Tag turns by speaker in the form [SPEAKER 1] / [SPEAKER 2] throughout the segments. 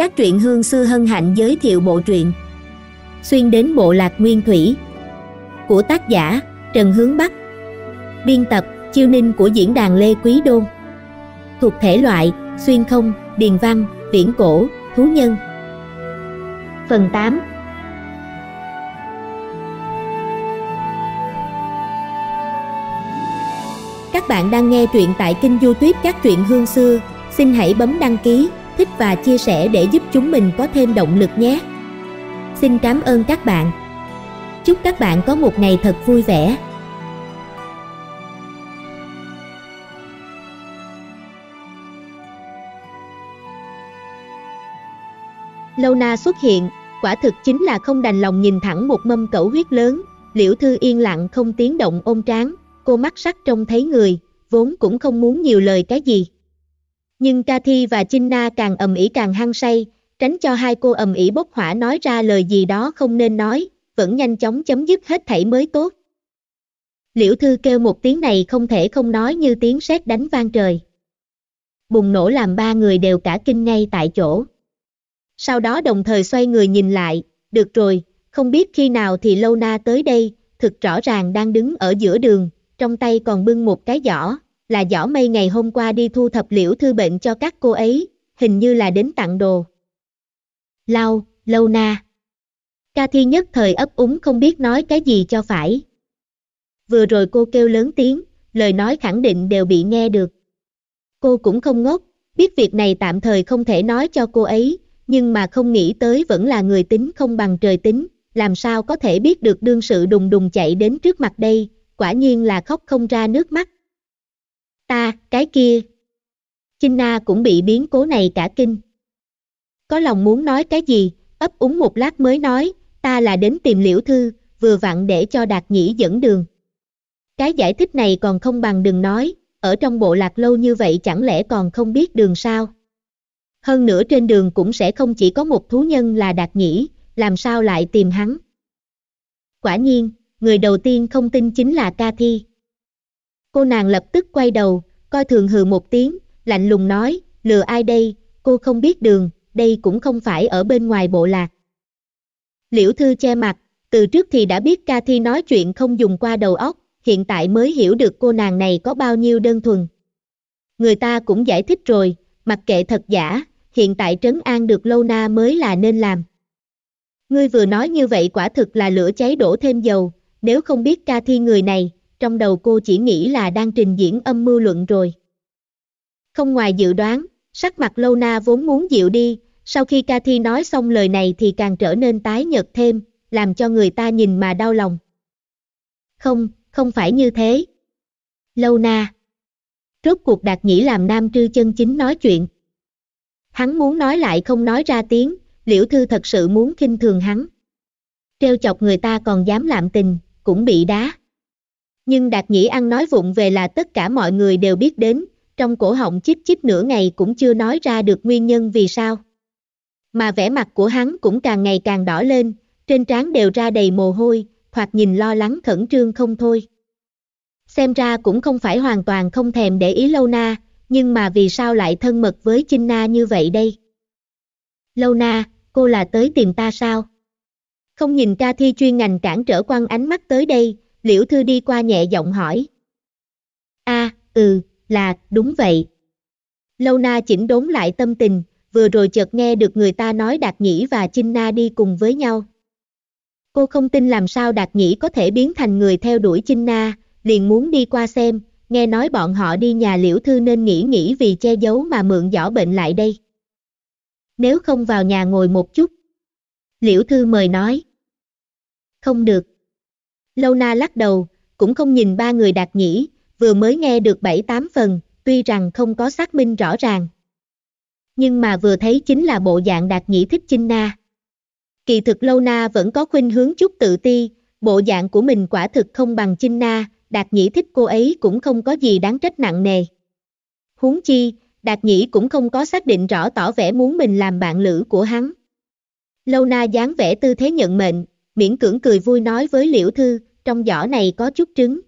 [SPEAKER 1] các truyện hương xưa hân hạnh giới thiệu bộ truyện Xuyên đến bộ lạc nguyên thủy của tác giả Trần Hướng Bắc Biên tập Chiêu Ninh của diễn đàn Lê Quý Đôn Thuộc thể loại Xuyên không, điền văn, viễn cổ, thú nhân Phần 8 Các bạn đang nghe truyện tại kênh youtube các truyện hương xưa Xin hãy bấm đăng ký thích và chia sẻ để giúp chúng mình có thêm động lực nhé. Xin cảm ơn các bạn. Chúc các bạn có một ngày thật vui vẻ. Lona xuất hiện, quả thực chính là không đành lòng nhìn thẳng một mâm cẩu huyết lớn, liễu thư yên lặng không tiếng động ôm trán, cô mắt sắc trông thấy người, vốn cũng không muốn nhiều lời cái gì. Nhưng Cathy và Chinna càng ầm ĩ càng hăng say, tránh cho hai cô ầm ĩ bốc hỏa nói ra lời gì đó không nên nói, vẫn nhanh chóng chấm dứt hết thảy mới tốt. Liễu Thư kêu một tiếng này không thể không nói như tiếng sét đánh vang trời. Bùng nổ làm ba người đều cả kinh ngay tại chỗ. Sau đó đồng thời xoay người nhìn lại, được rồi, không biết khi nào thì Lâu Na tới đây, thực rõ ràng đang đứng ở giữa đường, trong tay còn bưng một cái giỏ, là giỏ mây ngày hôm qua đi thu thập liễu thư bệnh cho các cô ấy, hình như là đến tặng đồ. Lau, lâu na. Ca thi nhất thời ấp úng không biết nói cái gì cho phải. Vừa rồi cô kêu lớn tiếng, lời nói khẳng định đều bị nghe được. Cô cũng không ngốc, biết việc này tạm thời không thể nói cho cô ấy, nhưng mà không nghĩ tới vẫn là người tính không bằng trời tính, làm sao có thể biết được đương sự đùng đùng chạy đến trước mặt đây, quả nhiên là khóc không ra nước mắt. Ta, cái kia. China cũng bị biến cố này cả kinh. Có lòng muốn nói cái gì, ấp úng một lát mới nói, ta là đến tìm liễu thư, vừa vặn để cho Đạt Nhĩ dẫn đường. Cái giải thích này còn không bằng đừng nói, ở trong bộ lạc lâu như vậy chẳng lẽ còn không biết đường sao? Hơn nữa trên đường cũng sẽ không chỉ có một thú nhân là Đạt Nhĩ, làm sao lại tìm hắn? Quả nhiên, người đầu tiên không tin chính là Ca Thi. Cô nàng lập tức quay đầu, coi thường hừ một tiếng, lạnh lùng nói, lừa ai đây, cô không biết đường, đây cũng không phải ở bên ngoài bộ lạc. Liễu Thư che mặt, từ trước thì đã biết ca thi nói chuyện không dùng qua đầu óc, hiện tại mới hiểu được cô nàng này có bao nhiêu đơn thuần. Người ta cũng giải thích rồi, mặc kệ thật giả, hiện tại trấn an được lâu na mới là nên làm. Ngươi vừa nói như vậy quả thực là lửa cháy đổ thêm dầu, nếu không biết ca thi người này, trong đầu cô chỉ nghĩ là đang trình diễn âm mưu luận rồi. Không ngoài dự đoán, sắc mặt lâu na vốn muốn dịu đi, sau khi Cathy nói xong lời này thì càng trở nên tái nhợt thêm, làm cho người ta nhìn mà đau lòng. Không, không phải như thế. Lâu na. Rốt cuộc Đạt Nhĩ làm nam trư chân chính nói chuyện. Hắn muốn nói lại không nói ra tiếng, liễu thư thật sự muốn kinh thường hắn. Treo chọc người ta còn dám lạm tình, cũng bị đá nhưng Đạt Nhĩ ăn nói vụng về là tất cả mọi người đều biết đến, trong cổ họng chip chip nửa ngày cũng chưa nói ra được nguyên nhân vì sao. Mà vẻ mặt của hắn cũng càng ngày càng đỏ lên, trên trán đều ra đầy mồ hôi, hoặc nhìn lo lắng khẩn trương không thôi. Xem ra cũng không phải hoàn toàn không thèm để ý Lâu Na, nhưng mà vì sao lại thân mật với Chinh Na như vậy đây? Lâu Na, cô là tới tìm ta sao? Không nhìn ca thi chuyên ngành cản trở quan ánh mắt tới đây, Liễu Thư đi qua nhẹ giọng hỏi. a ừ, là, đúng vậy. Lâu na chỉnh đốn lại tâm tình, vừa rồi chợt nghe được người ta nói Đạt Nhĩ và Chinh Na đi cùng với nhau. Cô không tin làm sao Đạt Nhĩ có thể biến thành người theo đuổi Chinh Na, liền muốn đi qua xem, nghe nói bọn họ đi nhà Liễu Thư nên nghĩ nghĩ vì che giấu mà mượn giỏ bệnh lại đây. Nếu không vào nhà ngồi một chút. Liễu Thư mời nói. Không được. Lâu na lắc đầu, cũng không nhìn ba người đạt nhĩ, vừa mới nghe được bảy tám phần, tuy rằng không có xác minh rõ ràng. Nhưng mà vừa thấy chính là bộ dạng đạt nhĩ thích chinh na. Kỳ thực lâu na vẫn có khuynh hướng chút tự ti, bộ dạng của mình quả thực không bằng chinh na, đạt nhĩ thích cô ấy cũng không có gì đáng trách nặng nề. Huống chi, đạt nhĩ cũng không có xác định rõ tỏ vẻ muốn mình làm bạn lữ của hắn. Lâu na dáng vẻ tư thế nhận mệnh, miễn cưỡng cười vui nói với liễu thư, trong giỏ này có chút trứng.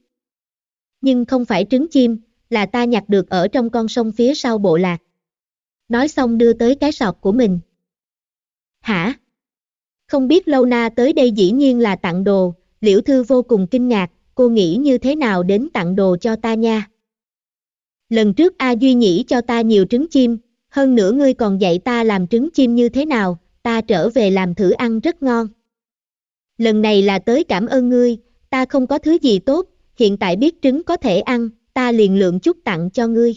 [SPEAKER 1] Nhưng không phải trứng chim, là ta nhặt được ở trong con sông phía sau bộ lạc. Nói xong đưa tới cái sọt của mình. Hả? Không biết lâu na tới đây dĩ nhiên là tặng đồ, liễu thư vô cùng kinh ngạc, cô nghĩ như thế nào đến tặng đồ cho ta nha. Lần trước A Duy Nhĩ cho ta nhiều trứng chim, hơn nữa ngươi còn dạy ta làm trứng chim như thế nào, ta trở về làm thử ăn rất ngon. Lần này là tới cảm ơn ngươi, ta không có thứ gì tốt, hiện tại biết trứng có thể ăn, ta liền lượng chút tặng cho ngươi.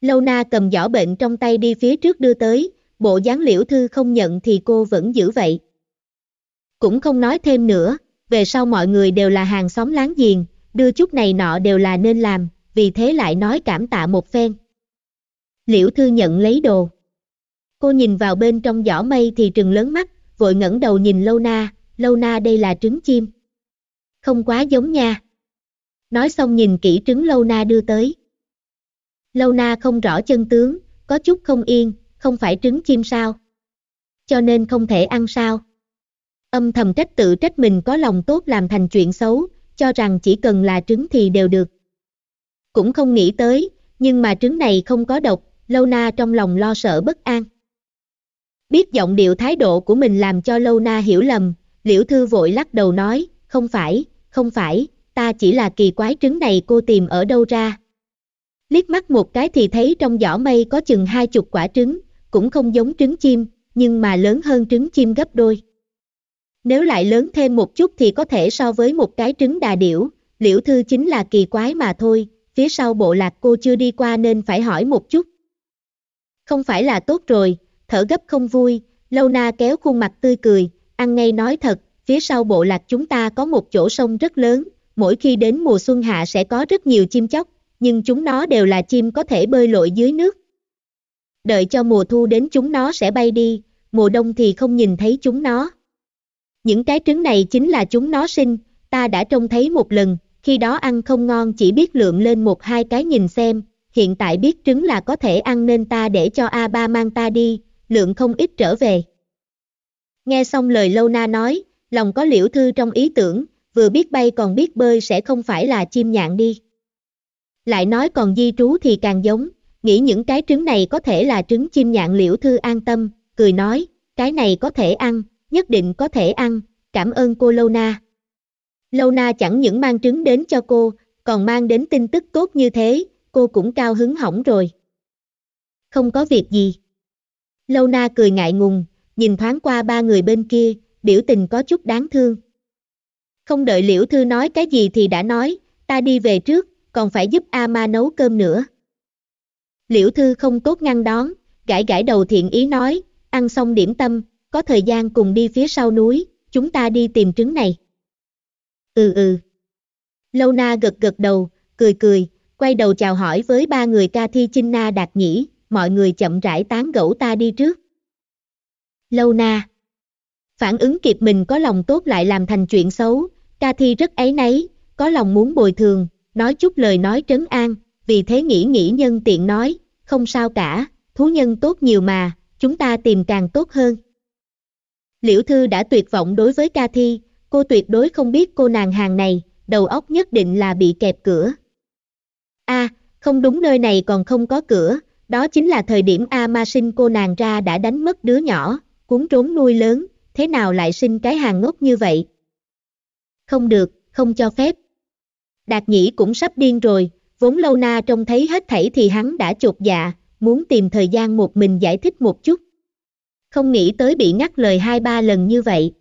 [SPEAKER 1] Lâu na cầm giỏ bệnh trong tay đi phía trước đưa tới, bộ dáng liễu thư không nhận thì cô vẫn giữ vậy. Cũng không nói thêm nữa, về sau mọi người đều là hàng xóm láng giềng, đưa chút này nọ đều là nên làm, vì thế lại nói cảm tạ một phen. Liễu thư nhận lấy đồ. Cô nhìn vào bên trong giỏ mây thì trừng lớn mắt, vội ngẩng đầu nhìn Lâu Na, Lâu Na đây là trứng chim không quá giống nha. Nói xong nhìn kỹ trứng Lâu Na đưa tới. Lâu Na không rõ chân tướng, có chút không yên, không phải trứng chim sao. Cho nên không thể ăn sao. Âm thầm trách tự trách mình có lòng tốt làm thành chuyện xấu, cho rằng chỉ cần là trứng thì đều được. Cũng không nghĩ tới, nhưng mà trứng này không có độc, Lâu Na trong lòng lo sợ bất an. Biết giọng điệu thái độ của mình làm cho Lâu Na hiểu lầm, Liễu Thư vội lắc đầu nói, không phải, không phải, ta chỉ là kỳ quái trứng này cô tìm ở đâu ra. Liếc mắt một cái thì thấy trong giỏ mây có chừng hai chục quả trứng, cũng không giống trứng chim, nhưng mà lớn hơn trứng chim gấp đôi. Nếu lại lớn thêm một chút thì có thể so với một cái trứng đà điểu, liễu thư chính là kỳ quái mà thôi, phía sau bộ lạc cô chưa đi qua nên phải hỏi một chút. Không phải là tốt rồi, thở gấp không vui, lâu na kéo khuôn mặt tươi cười, ăn ngay nói thật, phía sau bộ lạc chúng ta có một chỗ sông rất lớn, mỗi khi đến mùa xuân hạ sẽ có rất nhiều chim chóc, nhưng chúng nó đều là chim có thể bơi lội dưới nước. Đợi cho mùa thu đến chúng nó sẽ bay đi, mùa đông thì không nhìn thấy chúng nó. Những cái trứng này chính là chúng nó sinh, ta đã trông thấy một lần, khi đó ăn không ngon chỉ biết lượn lên một hai cái nhìn xem, hiện tại biết trứng là có thể ăn nên ta để cho A3 mang ta đi, lượng không ít trở về. Nghe xong lời Lâu Na nói, lòng có liễu thư trong ý tưởng, vừa biết bay còn biết bơi sẽ không phải là chim nhạn đi. Lại nói còn di trú thì càng giống, nghĩ những cái trứng này có thể là trứng chim nhạn liễu thư an tâm, cười nói, cái này có thể ăn, nhất định có thể ăn, cảm ơn cô Lâu Na. Lâu Na chẳng những mang trứng đến cho cô, còn mang đến tin tức tốt như thế, cô cũng cao hứng hỏng rồi. Không có việc gì. Lâu Na cười ngại ngùng, nhìn thoáng qua ba người bên kia, biểu tình có chút đáng thương. Không đợi Liễu Thư nói cái gì thì đã nói, ta đi về trước, còn phải giúp A Ma nấu cơm nữa. Liễu Thư không tốt ngăn đón, gãi gãi đầu thiện ý nói, ăn xong điểm tâm, có thời gian cùng đi phía sau núi, chúng ta đi tìm trứng này. Ừ ừ. Lâu na gật gật đầu, cười cười, quay đầu chào hỏi với ba người ca thi Chinh Na Đạt Nhĩ, mọi người chậm rãi tán gẫu ta đi trước. Lâu na phản ứng kịp mình có lòng tốt lại làm thành chuyện xấu, ca thi rất ấy nấy, có lòng muốn bồi thường, nói chút lời nói trấn an, vì thế nghĩ nghĩ nhân tiện nói, không sao cả, thú nhân tốt nhiều mà, chúng ta tìm càng tốt hơn. Liễu Thư đã tuyệt vọng đối với ca thi, cô tuyệt đối không biết cô nàng hàng này, đầu óc nhất định là bị kẹp cửa. A, không đúng nơi này còn không có cửa, đó chính là thời điểm A Ma sinh cô nàng ra đã đánh mất đứa nhỏ, cuốn trốn nuôi lớn, thế nào lại sinh cái hàng ngốc như vậy? Không được, không cho phép. Đạt nhĩ cũng sắp điên rồi, vốn lâu na trông thấy hết thảy thì hắn đã chột dạ, muốn tìm thời gian một mình giải thích một chút. Không nghĩ tới bị ngắt lời hai ba lần như vậy.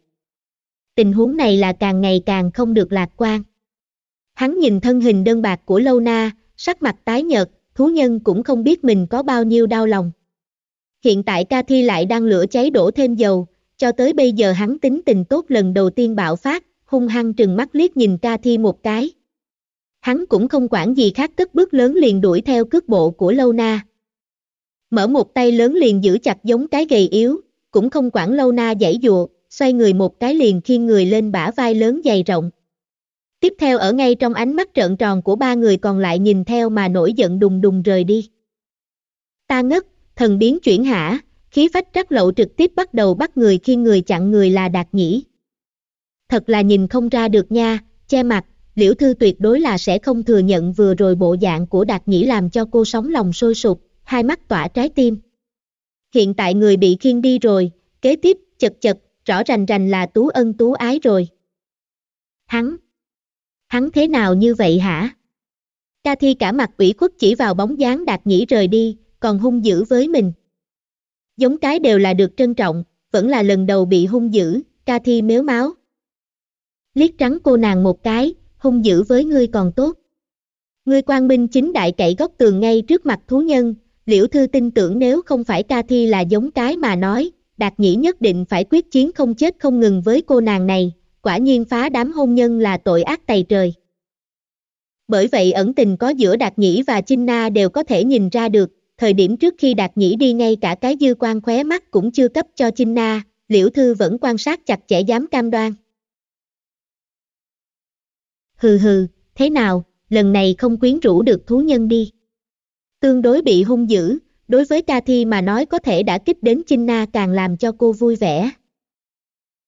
[SPEAKER 1] Tình huống này là càng ngày càng không được lạc quan. Hắn nhìn thân hình đơn bạc của lâu na, sắc mặt tái nhợt, thú nhân cũng không biết mình có bao nhiêu đau lòng. Hiện tại ca thi lại đang lửa cháy đổ thêm dầu, cho tới bây giờ hắn tính tình tốt lần đầu tiên bạo phát, hung hăng trừng mắt liếc nhìn ca thi một cái. Hắn cũng không quản gì khác cất bước lớn liền đuổi theo cước bộ của lâu na. Mở một tay lớn liền giữ chặt giống cái gầy yếu, cũng không quản lâu na dãy dụa, xoay người một cái liền khi người lên bả vai lớn dày rộng. Tiếp theo ở ngay trong ánh mắt trợn tròn của ba người còn lại nhìn theo mà nổi giận đùng đùng rời đi. Ta ngất, thần biến chuyển hả, khí phách rắc lậu trực tiếp bắt đầu bắt người khi người chặn người là đạt nhĩ. Thật là nhìn không ra được nha, che mặt, liễu thư tuyệt đối là sẽ không thừa nhận vừa rồi bộ dạng của đạt nhĩ làm cho cô sóng lòng sôi sục, hai mắt tỏa trái tim. Hiện tại người bị khiên đi rồi, kế tiếp, chật chật, rõ rành rành là tú ân tú ái rồi. Hắn, hắn thế nào như vậy hả? Ca thi cả mặt ủy khuất chỉ vào bóng dáng đạt nhĩ rời đi, còn hung dữ với mình giống cái đều là được trân trọng, vẫn là lần đầu bị hung dữ, ca thi mếu máu. Liếc trắng cô nàng một cái, hung dữ với ngươi còn tốt. Ngươi quang minh chính đại cậy góc tường ngay trước mặt thú nhân, liễu thư tin tưởng nếu không phải ca thi là giống cái mà nói, đạt nhĩ nhất định phải quyết chiến không chết không ngừng với cô nàng này, quả nhiên phá đám hôn nhân là tội ác tày trời. Bởi vậy ẩn tình có giữa Đạt Nhĩ và Chinh đều có thể nhìn ra được, thời điểm trước khi Đạt Nhĩ đi ngay cả cái dư quan khóe mắt cũng chưa cấp cho Chinh Na, Liễu Thư vẫn quan sát chặt chẽ dám cam đoan. Hừ hừ, thế nào, lần này không quyến rũ được thú nhân đi. Tương đối bị hung dữ, đối với ca thi mà nói có thể đã kích đến Chinh Na càng làm cho cô vui vẻ.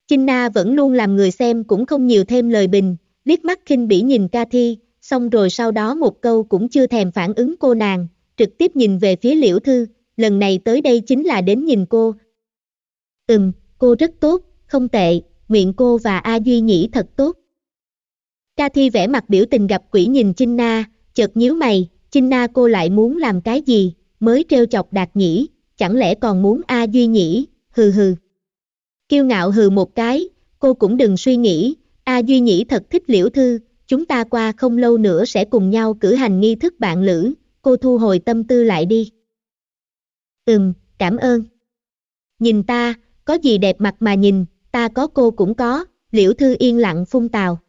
[SPEAKER 1] Chinh Na vẫn luôn làm người xem cũng không nhiều thêm lời bình, liếc mắt khinh bỉ nhìn ca thi, xong rồi sau đó một câu cũng chưa thèm phản ứng cô nàng, trực tiếp nhìn về phía liễu thư, lần này tới đây chính là đến nhìn cô. Ừm, cô rất tốt, không tệ, nguyện cô và A Duy Nhĩ thật tốt. Ca Thi vẽ mặt biểu tình gặp quỷ nhìn Chinh Na, chợt nhíu mày, Chinh Na cô lại muốn làm cái gì, mới trêu chọc Đạt Nhĩ, chẳng lẽ còn muốn A Duy Nhĩ, hừ hừ. Kiêu ngạo hừ một cái, cô cũng đừng suy nghĩ, A Duy Nhĩ thật thích liễu thư, chúng ta qua không lâu nữa sẽ cùng nhau cử hành nghi thức bạn lữ, cô thu hồi tâm tư lại đi. Ừm, cảm ơn. Nhìn ta, có gì đẹp mặt mà nhìn, ta có cô cũng có, liễu thư yên lặng phun tào.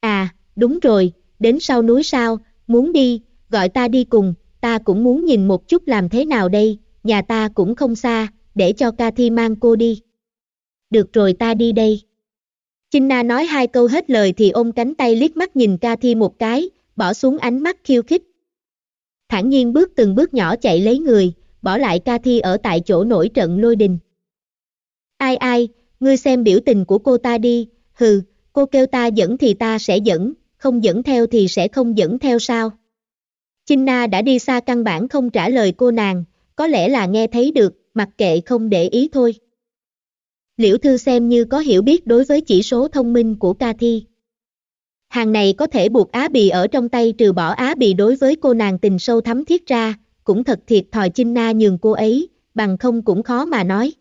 [SPEAKER 1] À, đúng rồi, đến sau núi sao, muốn đi, gọi ta đi cùng, ta cũng muốn nhìn một chút làm thế nào đây, nhà ta cũng không xa, để cho ca thi mang cô đi. Được rồi ta đi đây. Chinh Na nói hai câu hết lời thì ôm cánh tay liếc mắt nhìn ca thi một cái, bỏ xuống ánh mắt khiêu khích thản nhiên bước từng bước nhỏ chạy lấy người, bỏ lại ca thi ở tại chỗ nổi trận lôi đình. Ai ai, ngươi xem biểu tình của cô ta đi, hừ, cô kêu ta dẫn thì ta sẽ dẫn, không dẫn theo thì sẽ không dẫn theo sao. Chinh Na đã đi xa căn bản không trả lời cô nàng, có lẽ là nghe thấy được, mặc kệ không để ý thôi. Liễu Thư xem như có hiểu biết đối với chỉ số thông minh của ca thi, Hàng này có thể buộc Á Bì ở trong tay trừ bỏ Á Bì đối với cô nàng tình sâu thắm thiết ra, cũng thật thiệt thòi Chinh Na nhường cô ấy, bằng không cũng khó mà nói.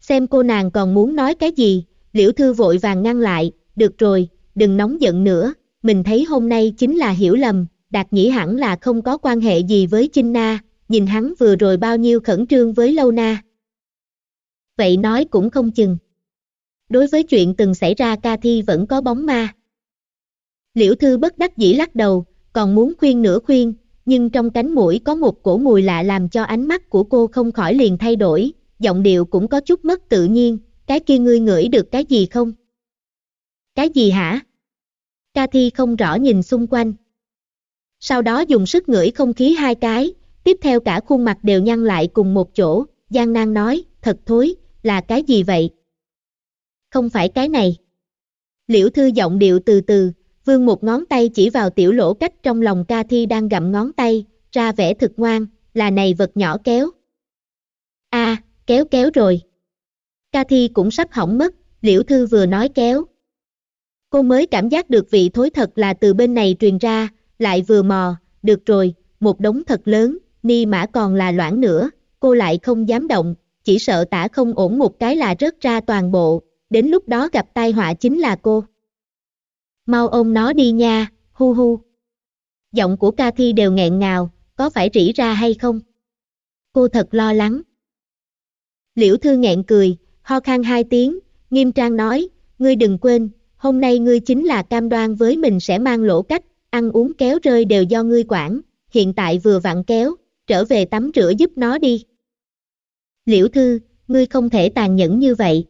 [SPEAKER 1] Xem cô nàng còn muốn nói cái gì, Liễu Thư vội vàng ngăn lại, được rồi, đừng nóng giận nữa, mình thấy hôm nay chính là hiểu lầm, Đạt Nhĩ hẳn là không có quan hệ gì với Chinh Na, nhìn hắn vừa rồi bao nhiêu khẩn trương với Lâu Na. Vậy nói cũng không chừng. Đối với chuyện từng xảy ra ca thi vẫn có bóng ma. Liễu Thư bất đắc dĩ lắc đầu, còn muốn khuyên nửa khuyên, nhưng trong cánh mũi có một cổ mùi lạ làm cho ánh mắt của cô không khỏi liền thay đổi, giọng điệu cũng có chút mất tự nhiên, cái kia ngươi ngửi được cái gì không? Cái gì hả? Ca Thi không rõ nhìn xung quanh. Sau đó dùng sức ngửi không khí hai cái, tiếp theo cả khuôn mặt đều nhăn lại cùng một chỗ, Giang Nan nói, thật thối, là cái gì vậy? Không phải cái này. Liễu Thư giọng điệu từ từ, Vương một ngón tay chỉ vào tiểu lỗ cách trong lòng ca thi đang gặm ngón tay, ra vẻ thực ngoan, là này vật nhỏ kéo. a à, kéo kéo rồi. Ca thi cũng sắp hỏng mất, liễu thư vừa nói kéo. Cô mới cảm giác được vị thối thật là từ bên này truyền ra, lại vừa mò, được rồi, một đống thật lớn, ni mã còn là loãng nữa, cô lại không dám động, chỉ sợ tả không ổn một cái là rớt ra toàn bộ, đến lúc đó gặp tai họa chính là cô mau ôm nó đi nha, hu hu. Giọng của Cathy đều nghẹn ngào, có phải rỉ ra hay không? Cô thật lo lắng. Liễu Thư nghẹn cười, ho khan hai tiếng, nghiêm trang nói, ngươi đừng quên, hôm nay ngươi chính là cam đoan với mình sẽ mang lỗ cách, ăn uống kéo rơi đều do ngươi quản, hiện tại vừa vặn kéo, trở về tắm rửa giúp nó đi. Liễu Thư, ngươi không thể tàn nhẫn như vậy.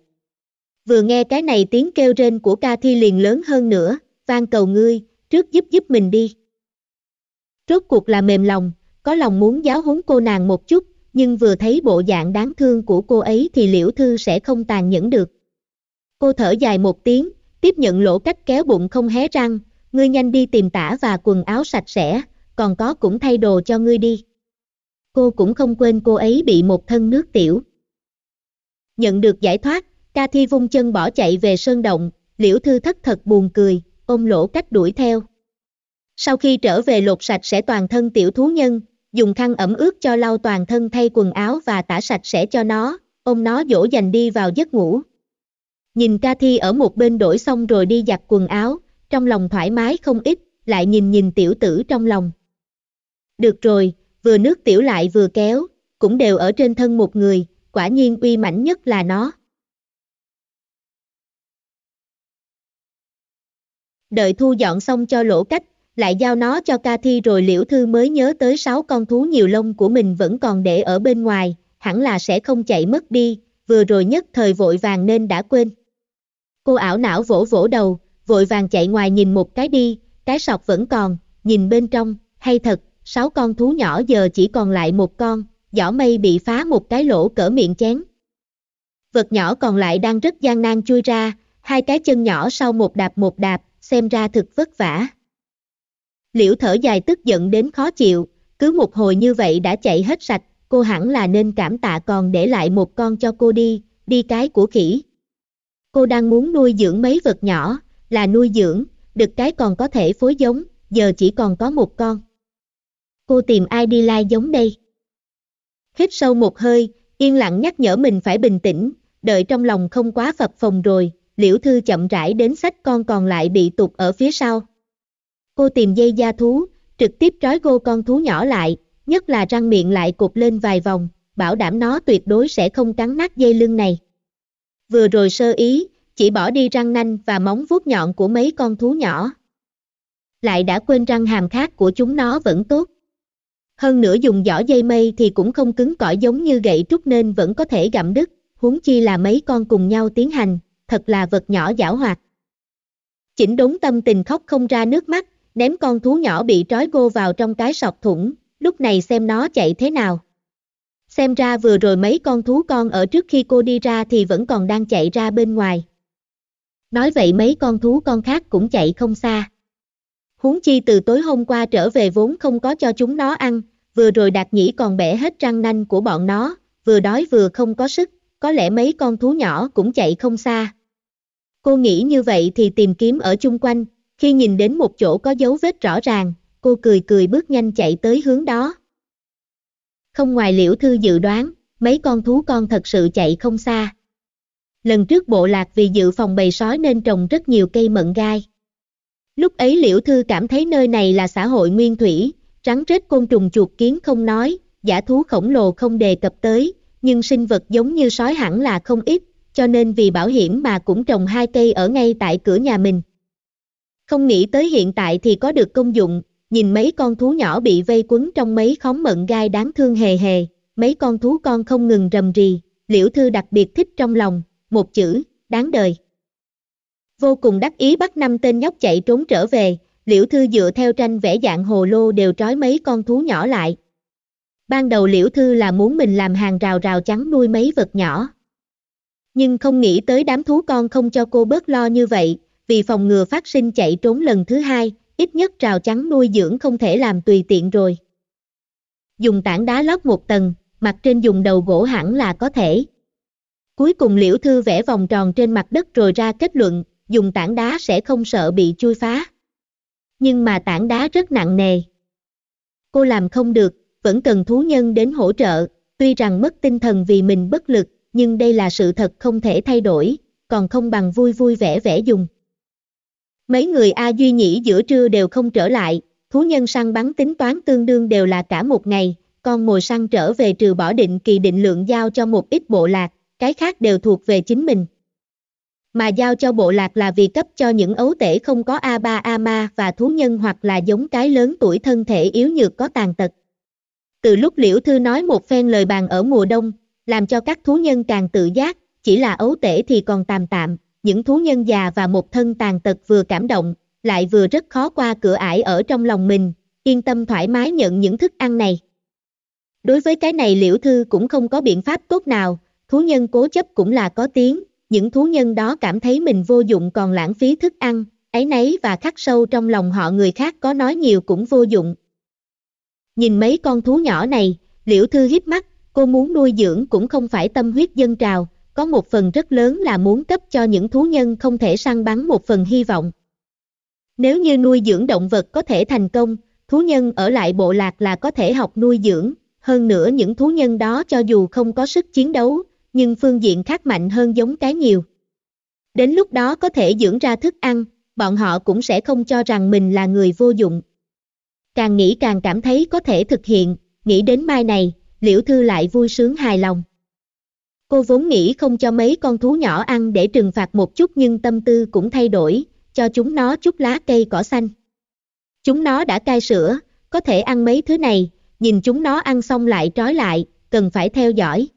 [SPEAKER 1] Vừa nghe cái này tiếng kêu rên của ca thi liền lớn hơn nữa, van cầu ngươi, trước giúp giúp mình đi. Rốt cuộc là mềm lòng, có lòng muốn giáo huấn cô nàng một chút, nhưng vừa thấy bộ dạng đáng thương của cô ấy thì liễu thư sẽ không tàn nhẫn được. Cô thở dài một tiếng, tiếp nhận lỗ cách kéo bụng không hé răng, ngươi nhanh đi tìm tả và quần áo sạch sẽ, còn có cũng thay đồ cho ngươi đi. Cô cũng không quên cô ấy bị một thân nước tiểu. Nhận được giải thoát, ca thi vung chân bỏ chạy về sơn động, liễu thư thất thật buồn cười, ôm lỗ cách đuổi theo. Sau khi trở về lột sạch sẽ toàn thân tiểu thú nhân, dùng khăn ẩm ướt cho lau toàn thân thay quần áo và tả sạch sẽ cho nó, ôm nó dỗ dành đi vào giấc ngủ. Nhìn ca thi ở một bên đổi xong rồi đi giặt quần áo, trong lòng thoải mái không ít, lại nhìn nhìn tiểu tử trong lòng. Được rồi, vừa nước tiểu lại vừa kéo, cũng đều ở trên thân một người, quả nhiên uy mãnh nhất là nó. đợi thu dọn xong cho lỗ cách, lại giao nó cho ca thi rồi liễu thư mới nhớ tới sáu con thú nhiều lông của mình vẫn còn để ở bên ngoài, hẳn là sẽ không chạy mất đi, vừa rồi nhất thời vội vàng nên đã quên. Cô ảo não vỗ vỗ đầu, vội vàng chạy ngoài nhìn một cái đi, cái sọc vẫn còn, nhìn bên trong, hay thật, sáu con thú nhỏ giờ chỉ còn lại một con, giỏ mây bị phá một cái lỗ cỡ miệng chén. Vật nhỏ còn lại đang rất gian nan chui ra, hai cái chân nhỏ sau một đạp một đạp, xem ra thực vất vả. Liễu thở dài tức giận đến khó chịu, cứ một hồi như vậy đã chạy hết sạch, cô hẳn là nên cảm tạ còn để lại một con cho cô đi, đi cái của khỉ. Cô đang muốn nuôi dưỡng mấy vật nhỏ, là nuôi dưỡng, được cái còn có thể phối giống, giờ chỉ còn có một con. Cô tìm ai đi lai giống đây? Hít sâu một hơi, yên lặng nhắc nhở mình phải bình tĩnh, đợi trong lòng không quá phập phồng rồi, liễu thư chậm rãi đến sách con còn lại bị tụt ở phía sau. Cô tìm dây da thú, trực tiếp trói gô con thú nhỏ lại, nhất là răng miệng lại cụp lên vài vòng, bảo đảm nó tuyệt đối sẽ không cắn nát dây lưng này. Vừa rồi sơ ý, chỉ bỏ đi răng nanh và móng vuốt nhọn của mấy con thú nhỏ. Lại đã quên răng hàm khác của chúng nó vẫn tốt. Hơn nữa dùng giỏ dây mây thì cũng không cứng cỏi giống như gậy trúc nên vẫn có thể gặm đứt, huống chi là mấy con cùng nhau tiến hành, thật là vật nhỏ giảo hoạt. Chỉnh đốn tâm tình khóc không ra nước mắt, ném con thú nhỏ bị trói cô vào trong cái sọt thủng, lúc này xem nó chạy thế nào. Xem ra vừa rồi mấy con thú con ở trước khi cô đi ra thì vẫn còn đang chạy ra bên ngoài. Nói vậy mấy con thú con khác cũng chạy không xa. Huống chi từ tối hôm qua trở về vốn không có cho chúng nó ăn, vừa rồi đạt nhĩ còn bẻ hết răng nanh của bọn nó, vừa đói vừa không có sức, có lẽ mấy con thú nhỏ cũng chạy không xa, Cô nghĩ như vậy thì tìm kiếm ở chung quanh, khi nhìn đến một chỗ có dấu vết rõ ràng, cô cười cười bước nhanh chạy tới hướng đó. Không ngoài liễu thư dự đoán, mấy con thú con thật sự chạy không xa. Lần trước bộ lạc vì dự phòng bầy sói nên trồng rất nhiều cây mận gai. Lúc ấy liễu thư cảm thấy nơi này là xã hội nguyên thủy, rắn rết côn trùng chuột kiến không nói, giả thú khổng lồ không đề cập tới, nhưng sinh vật giống như sói hẳn là không ít, cho nên vì bảo hiểm mà cũng trồng hai cây ở ngay tại cửa nhà mình. Không nghĩ tới hiện tại thì có được công dụng, nhìn mấy con thú nhỏ bị vây quấn trong mấy khóm mận gai đáng thương hề hề, mấy con thú con không ngừng rầm rì, liễu thư đặc biệt thích trong lòng, một chữ, đáng đời. Vô cùng đắc ý bắt năm tên nhóc chạy trốn trở về, liễu thư dựa theo tranh vẽ dạng hồ lô đều trói mấy con thú nhỏ lại. Ban đầu liễu thư là muốn mình làm hàng rào rào trắng nuôi mấy vật nhỏ, nhưng không nghĩ tới đám thú con không cho cô bớt lo như vậy, vì phòng ngừa phát sinh chạy trốn lần thứ hai, ít nhất rào trắng nuôi dưỡng không thể làm tùy tiện rồi. Dùng tảng đá lót một tầng, mặt trên dùng đầu gỗ hẳn là có thể. Cuối cùng liễu thư vẽ vòng tròn trên mặt đất rồi ra kết luận, dùng tảng đá sẽ không sợ bị chui phá. Nhưng mà tảng đá rất nặng nề. Cô làm không được, vẫn cần thú nhân đến hỗ trợ, tuy rằng mất tinh thần vì mình bất lực, nhưng đây là sự thật không thể thay đổi, còn không bằng vui vui vẻ vẻ dùng. Mấy người A Duy Nhĩ giữa trưa đều không trở lại, thú nhân săn bắn tính toán tương đương đều là cả một ngày, con mồi săn trở về trừ bỏ định kỳ định lượng giao cho một ít bộ lạc, cái khác đều thuộc về chính mình. Mà giao cho bộ lạc là vì cấp cho những ấu tể không có A3 A-ma và thú nhân hoặc là giống cái lớn tuổi thân thể yếu nhược có tàn tật. Từ lúc Liễu Thư nói một phen lời bàn ở mùa đông, làm cho các thú nhân càng tự giác, chỉ là ấu tể thì còn tạm tạm, những thú nhân già và một thân tàn tật vừa cảm động, lại vừa rất khó qua cửa ải ở trong lòng mình, yên tâm thoải mái nhận những thức ăn này. Đối với cái này liễu thư cũng không có biện pháp tốt nào, thú nhân cố chấp cũng là có tiếng, những thú nhân đó cảm thấy mình vô dụng còn lãng phí thức ăn, ấy nấy và khắc sâu trong lòng họ người khác có nói nhiều cũng vô dụng. Nhìn mấy con thú nhỏ này, liễu thư hiếp mắt, cô muốn nuôi dưỡng cũng không phải tâm huyết dân trào, có một phần rất lớn là muốn cấp cho những thú nhân không thể săn bắn một phần hy vọng. Nếu như nuôi dưỡng động vật có thể thành công, thú nhân ở lại bộ lạc là có thể học nuôi dưỡng, hơn nữa những thú nhân đó cho dù không có sức chiến đấu, nhưng phương diện khác mạnh hơn giống cái nhiều. Đến lúc đó có thể dưỡng ra thức ăn, bọn họ cũng sẽ không cho rằng mình là người vô dụng. Càng nghĩ càng cảm thấy có thể thực hiện, nghĩ đến mai này, Liễu Thư lại vui sướng hài lòng. Cô vốn nghĩ không cho mấy con thú nhỏ ăn để trừng phạt một chút nhưng tâm tư cũng thay đổi, cho chúng nó chút lá cây cỏ xanh. Chúng nó đã cai sữa, có thể ăn mấy thứ này, nhìn chúng nó ăn xong lại trói lại, cần phải theo dõi.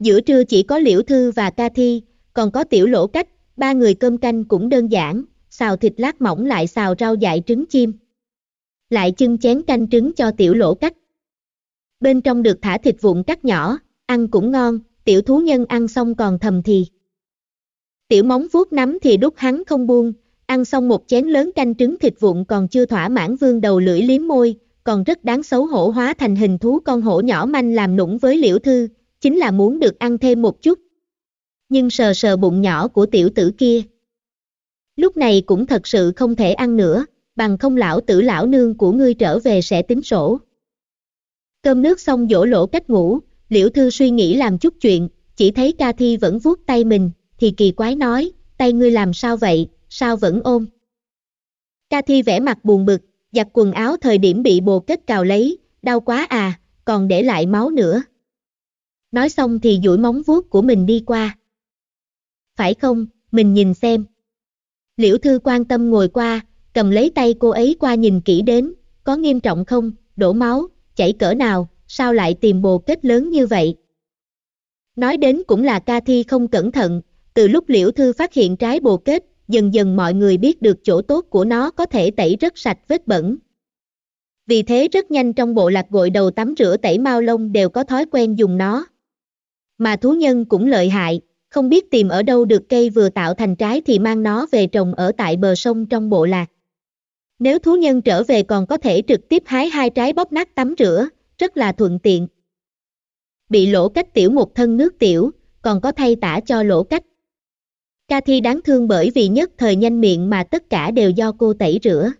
[SPEAKER 1] Giữa trưa chỉ có Liễu Thư và Ca Thi, còn có tiểu lỗ cách, ba người cơm canh cũng đơn giản, xào thịt lát mỏng lại xào rau dại trứng chim. Lại chưng chén canh trứng cho tiểu lỗ cách bên trong được thả thịt vụn cắt nhỏ, ăn cũng ngon, tiểu thú nhân ăn xong còn thầm thì. Tiểu móng vuốt nắm thì đút hắn không buông, ăn xong một chén lớn canh trứng thịt vụn còn chưa thỏa mãn vương đầu lưỡi liếm môi, còn rất đáng xấu hổ hóa thành hình thú con hổ nhỏ manh làm nũng với liễu thư, chính là muốn được ăn thêm một chút. Nhưng sờ sờ bụng nhỏ của tiểu tử kia. Lúc này cũng thật sự không thể ăn nữa, bằng không lão tử lão nương của ngươi trở về sẽ tính sổ. Cơm nước xong dỗ lỗ cách ngủ, liễu thư suy nghĩ làm chút chuyện, chỉ thấy ca thi vẫn vuốt tay mình, thì kỳ quái nói, tay ngươi làm sao vậy, sao vẫn ôm. Ca thi vẻ mặt buồn bực, giặt quần áo thời điểm bị bồ kết cào lấy, đau quá à, còn để lại máu nữa. Nói xong thì duỗi móng vuốt của mình đi qua. Phải không, mình nhìn xem. Liễu thư quan tâm ngồi qua, cầm lấy tay cô ấy qua nhìn kỹ đến, có nghiêm trọng không, đổ máu, chảy cỡ nào, sao lại tìm bồ kết lớn như vậy. Nói đến cũng là ca thi không cẩn thận, từ lúc liễu thư phát hiện trái bồ kết, dần dần mọi người biết được chỗ tốt của nó có thể tẩy rất sạch vết bẩn. Vì thế rất nhanh trong bộ lạc gội đầu tắm rửa tẩy mau lông đều có thói quen dùng nó. Mà thú nhân cũng lợi hại, không biết tìm ở đâu được cây vừa tạo thành trái thì mang nó về trồng ở tại bờ sông trong bộ lạc. Nếu thú nhân trở về còn có thể trực tiếp hái hai trái bóp nát tắm rửa, rất là thuận tiện. Bị lỗ cách tiểu một thân nước tiểu, còn có thay tả cho lỗ cách. Ca thi đáng thương bởi vì nhất thời nhanh miệng mà tất cả đều do cô tẩy rửa.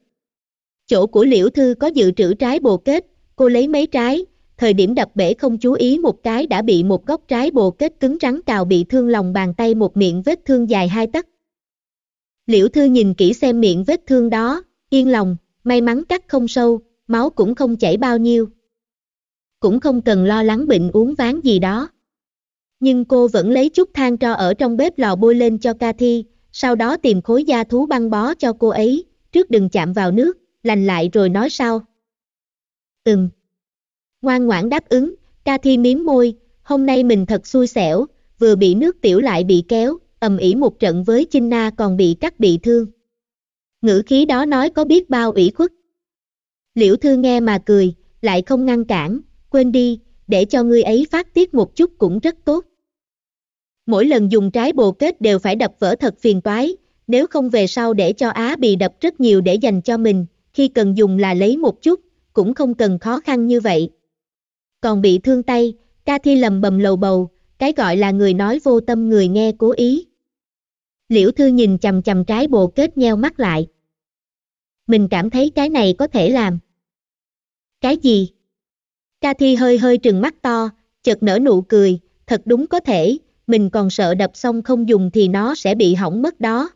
[SPEAKER 1] Chỗ của liễu thư có dự trữ trái bồ kết, cô lấy mấy trái, thời điểm đập bể không chú ý một cái đã bị một góc trái bồ kết cứng rắn cào bị thương lòng bàn tay một miệng vết thương dài hai tấc. Liễu thư nhìn kỹ xem miệng vết thương đó, yên lòng, may mắn cắt không sâu, máu cũng không chảy bao nhiêu. Cũng không cần lo lắng bệnh uống ván gì đó. Nhưng cô vẫn lấy chút than cho ở trong bếp lò bôi lên cho Cathy, sau đó tìm khối da thú băng bó cho cô ấy, trước đừng chạm vào nước, lành lại rồi nói sau. Ừm. Ngoan ngoãn đáp ứng, Cathy miếm môi, hôm nay mình thật xui xẻo, vừa bị nước tiểu lại bị kéo, ầm ĩ một trận với Chinh còn bị cắt bị thương ngữ khí đó nói có biết bao ủy khuất. Liễu Thư nghe mà cười, lại không ngăn cản, quên đi, để cho ngươi ấy phát tiết một chút cũng rất tốt. Mỗi lần dùng trái bồ kết đều phải đập vỡ thật phiền toái, nếu không về sau để cho Á bị đập rất nhiều để dành cho mình, khi cần dùng là lấy một chút, cũng không cần khó khăn như vậy. Còn bị thương tay, ca thi lầm bầm lầu bầu, cái gọi là người nói vô tâm người nghe cố ý. Liễu Thư nhìn chầm chầm trái bồ kết nheo mắt lại mình cảm thấy cái này có thể làm. Cái gì? Cathy hơi hơi trừng mắt to, chợt nở nụ cười, thật đúng có thể, mình còn sợ đập xong không dùng thì nó sẽ bị hỏng mất đó.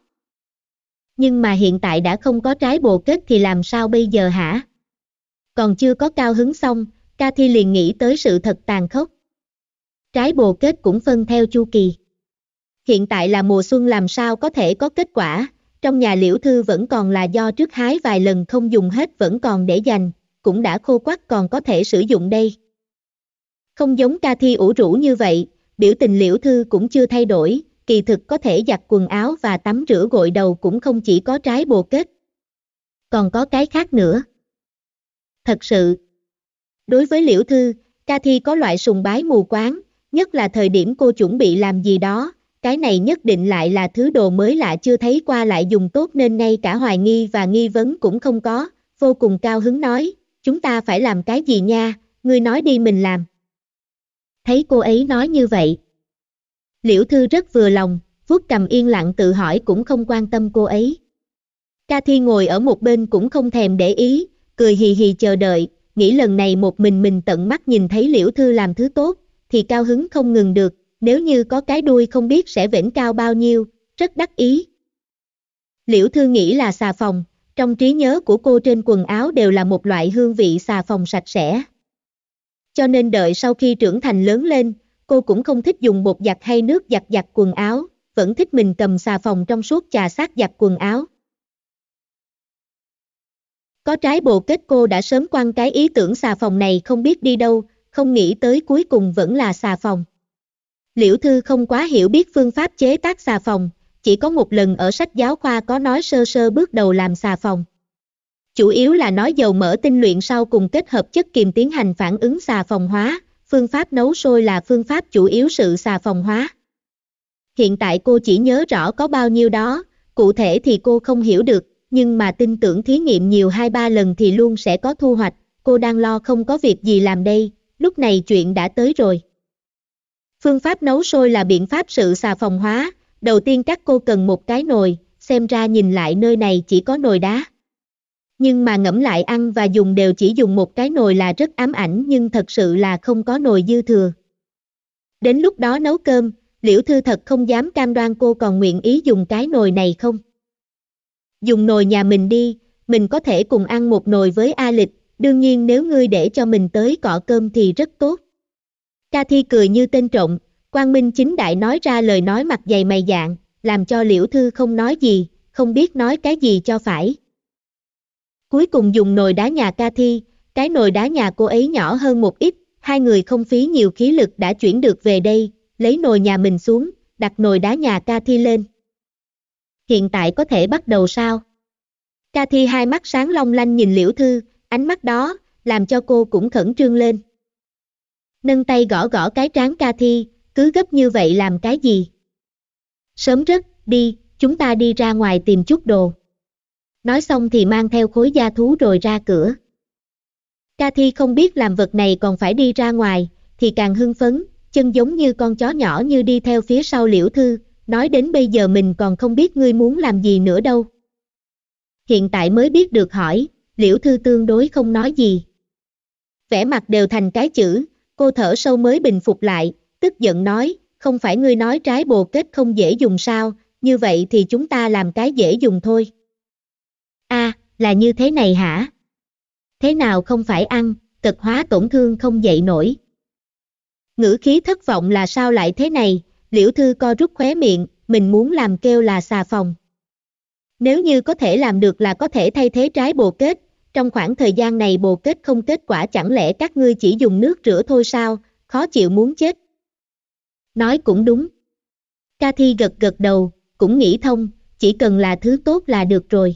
[SPEAKER 1] Nhưng mà hiện tại đã không có trái bồ kết thì làm sao bây giờ hả? Còn chưa có cao hứng xong, Cathy liền nghĩ tới sự thật tàn khốc. Trái bồ kết cũng phân theo chu kỳ. Hiện tại là mùa xuân làm sao có thể có kết quả, trong nhà liễu thư vẫn còn là do trước hái vài lần không dùng hết vẫn còn để dành, cũng đã khô quắc còn có thể sử dụng đây. Không giống ca thi ủ rũ như vậy, biểu tình liễu thư cũng chưa thay đổi, kỳ thực có thể giặt quần áo và tắm rửa gội đầu cũng không chỉ có trái bồ kết. Còn có cái khác nữa. Thật sự, đối với liễu thư, ca thi có loại sùng bái mù quáng, nhất là thời điểm cô chuẩn bị làm gì đó, cái này nhất định lại là thứ đồ mới lạ chưa thấy qua lại dùng tốt nên ngay cả hoài nghi và nghi vấn cũng không có, vô cùng cao hứng nói, chúng ta phải làm cái gì nha, ngươi nói đi mình làm. Thấy cô ấy nói như vậy, Liễu Thư rất vừa lòng, vuốt cầm yên lặng tự hỏi cũng không quan tâm cô ấy. Ca Thi ngồi ở một bên cũng không thèm để ý, cười hì hì chờ đợi, nghĩ lần này một mình mình tận mắt nhìn thấy Liễu Thư làm thứ tốt, thì cao hứng không ngừng được, nếu như có cái đuôi không biết sẽ vĩnh cao bao nhiêu, rất đắc ý. Liễu Thư nghĩ là xà phòng, trong trí nhớ của cô trên quần áo đều là một loại hương vị xà phòng sạch sẽ. Cho nên đợi sau khi trưởng thành lớn lên, cô cũng không thích dùng bột giặt hay nước giặt giặt quần áo, vẫn thích mình cầm xà phòng trong suốt trà sát giặt quần áo. Có trái bồ kết cô đã sớm quan cái ý tưởng xà phòng này không biết đi đâu, không nghĩ tới cuối cùng vẫn là xà phòng. Liễu Thư không quá hiểu biết phương pháp chế tác xà phòng, chỉ có một lần ở sách giáo khoa có nói sơ sơ bước đầu làm xà phòng. Chủ yếu là nói dầu mỡ tinh luyện sau cùng kết hợp chất kiềm tiến hành phản ứng xà phòng hóa, phương pháp nấu sôi là phương pháp chủ yếu sự xà phòng hóa. Hiện tại cô chỉ nhớ rõ có bao nhiêu đó, cụ thể thì cô không hiểu được, nhưng mà tin tưởng thí nghiệm nhiều hai ba lần thì luôn sẽ có thu hoạch, cô đang lo không có việc gì làm đây, lúc này chuyện đã tới rồi. Phương pháp nấu sôi là biện pháp sự xà phòng hóa, đầu tiên các cô cần một cái nồi, xem ra nhìn lại nơi này chỉ có nồi đá. Nhưng mà ngẫm lại ăn và dùng đều chỉ dùng một cái nồi là rất ám ảnh nhưng thật sự là không có nồi dư thừa. Đến lúc đó nấu cơm, liễu thư thật không dám cam đoan cô còn nguyện ý dùng cái nồi này không. Dùng nồi nhà mình đi, mình có thể cùng ăn một nồi với A Lịch, đương nhiên nếu ngươi để cho mình tới cọ cơm thì rất tốt. Ca Thi cười như tên trộm, Quang Minh chính đại nói ra lời nói mặt dày mày dạng, làm cho Liễu Thư không nói gì, không biết nói cái gì cho phải. Cuối cùng dùng nồi đá nhà Ca Thi, cái nồi đá nhà cô ấy nhỏ hơn một ít, hai người không phí nhiều khí lực đã chuyển được về đây, lấy nồi nhà mình xuống, đặt nồi đá nhà Ca Thi lên. Hiện tại có thể bắt đầu sao? Ca Thi hai mắt sáng long lanh nhìn Liễu Thư, ánh mắt đó, làm cho cô cũng khẩn trương lên nâng tay gõ gõ cái trán ca thi, cứ gấp như vậy làm cái gì? Sớm rất, đi, chúng ta đi ra ngoài tìm chút đồ. Nói xong thì mang theo khối gia thú rồi ra cửa. Ca thi không biết làm vật này còn phải đi ra ngoài, thì càng hưng phấn, chân giống như con chó nhỏ như đi theo phía sau liễu thư, nói đến bây giờ mình còn không biết ngươi muốn làm gì nữa đâu. Hiện tại mới biết được hỏi, liễu thư tương đối không nói gì. Vẽ mặt đều thành cái chữ, Cô thở sâu mới bình phục lại, tức giận nói, không phải ngươi nói trái bồ kết không dễ dùng sao, như vậy thì chúng ta làm cái dễ dùng thôi. a là như thế này hả? Thế nào không phải ăn, cực hóa tổn thương không dậy nổi. Ngữ khí thất vọng là sao lại thế này, liễu thư co rút khóe miệng, mình muốn làm kêu là xà phòng. Nếu như có thể làm được là có thể thay thế trái bồ kết, trong khoảng thời gian này bồ kết không kết quả chẳng lẽ các ngươi chỉ dùng nước rửa thôi sao, khó chịu muốn chết. Nói cũng đúng. Ca thi gật gật đầu, cũng nghĩ thông, chỉ cần là thứ tốt là được rồi.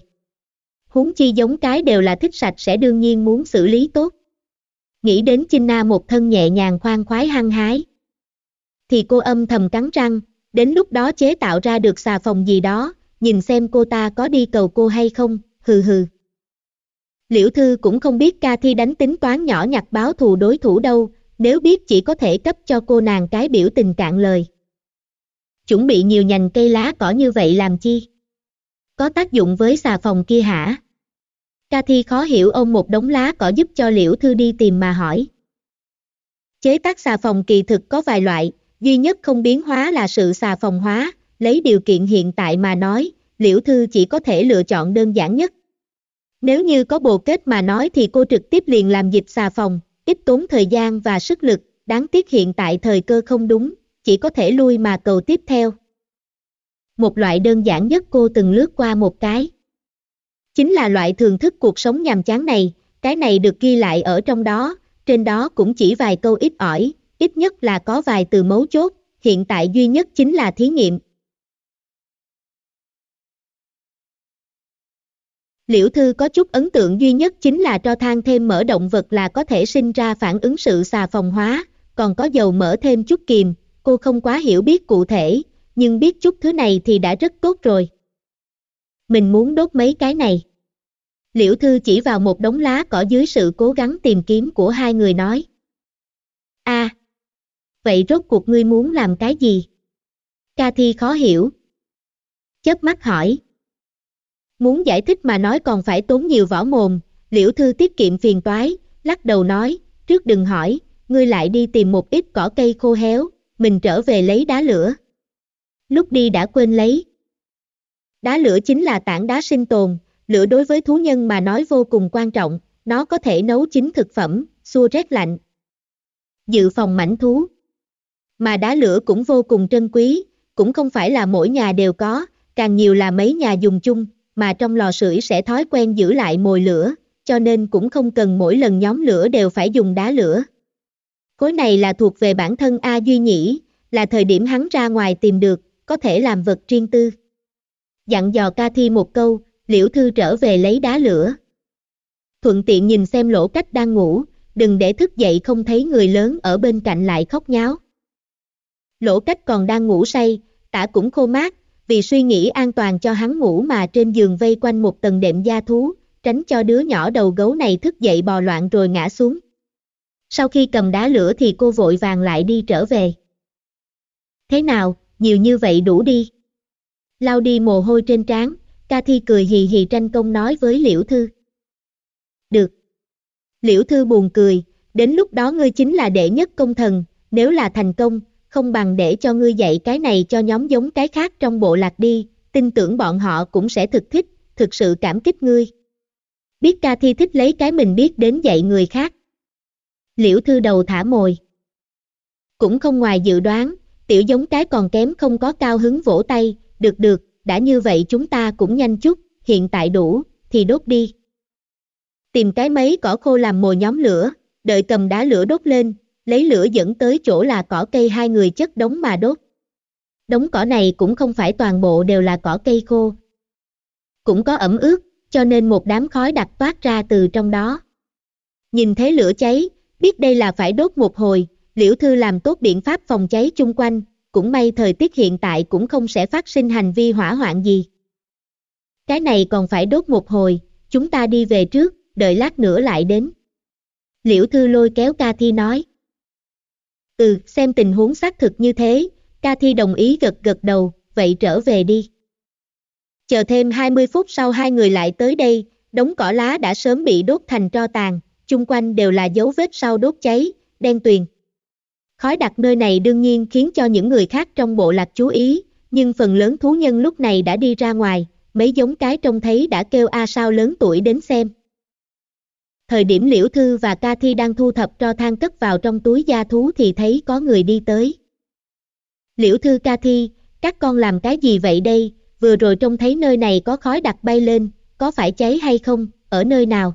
[SPEAKER 1] Huống chi giống cái đều là thích sạch sẽ đương nhiên muốn xử lý tốt. Nghĩ đến Chinh Na một thân nhẹ nhàng khoan khoái hăng hái. Thì cô âm thầm cắn răng, đến lúc đó chế tạo ra được xà phòng gì đó, nhìn xem cô ta có đi cầu cô hay không, hừ hừ. Liễu Thư cũng không biết ca thi đánh tính toán nhỏ nhặt báo thù đối thủ đâu, nếu biết chỉ có thể cấp cho cô nàng cái biểu tình cạn lời. Chuẩn bị nhiều nhành cây lá cỏ như vậy làm chi? Có tác dụng với xà phòng kia hả? Ca thi khó hiểu ông một đống lá cỏ giúp cho Liễu Thư đi tìm mà hỏi. Chế tác xà phòng kỳ thực có vài loại, duy nhất không biến hóa là sự xà phòng hóa, lấy điều kiện hiện tại mà nói, Liễu Thư chỉ có thể lựa chọn đơn giản nhất. Nếu như có bộ kết mà nói thì cô trực tiếp liền làm dịch xà phòng, ít tốn thời gian và sức lực, đáng tiếc hiện tại thời cơ không đúng, chỉ có thể lui mà cầu tiếp theo. Một loại đơn giản nhất cô từng lướt qua một cái. Chính là loại thường thức cuộc sống nhàm chán này, cái này được ghi lại ở trong đó, trên đó cũng chỉ vài câu ít ỏi, ít nhất là có vài từ mấu chốt, hiện tại duy nhất chính là thí nghiệm, Liễu Thư có chút ấn tượng duy nhất chính là cho than thêm mỡ động vật là có thể sinh ra phản ứng sự xà phòng hóa, còn có dầu mỡ thêm chút kiềm, cô không quá hiểu biết cụ thể, nhưng biết chút thứ này thì đã rất tốt rồi. Mình muốn đốt mấy cái này. Liễu Thư chỉ vào một đống lá cỏ dưới sự cố gắng tìm kiếm của hai người nói. a à! vậy rốt cuộc ngươi muốn làm cái gì? Ca Thi khó hiểu. Chớp mắt hỏi muốn giải thích mà nói còn phải tốn nhiều võ mồm, liễu thư tiết kiệm phiền toái, lắc đầu nói, trước đừng hỏi, ngươi lại đi tìm một ít cỏ cây khô héo, mình trở về lấy đá lửa. Lúc đi đã quên lấy. Đá lửa chính là tảng đá sinh tồn, lửa đối với thú nhân mà nói vô cùng quan trọng, nó có thể nấu chính thực phẩm, xua rét lạnh. Dự phòng mảnh thú. Mà đá lửa cũng vô cùng trân quý, cũng không phải là mỗi nhà đều có, càng nhiều là mấy nhà dùng chung mà trong lò sưởi sẽ thói quen giữ lại mồi lửa, cho nên cũng không cần mỗi lần nhóm lửa đều phải dùng đá lửa. Khối này là thuộc về bản thân A Duy Nhĩ, là thời điểm hắn ra ngoài tìm được, có thể làm vật riêng tư. Dặn dò ca thi một câu, liễu thư trở về lấy đá lửa. Thuận tiện nhìn xem lỗ cách đang ngủ, đừng để thức dậy không thấy người lớn ở bên cạnh lại khóc nháo. Lỗ cách còn đang ngủ say, tả cũng khô mát, vì suy nghĩ an toàn cho hắn ngủ mà trên giường vây quanh một tầng đệm da thú, tránh cho đứa nhỏ đầu gấu này thức dậy bò loạn rồi ngã xuống. Sau khi cầm đá lửa thì cô vội vàng lại đi trở về. Thế nào, nhiều như vậy đủ đi. Lao đi mồ hôi trên trán, ca thi cười hì hì tranh công nói với Liễu Thư. Được. Liễu Thư buồn cười, đến lúc đó ngươi chính là đệ nhất công thần, nếu là thành công, không bằng để cho ngươi dạy cái này cho nhóm giống cái khác trong bộ lạc đi, tin tưởng bọn họ cũng sẽ thực thích, thực sự cảm kích ngươi. Biết ca thi thích lấy cái mình biết đến dạy người khác. Liễu thư đầu thả mồi. Cũng không ngoài dự đoán, tiểu giống cái còn kém không có cao hứng vỗ tay, được được, đã như vậy chúng ta cũng nhanh chút, hiện tại đủ, thì đốt đi. Tìm cái mấy cỏ khô làm mồi nhóm lửa, đợi cầm đá lửa đốt lên, lấy lửa dẫn tới chỗ là cỏ cây hai người chất đống mà đốt. Đống cỏ này cũng không phải toàn bộ đều là cỏ cây khô. Cũng có ẩm ướt, cho nên một đám khói đặc toát ra từ trong đó. Nhìn thấy lửa cháy, biết đây là phải đốt một hồi, Liễu Thư làm tốt biện pháp phòng cháy chung quanh, cũng may thời tiết hiện tại cũng không sẽ phát sinh hành vi hỏa hoạn gì. Cái này còn phải đốt một hồi, chúng ta đi về trước, đợi lát nữa lại đến. Liễu Thư lôi kéo ca thi nói. Ừ, xem tình huống xác thực như thế, ca thi đồng ý gật gật đầu, vậy trở về đi. Chờ thêm 20 phút sau hai người lại tới đây, đống cỏ lá đã sớm bị đốt thành tro tàn, chung quanh đều là dấu vết sau đốt cháy, đen tuyền. Khói đặc nơi này đương nhiên khiến cho những người khác trong bộ lạc chú ý, nhưng phần lớn thú nhân lúc này đã đi ra ngoài, mấy giống cái trông thấy đã kêu a sao lớn tuổi đến xem. Thời điểm Liễu Thư và Ca Thi đang thu thập cho than cất vào trong túi gia thú thì thấy có người đi tới. Liễu Thư Ca Thi, các con làm cái gì vậy đây, vừa rồi trông thấy nơi này có khói đặc bay lên, có phải cháy hay không, ở nơi nào?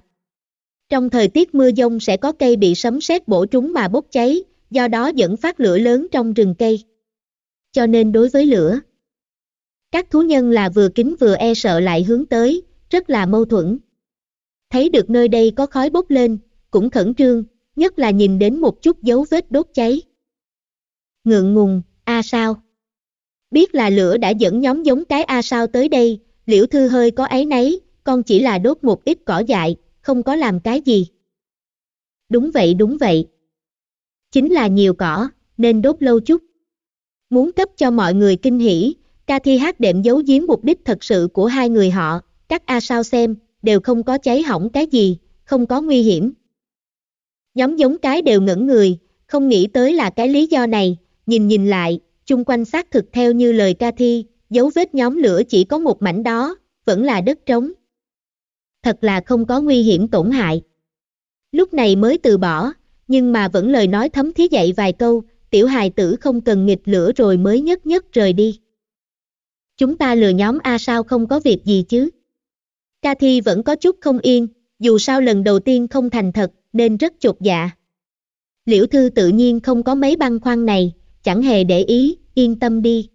[SPEAKER 1] Trong thời tiết mưa dông sẽ có cây bị sấm sét bổ trúng mà bốc cháy, do đó dẫn phát lửa lớn trong rừng cây. Cho nên đối với lửa, các thú nhân là vừa kính vừa e sợ lại hướng tới, rất là mâu thuẫn thấy được nơi đây có khói bốc lên, cũng khẩn trương, nhất là nhìn đến một chút dấu vết đốt cháy. Ngượng ngùng, a sao? Biết là lửa đã dẫn nhóm giống cái a sao tới đây, liễu thư hơi có ấy nấy, con chỉ là đốt một ít cỏ dại, không có làm cái gì. Đúng vậy đúng vậy. Chính là nhiều cỏ, nên đốt lâu chút. Muốn cấp cho mọi người kinh hỉ, ca thi hát đệm giấu giếm mục đích thật sự của hai người họ, các A sao xem, đều không có cháy hỏng cái gì, không có nguy hiểm. Nhóm giống cái đều ngẩn người, không nghĩ tới là cái lý do này, nhìn nhìn lại, chung quanh xác thực theo như lời ca thi, dấu vết nhóm lửa chỉ có một mảnh đó, vẫn là đất trống. Thật là không có nguy hiểm tổn hại. Lúc này mới từ bỏ, nhưng mà vẫn lời nói thấm thí dậy vài câu, tiểu hài tử không cần nghịch lửa rồi mới nhất nhất rời đi. Chúng ta lừa nhóm A sao không có việc gì chứ? Cathy vẫn có chút không yên, dù sao lần đầu tiên không thành thật nên rất chột dạ. Liễu Thư tự nhiên không có mấy băng khoăn này, chẳng hề để ý, yên tâm đi.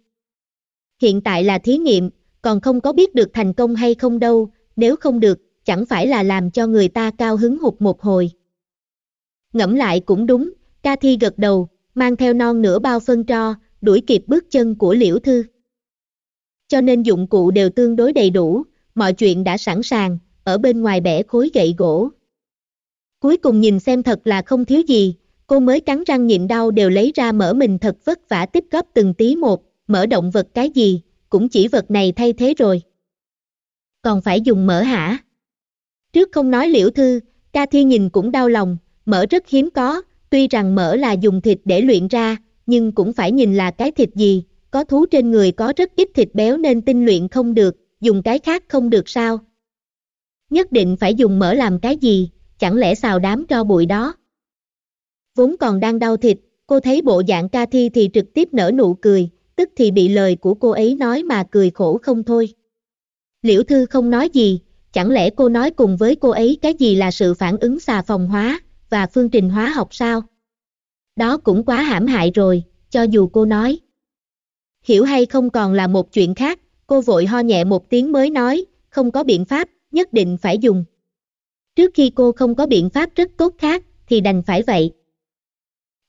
[SPEAKER 1] Hiện tại là thí nghiệm, còn không có biết được thành công hay không đâu, nếu không được, chẳng phải là làm cho người ta cao hứng hụt một hồi. Ngẫm lại cũng đúng, Cathy gật đầu, mang theo non nửa bao phân tro, đuổi kịp bước chân của Liễu Thư. Cho nên dụng cụ đều tương đối đầy đủ, mọi chuyện đã sẵn sàng, ở bên ngoài bẻ khối gậy gỗ. Cuối cùng nhìn xem thật là không thiếu gì, cô mới cắn răng nhịn đau đều lấy ra mở mình thật vất vả tiếp góp từng tí một, mở động vật cái gì, cũng chỉ vật này thay thế rồi. Còn phải dùng mở hả? Trước không nói liễu thư, ca thi nhìn cũng đau lòng, mở rất hiếm có, tuy rằng mở là dùng thịt để luyện ra, nhưng cũng phải nhìn là cái thịt gì, có thú trên người có rất ít thịt béo nên tinh luyện không được, dùng cái khác không được sao? Nhất định phải dùng mỡ làm cái gì, chẳng lẽ xào đám cho bụi đó? Vốn còn đang đau thịt, cô thấy bộ dạng ca thi thì trực tiếp nở nụ cười, tức thì bị lời của cô ấy nói mà cười khổ không thôi. Liễu Thư không nói gì, chẳng lẽ cô nói cùng với cô ấy cái gì là sự phản ứng xà phòng hóa và phương trình hóa học sao? Đó cũng quá hãm hại rồi, cho dù cô nói. Hiểu hay không còn là một chuyện khác, cô vội ho nhẹ một tiếng mới nói, không có biện pháp, nhất định phải dùng. Trước khi cô không có biện pháp rất tốt khác, thì đành phải vậy.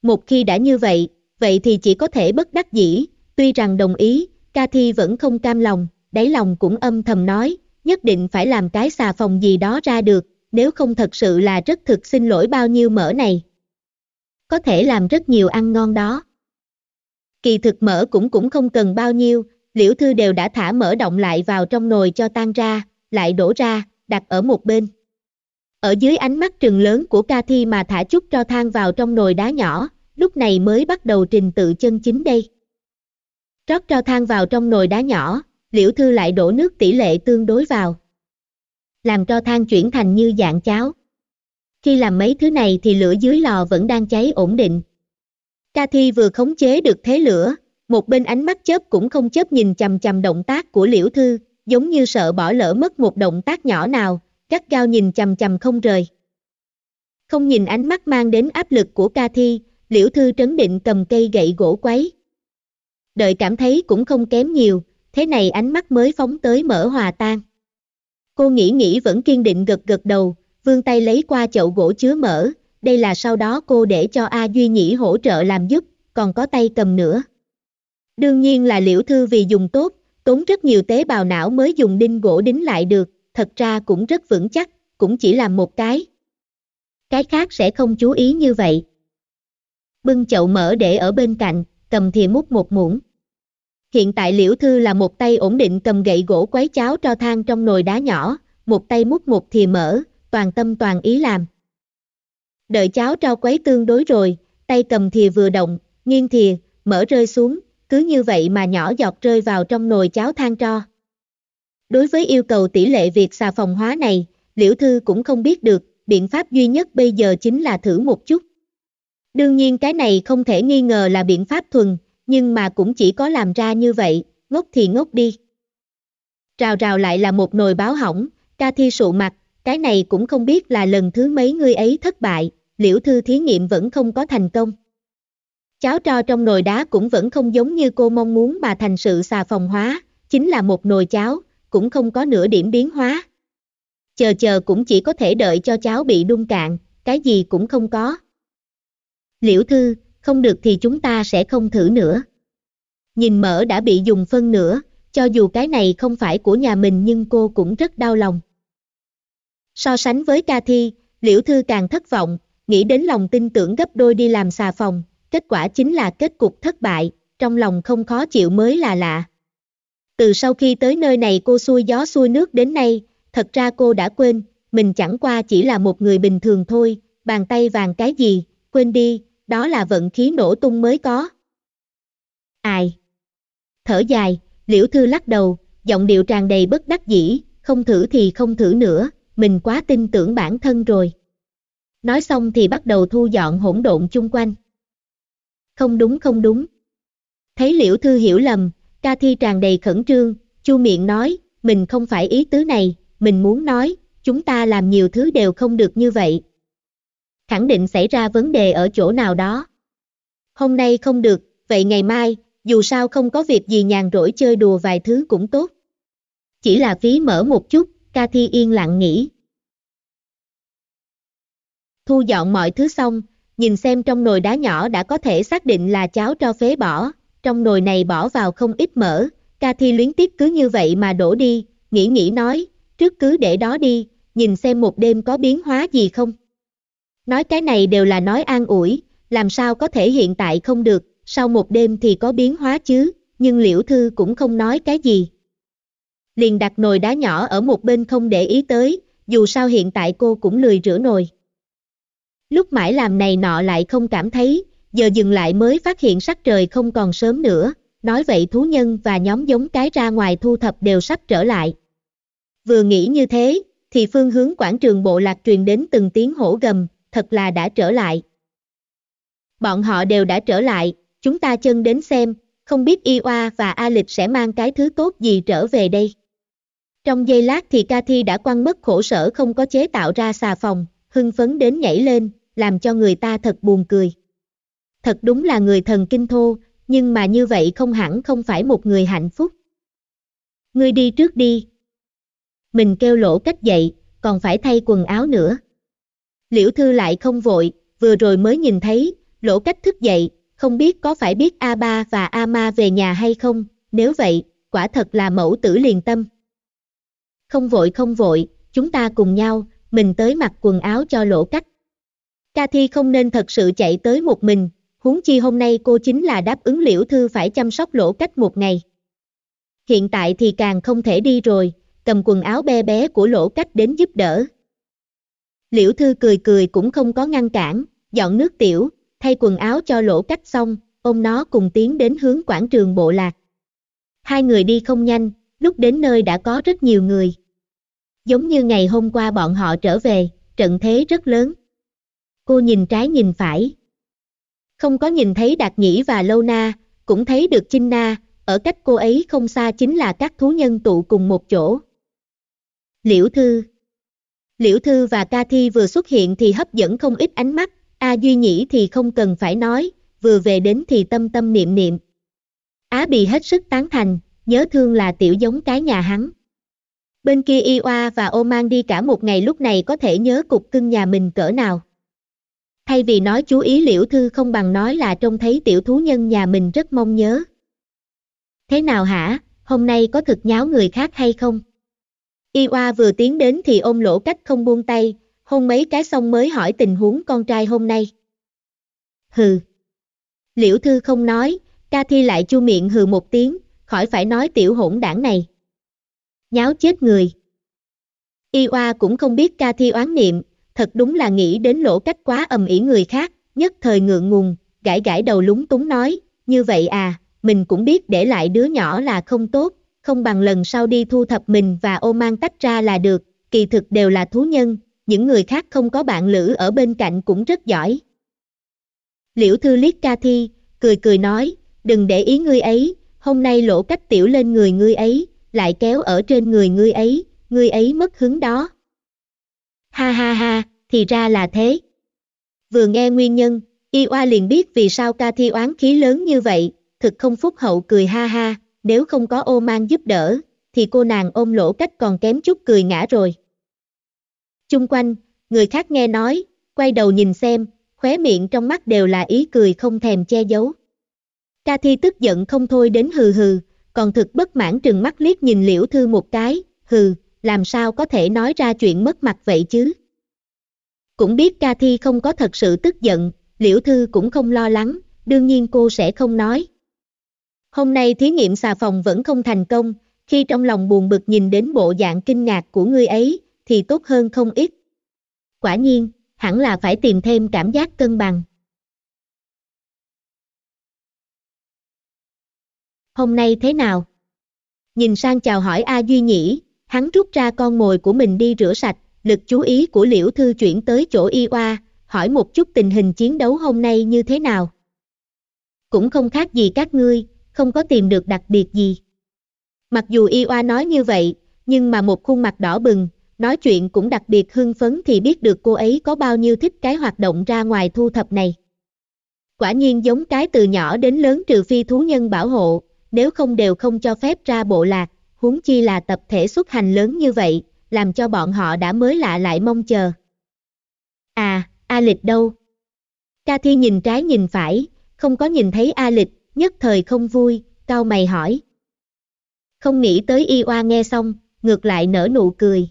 [SPEAKER 1] Một khi đã như vậy, vậy thì chỉ có thể bất đắc dĩ, tuy rằng đồng ý, Cathy vẫn không cam lòng, đáy lòng cũng âm thầm nói, nhất định phải làm cái xà phòng gì đó ra được, nếu không thật sự là rất thực xin lỗi bao nhiêu mỡ này. Có thể làm rất nhiều ăn ngon đó. Kỳ thực mỡ cũng cũng không cần bao nhiêu, liễu thư đều đã thả mở động lại vào trong nồi cho tan ra, lại đổ ra, đặt ở một bên. Ở dưới ánh mắt trừng lớn của ca thi mà thả chút tro than vào trong nồi đá nhỏ, lúc này mới bắt đầu trình tự chân chính đây. Trót tro than vào trong nồi đá nhỏ, liễu thư lại đổ nước tỷ lệ tương đối vào. Làm tro than chuyển thành như dạng cháo. Khi làm mấy thứ này thì lửa dưới lò vẫn đang cháy ổn định. Ca thi vừa khống chế được thế lửa, một bên ánh mắt chớp cũng không chớp nhìn chầm chầm động tác của liễu thư, giống như sợ bỏ lỡ mất một động tác nhỏ nào, gắt gao nhìn chầm chầm không rời. Không nhìn ánh mắt mang đến áp lực của ca thi, liễu thư trấn định cầm cây gậy gỗ quấy. Đợi cảm thấy cũng không kém nhiều, thế này ánh mắt mới phóng tới mở hòa tan. Cô nghĩ nghĩ vẫn kiên định gật gật đầu, vương tay lấy qua chậu gỗ chứa mỡ, đây là sau đó cô để cho A Duy Nhĩ hỗ trợ làm giúp, còn có tay cầm nữa. Đương nhiên là liễu thư vì dùng tốt, tốn rất nhiều tế bào não mới dùng đinh gỗ đính lại được, thật ra cũng rất vững chắc, cũng chỉ làm một cái. Cái khác sẽ không chú ý như vậy. Bưng chậu mở để ở bên cạnh, cầm thì múc một muỗng. Hiện tại liễu thư là một tay ổn định cầm gậy gỗ quấy cháo cho than trong nồi đá nhỏ, một tay múc một thì mở, toàn tâm toàn ý làm. Đợi cháo trao quấy tương đối rồi, tay cầm thì vừa động, nghiêng thìa, mở rơi xuống, cứ như vậy mà nhỏ giọt rơi vào trong nồi cháo than tro. Đối với yêu cầu tỷ lệ việc xà phòng hóa này, Liễu Thư cũng không biết được, biện pháp duy nhất bây giờ chính là thử một chút. Đương nhiên cái này không thể nghi ngờ là biện pháp thuần, nhưng mà cũng chỉ có làm ra như vậy, ngốc thì ngốc đi. Rào rào lại là một nồi báo hỏng, ca thi sụ mặt, cái này cũng không biết là lần thứ mấy người ấy thất bại, liễu thư thí nghiệm vẫn không có thành công. Cháo tro trong nồi đá cũng vẫn không giống như cô mong muốn mà thành sự xà phòng hóa, chính là một nồi cháo, cũng không có nửa điểm biến hóa. Chờ chờ cũng chỉ có thể đợi cho cháo bị đun cạn, cái gì cũng không có. Liễu thư, không được thì chúng ta sẽ không thử nữa. Nhìn mỡ đã bị dùng phân nữa, cho dù cái này không phải của nhà mình nhưng cô cũng rất đau lòng. So sánh với ca thi, Liễu Thư càng thất vọng, nghĩ đến lòng tin tưởng gấp đôi đi làm xà phòng, kết quả chính là kết cục thất bại, trong lòng không khó chịu mới là lạ. Từ sau khi tới nơi này cô xuôi gió xuôi nước đến nay, thật ra cô đã quên, mình chẳng qua chỉ là một người bình thường thôi, bàn tay vàng cái gì, quên đi, đó là vận khí nổ tung mới có. Ai? Thở dài, liễu thư lắc đầu, giọng điệu tràn đầy bất đắc dĩ, không thử thì không thử nữa, mình quá tin tưởng bản thân rồi. Nói xong thì bắt đầu thu dọn hỗn độn chung quanh không đúng không đúng. Thấy Liễu Thư hiểu lầm, ca thi tràn đầy khẩn trương, chu miệng nói, mình không phải ý tứ này, mình muốn nói, chúng ta làm nhiều thứ đều không được như vậy. Khẳng định xảy ra vấn đề ở chỗ nào đó. Hôm nay không được, vậy ngày mai, dù sao không có việc gì nhàn rỗi chơi đùa vài thứ cũng tốt. Chỉ là phí mở một chút, ca thi yên lặng nghĩ. Thu dọn mọi thứ xong, nhìn xem trong nồi đá nhỏ đã có thể xác định là cháo cho phế bỏ, trong nồi này bỏ vào không ít mỡ, ca luyến tiếp cứ như vậy mà đổ đi, nghĩ nghĩ nói, trước cứ để đó đi, nhìn xem một đêm có biến hóa gì không. Nói cái này đều là nói an ủi, làm sao có thể hiện tại không được, sau một đêm thì có biến hóa chứ, nhưng liễu thư cũng không nói cái gì. Liền đặt nồi đá nhỏ ở một bên không để ý tới, dù sao hiện tại cô cũng lười rửa nồi. Lúc mãi làm này nọ lại không cảm thấy, giờ dừng lại mới phát hiện sắc trời không còn sớm nữa, nói vậy thú nhân và nhóm giống cái ra ngoài thu thập đều sắp trở lại. Vừa nghĩ như thế, thì phương hướng quảng trường bộ lạc truyền đến từng tiếng hổ gầm, thật là đã trở lại. Bọn họ đều đã trở lại, chúng ta chân đến xem, không biết Y Oa và A Lịch sẽ mang cái thứ tốt gì trở về đây. Trong giây lát thì Cathy đã quăng mất khổ sở không có chế tạo ra xà phòng, hưng phấn đến nhảy lên, làm cho người ta thật buồn cười. Thật đúng là người thần kinh thô, nhưng mà như vậy không hẳn không phải một người hạnh phúc. Ngươi đi trước đi. Mình kêu lỗ cách dậy, còn phải thay quần áo nữa. Liễu Thư lại không vội, vừa rồi mới nhìn thấy, lỗ cách thức dậy, không biết có phải biết A3 và A-ma về nhà hay không, nếu vậy, quả thật là mẫu tử liền tâm. Không vội không vội, chúng ta cùng nhau, mình tới mặc quần áo cho lỗ cách. Cathy không nên thật sự chạy tới một mình, huống chi hôm nay cô chính là đáp ứng liễu thư phải chăm sóc lỗ cách một ngày. Hiện tại thì càng không thể đi rồi, cầm quần áo bé bé của lỗ cách đến giúp đỡ. Liễu thư cười cười cũng không có ngăn cản, dọn nước tiểu, thay quần áo cho lỗ cách xong, ôm nó cùng tiến đến hướng quảng trường bộ lạc. Hai người đi không nhanh, lúc đến nơi đã có rất nhiều người. Giống như ngày hôm qua bọn họ trở về, trận thế rất lớn cô nhìn trái nhìn phải. Không có nhìn thấy Đạt Nhĩ và Lâu Na, cũng thấy được Chinh Na, ở cách cô ấy không xa chính là các thú nhân tụ cùng một chỗ. Liễu Thư Liễu Thư và Ca Thi vừa xuất hiện thì hấp dẫn không ít ánh mắt, A Duy Nhĩ thì không cần phải nói, vừa về đến thì tâm tâm niệm niệm. Á Bì hết sức tán thành, nhớ thương là tiểu giống cái nhà hắn. Bên kia y oa và ô Oman đi cả một ngày lúc này có thể nhớ cục cưng nhà mình cỡ nào thay vì nói chú ý liễu thư không bằng nói là trông thấy tiểu thú nhân nhà mình rất mong nhớ. Thế nào hả, hôm nay có thực nháo người khác hay không? Y oa vừa tiến đến thì ôm lỗ cách không buông tay, hôn mấy cái xong mới hỏi tình huống con trai hôm nay. Hừ. Liễu thư không nói, ca thi lại chu miệng hừ một tiếng, khỏi phải nói tiểu hỗn đảng này. Nháo chết người. Y oa cũng không biết ca thi oán niệm, thật đúng là nghĩ đến lỗ cách quá ầm ĩ người khác, nhất thời ngượng ngùng, gãi gãi đầu lúng túng nói, như vậy à, mình cũng biết để lại đứa nhỏ là không tốt, không bằng lần sau đi thu thập mình và ô mang tách ra là được, kỳ thực đều là thú nhân, những người khác không có bạn lữ ở bên cạnh cũng rất giỏi. Liễu Thư liếc ca thi, cười cười nói, đừng để ý ngươi ấy, hôm nay lỗ cách tiểu lên người ngươi ấy, lại kéo ở trên người ngươi ấy, ngươi ấy mất hứng đó ha ha ha thì ra là thế vừa nghe nguyên nhân y oa liền biết vì sao ca thi oán khí lớn như vậy thực không phúc hậu cười ha ha nếu không có ô mang giúp đỡ thì cô nàng ôm lỗ cách còn kém chút cười ngã rồi chung quanh người khác nghe nói quay đầu nhìn xem khóe miệng trong mắt đều là ý cười không thèm che giấu ca thi tức giận không thôi đến hừ hừ còn thực bất mãn trừng mắt liếc nhìn liễu thư một cái hừ làm sao có thể nói ra chuyện mất mặt vậy chứ? Cũng biết ca thi không có thật sự tức giận, liễu thư cũng không lo lắng, đương nhiên cô sẽ không nói. Hôm nay thí nghiệm xà phòng vẫn không thành công, khi trong lòng buồn bực nhìn đến bộ dạng kinh ngạc của người ấy, thì tốt hơn không ít. Quả nhiên, hẳn là phải tìm thêm cảm giác cân bằng. Hôm nay thế nào? Nhìn sang chào hỏi A Duy Nhĩ, hắn rút ra con mồi của mình đi rửa sạch, lực chú ý của liễu thư chuyển tới chỗ y oa, hỏi một chút tình hình chiến đấu hôm nay như thế nào. Cũng không khác gì các ngươi, không có tìm được đặc biệt gì. Mặc dù y oa nói như vậy, nhưng mà một khuôn mặt đỏ bừng, nói chuyện cũng đặc biệt hưng phấn thì biết được cô ấy có bao nhiêu thích cái hoạt động ra ngoài thu thập này. Quả nhiên giống cái từ nhỏ đến lớn trừ phi thú nhân bảo hộ, nếu không đều không cho phép ra bộ lạc huống chi là tập thể xuất hành lớn như vậy, làm cho bọn họ đã mới lạ lại mong chờ. À, A Lịch đâu? Ca Thi nhìn trái nhìn phải, không có nhìn thấy A Lịch, nhất thời không vui, cao mày hỏi. Không nghĩ tới y oa nghe xong, ngược lại nở nụ cười.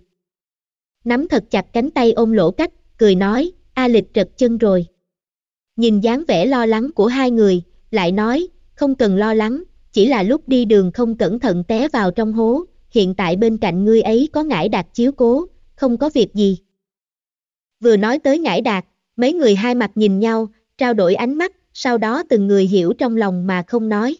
[SPEAKER 1] Nắm thật chặt cánh tay ôm lỗ cách, cười nói, A Lịch trật chân rồi. Nhìn dáng vẻ lo lắng của hai người, lại nói, không cần lo lắng, chỉ là lúc đi đường không cẩn thận té vào trong hố, hiện tại bên cạnh ngươi ấy có ngải đạt chiếu cố, không có việc gì. Vừa nói tới ngải đạt, mấy người hai mặt nhìn nhau, trao đổi ánh mắt, sau đó từng người hiểu trong lòng mà không nói.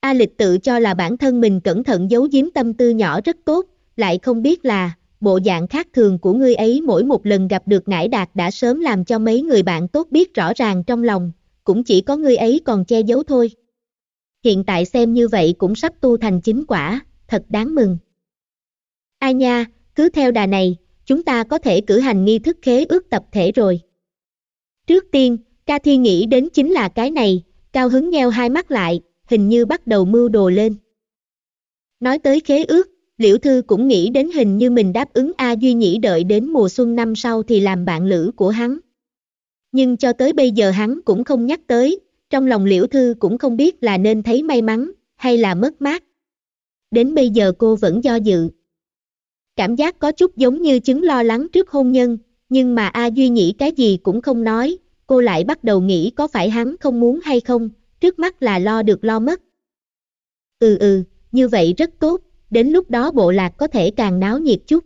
[SPEAKER 1] A Lịch tự cho là bản thân mình cẩn thận giấu giếm tâm tư nhỏ rất tốt, lại không biết là, bộ dạng khác thường của ngươi ấy mỗi một lần gặp được ngải đạt đã sớm làm cho mấy người bạn tốt biết rõ ràng trong lòng, cũng chỉ có ngươi ấy còn che giấu thôi hiện tại xem như vậy cũng sắp tu thành chính quả, thật đáng mừng. ai nha, cứ theo đà này, chúng ta có thể cử hành nghi thức khế ước tập thể rồi. Trước tiên, ca thi nghĩ đến chính là cái này, cao hứng nheo hai mắt lại, hình như bắt đầu mưu đồ lên. Nói tới khế ước, Liễu Thư cũng nghĩ đến hình như mình đáp ứng A Duy Nhĩ đợi đến mùa xuân năm sau thì làm bạn lữ của hắn. Nhưng cho tới bây giờ hắn cũng không nhắc tới, trong lòng liễu thư cũng không biết là nên thấy may mắn, hay là mất mát. Đến bây giờ cô vẫn do dự. Cảm giác có chút giống như chứng lo lắng trước hôn nhân, nhưng mà A Duy nghĩ cái gì cũng không nói, cô lại bắt đầu nghĩ có phải hắn không muốn hay không, trước mắt là lo được lo mất. Ừ ừ, như vậy rất tốt, đến lúc đó bộ lạc có thể càng náo nhiệt chút.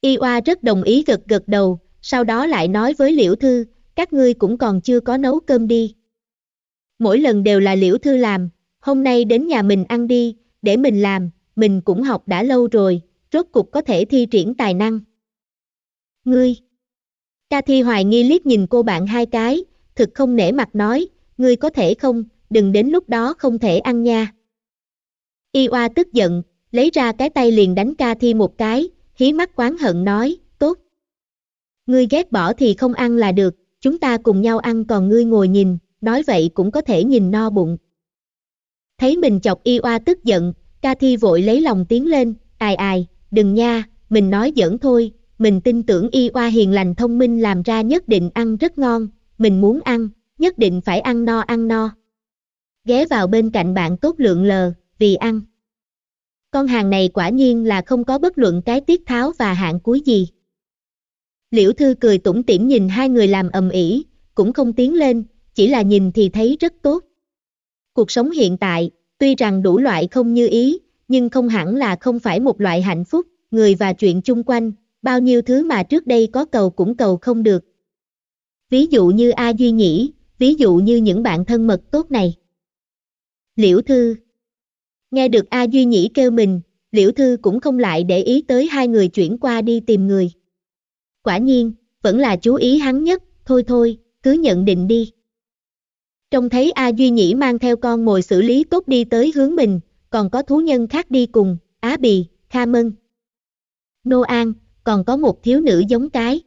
[SPEAKER 1] Y oa rất đồng ý gật gật đầu, sau đó lại nói với Liễu Thư, các ngươi cũng còn chưa có nấu cơm đi mỗi lần đều là liễu thư làm, hôm nay đến nhà mình ăn đi, để mình làm, mình cũng học đã lâu rồi, rốt cục có thể thi triển tài năng. Ngươi Ca thi hoài nghi liếc nhìn cô bạn hai cái, thực không nể mặt nói, ngươi có thể không, đừng đến lúc đó không thể ăn nha. Y oa tức giận, lấy ra cái tay liền đánh ca thi một cái, hí mắt quán hận nói, tốt. Ngươi ghét bỏ thì không ăn là được, chúng ta cùng nhau ăn còn ngươi ngồi nhìn, nói vậy cũng có thể nhìn no bụng. Thấy mình chọc y oa tức giận, ca thi vội lấy lòng tiếng lên, ai ai, đừng nha, mình nói giỡn thôi, mình tin tưởng y oa hiền lành thông minh làm ra nhất định ăn rất ngon, mình muốn ăn, nhất định phải ăn no ăn no. Ghé vào bên cạnh bạn tốt lượng lờ, vì ăn. Con hàng này quả nhiên là không có bất luận cái tiết tháo và hạng cuối gì. Liễu Thư cười tủm tỉm nhìn hai người làm ầm ĩ, cũng không tiến lên, chỉ là nhìn thì thấy rất tốt. Cuộc sống hiện tại, tuy rằng đủ loại không như ý, nhưng không hẳn là không phải một loại hạnh phúc, người và chuyện chung quanh, bao nhiêu thứ mà trước đây có cầu cũng cầu không được. Ví dụ như A Duy Nhĩ, ví dụ như những bạn thân mật tốt này. Liễu Thư Nghe được A Duy Nhĩ kêu mình, Liễu Thư cũng không lại để ý tới hai người chuyển qua đi tìm người. Quả nhiên, vẫn là chú ý hắn nhất, thôi thôi, cứ nhận định đi trông thấy A Duy Nhĩ mang theo con mồi xử lý tốt đi tới hướng mình, còn có thú nhân khác đi cùng, Á Bì, Kha Mân. Nô An, còn có một thiếu nữ giống cái.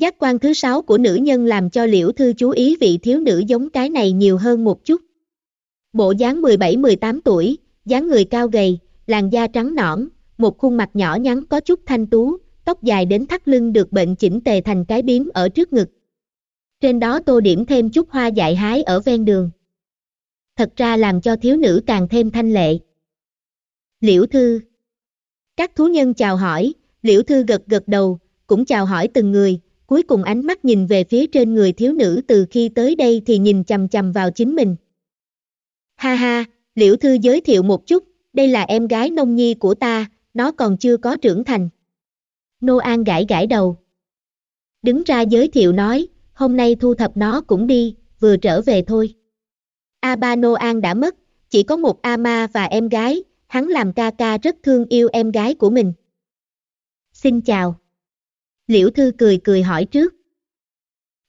[SPEAKER 1] Giác quan thứ sáu của nữ nhân làm cho Liễu Thư chú ý vị thiếu nữ giống cái này nhiều hơn một chút. Bộ dáng 17-18 tuổi, dáng người cao gầy, làn da trắng nõn, một khuôn mặt nhỏ nhắn có chút thanh tú, tóc dài đến thắt lưng được bệnh chỉnh tề thành cái biếm ở trước ngực, trên đó tô điểm thêm chút hoa dại hái ở ven đường. Thật ra làm cho thiếu nữ càng thêm thanh lệ. Liễu Thư Các thú nhân chào hỏi, Liễu Thư gật gật đầu, cũng chào hỏi từng người, cuối cùng ánh mắt nhìn về phía trên người thiếu nữ từ khi tới đây thì nhìn chầm chầm vào chính mình. Ha ha, Liễu Thư giới thiệu một chút, đây là em gái nông nhi của ta, nó còn chưa có trưởng thành. Nô An gãi gãi đầu. Đứng ra giới thiệu nói, hôm nay thu thập nó cũng đi, vừa trở về thôi. A Noan đã mất, chỉ có một Ama và em gái, hắn làm ca ca rất thương yêu em gái của mình. Xin chào. Liễu Thư cười cười hỏi trước.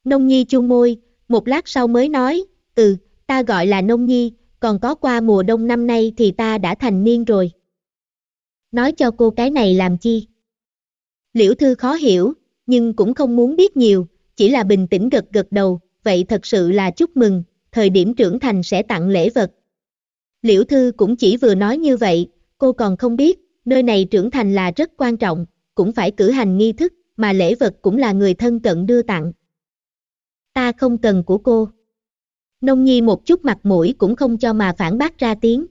[SPEAKER 1] Nông Nhi chung môi, một lát sau mới nói, ừ, ta gọi là Nông Nhi, còn có qua mùa đông năm nay thì ta đã thành niên rồi. Nói cho cô cái này làm chi? Liễu Thư khó hiểu, nhưng cũng không muốn biết nhiều, chỉ là bình tĩnh gật gật đầu, vậy thật sự là chúc mừng, thời điểm trưởng thành sẽ tặng lễ vật. Liễu Thư cũng chỉ vừa nói như vậy, cô còn không biết, nơi này trưởng thành là rất quan trọng, cũng phải cử hành nghi thức, mà lễ vật cũng là người thân cận đưa tặng. Ta không cần của cô. Nông Nhi một chút mặt mũi cũng không cho mà phản bác ra tiếng.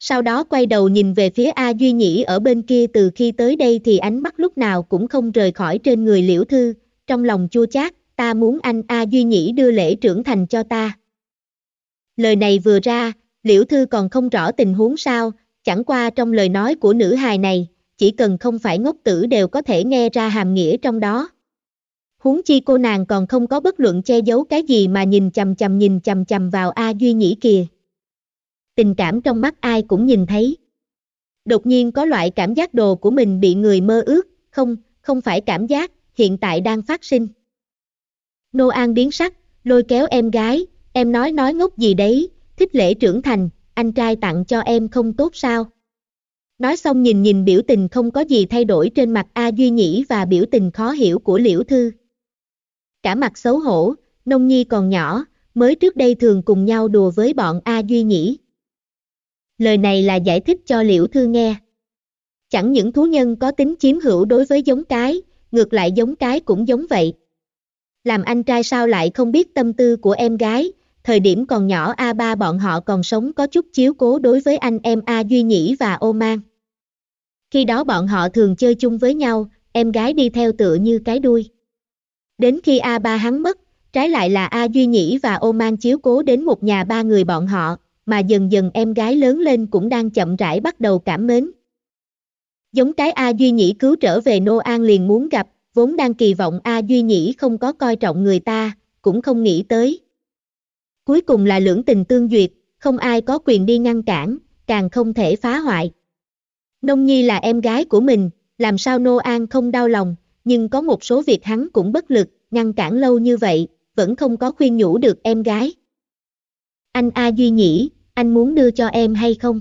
[SPEAKER 1] Sau đó quay đầu nhìn về phía A Duy Nhĩ ở bên kia từ khi tới đây thì ánh mắt lúc nào cũng không rời khỏi trên người Liễu Thư, trong lòng chua chát, ta muốn anh A Duy Nhĩ đưa lễ trưởng thành cho ta. Lời này vừa ra, liễu thư còn không rõ tình huống sao, chẳng qua trong lời nói của nữ hài này, chỉ cần không phải ngốc tử đều có thể nghe ra hàm nghĩa trong đó. Huống chi cô nàng còn không có bất luận che giấu cái gì mà nhìn chầm chầm nhìn chầm chầm vào A Duy Nhĩ kìa. Tình cảm trong mắt ai cũng nhìn thấy. Đột nhiên có loại cảm giác đồ của mình bị người mơ ước, không, không phải cảm giác, hiện tại đang phát sinh. Nô An biến sắc, lôi kéo em gái, em nói nói ngốc gì đấy, thích lễ trưởng thành, anh trai tặng cho em không tốt sao. Nói xong nhìn nhìn biểu tình không có gì thay đổi trên mặt A Duy Nhĩ và biểu tình khó hiểu của Liễu Thư. Cả mặt xấu hổ, Nông Nhi còn nhỏ, mới trước đây thường cùng nhau đùa với bọn A Duy Nhĩ. Lời này là giải thích cho Liễu Thư nghe. Chẳng những thú nhân có tính chiếm hữu đối với giống cái, ngược lại giống cái cũng giống vậy. Làm anh trai sao lại không biết tâm tư của em gái, thời điểm còn nhỏ A3 bọn họ còn sống có chút chiếu cố đối với anh em A Duy Nhĩ và Ô Mang. Khi đó bọn họ thường chơi chung với nhau, em gái đi theo tựa như cái đuôi. Đến khi A3 hắn mất, trái lại là A Duy Nhĩ và Ô Mang chiếu cố đến một nhà ba người bọn họ, mà dần dần em gái lớn lên cũng đang chậm rãi bắt đầu cảm mến. Giống cái A Duy Nhĩ cứu trở về Nô An liền muốn gặp, vốn đang kỳ vọng A Duy Nhĩ không có coi trọng người ta, cũng không nghĩ tới. Cuối cùng là lưỡng tình tương duyệt, không ai có quyền đi ngăn cản, càng không thể phá hoại. Nông Nhi là em gái của mình, làm sao Nô An không đau lòng, nhưng có một số việc hắn cũng bất lực, ngăn cản lâu như vậy, vẫn không có khuyên nhủ được em gái. Anh A Duy Nhĩ, anh muốn đưa cho em hay không?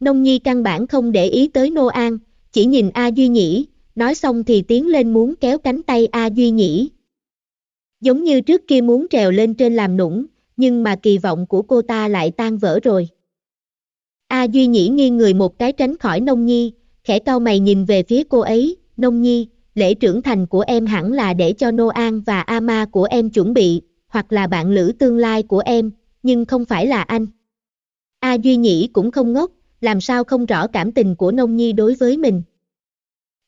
[SPEAKER 1] Nông Nhi căn bản không để ý tới Nô An, chỉ nhìn A Duy Nhĩ, nói xong thì tiến lên muốn kéo cánh tay A Duy Nhĩ. Giống như trước kia muốn trèo lên trên làm nũng, nhưng mà kỳ vọng của cô ta lại tan vỡ rồi. A Duy Nhĩ nghiêng người một cái tránh khỏi Nông Nhi, khẽ cau mày nhìn về phía cô ấy, Nông Nhi, lễ trưởng thành của em hẳn là để cho Nô An và A Ma của em chuẩn bị, hoặc là bạn lữ tương lai của em, nhưng không phải là anh. A Duy Nhĩ cũng không ngốc, làm sao không rõ cảm tình của Nông Nhi đối với mình.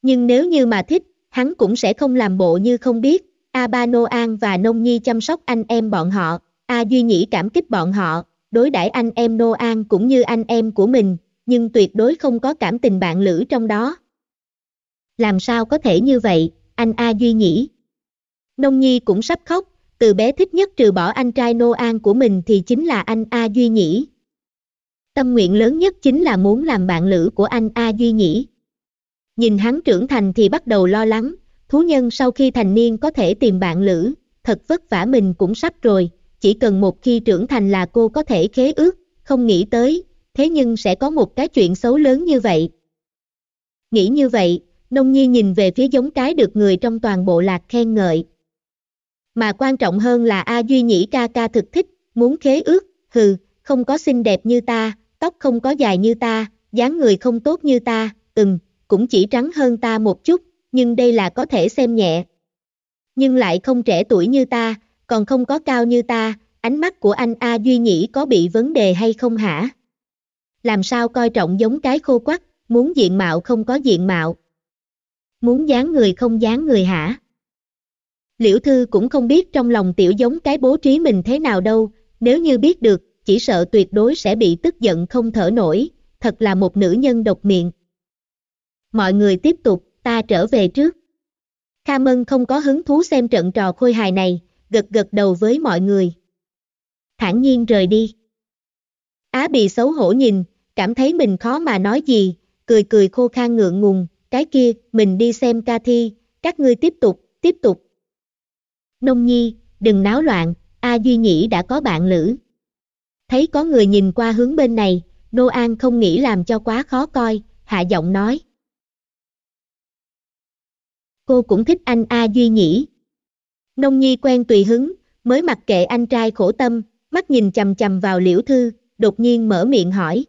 [SPEAKER 1] Nhưng nếu như mà thích, hắn cũng sẽ không làm bộ như không biết, A Ba Nô An và Nông Nhi chăm sóc anh em bọn họ, A Duy Nhĩ cảm kích bọn họ, đối đãi anh em Nô An cũng như anh em của mình, nhưng tuyệt đối không có cảm tình bạn lữ trong đó. Làm sao có thể như vậy, anh A Duy Nhĩ? Nông Nhi cũng sắp khóc, từ bé thích nhất trừ bỏ anh trai Nô An của mình thì chính là anh A Duy Nhĩ, Tâm nguyện lớn nhất chính là muốn làm bạn lữ của anh A Duy Nhĩ. Nhìn hắn trưởng thành thì bắt đầu lo lắng, thú nhân sau khi thành niên có thể tìm bạn lữ, thật vất vả mình cũng sắp rồi, chỉ cần một khi trưởng thành là cô có thể khế ước, không nghĩ tới, thế nhưng sẽ có một cái chuyện xấu lớn như vậy. Nghĩ như vậy, nông nhi nhìn về phía giống cái được người trong toàn bộ lạc khen ngợi. Mà quan trọng hơn là A Duy Nhĩ ca ca thực thích, muốn khế ước, hừ, không có xinh đẹp như ta, tóc không có dài như ta, dáng người không tốt như ta, từng cũng chỉ trắng hơn ta một chút, nhưng đây là có thể xem nhẹ. Nhưng lại không trẻ tuổi như ta, còn không có cao như ta, ánh mắt của anh A Duy Nhĩ có bị vấn đề hay không hả? Làm sao coi trọng giống cái khô quắc, muốn diện mạo không có diện mạo. Muốn dáng người không dáng người hả? Liễu Thư cũng không biết trong lòng tiểu giống cái bố trí mình thế nào đâu, nếu như biết được, chỉ sợ tuyệt đối sẽ bị tức giận không thở nổi, thật là một nữ nhân độc miệng. Mọi người tiếp tục, ta trở về trước. Kha Mân không có hứng thú xem trận trò khôi hài này, gật gật đầu với mọi người. Thản nhiên rời đi. Á bị xấu hổ nhìn, cảm thấy mình khó mà nói gì, cười cười khô khan ngượng ngùng, cái kia, mình đi xem ca thi, các ngươi tiếp tục, tiếp tục. Nông Nhi, đừng náo loạn, A Duy Nhĩ đã có bạn lữ thấy có người nhìn qua hướng bên này, Nô An không nghĩ làm cho quá khó coi, hạ giọng nói. Cô cũng thích anh A Duy nhỉ. Nông Nhi quen tùy hứng, mới mặc kệ anh trai khổ tâm, mắt nhìn chầm chầm vào liễu thư, đột nhiên mở miệng hỏi.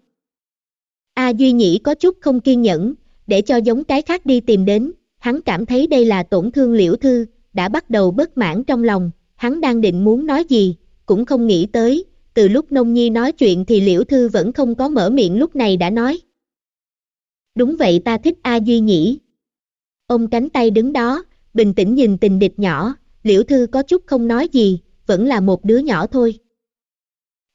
[SPEAKER 1] A Duy Nhĩ có chút không kiên nhẫn, để cho giống cái khác đi tìm đến, hắn cảm thấy đây là tổn thương liễu thư, đã bắt đầu bất mãn trong lòng, hắn đang định muốn nói gì, cũng không nghĩ tới, từ lúc Nông Nhi nói chuyện thì Liễu Thư vẫn không có mở miệng lúc này đã nói. Đúng vậy ta thích A Duy nhỉ. Ông cánh tay đứng đó, bình tĩnh nhìn tình địch nhỏ, Liễu Thư có chút không nói gì, vẫn là một đứa nhỏ thôi.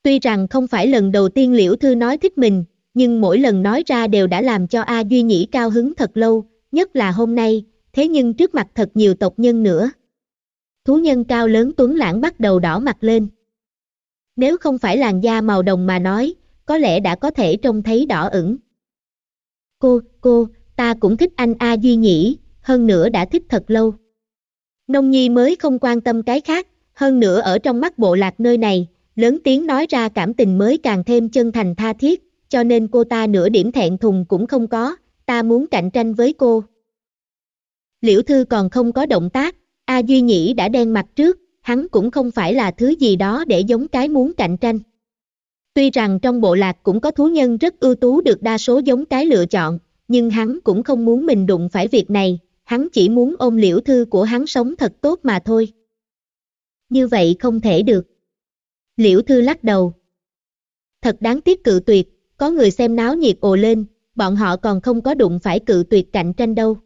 [SPEAKER 1] Tuy rằng không phải lần đầu tiên Liễu Thư nói thích mình, nhưng mỗi lần nói ra đều đã làm cho A Duy Nhĩ cao hứng thật lâu, nhất là hôm nay, thế nhưng trước mặt thật nhiều tộc nhân nữa. Thú nhân cao lớn Tuấn Lãng bắt đầu đỏ mặt lên. Nếu không phải làn da màu đồng mà nói, có lẽ đã có thể trông thấy đỏ ửng. Cô, cô, ta cũng thích anh A Duy nhỉ, hơn nữa đã thích thật lâu. Nông Nhi mới không quan tâm cái khác, hơn nữa ở trong mắt bộ lạc nơi này, lớn tiếng nói ra cảm tình mới càng thêm chân thành tha thiết, cho nên cô ta nửa điểm thẹn thùng cũng không có, ta muốn cạnh tranh với cô. Liễu Thư còn không có động tác, A Duy Nhĩ đã đen mặt trước, hắn cũng không phải là thứ gì đó để giống cái muốn cạnh tranh. Tuy rằng trong bộ lạc cũng có thú nhân rất ưu tú được đa số giống cái lựa chọn, nhưng hắn cũng không muốn mình đụng phải việc này, hắn chỉ muốn ôm liễu thư của hắn sống thật tốt mà thôi. Như vậy không thể được. Liễu thư lắc đầu. Thật đáng tiếc cự tuyệt, có người xem náo nhiệt ồ lên, bọn họ còn không có đụng phải cự tuyệt cạnh tranh đâu.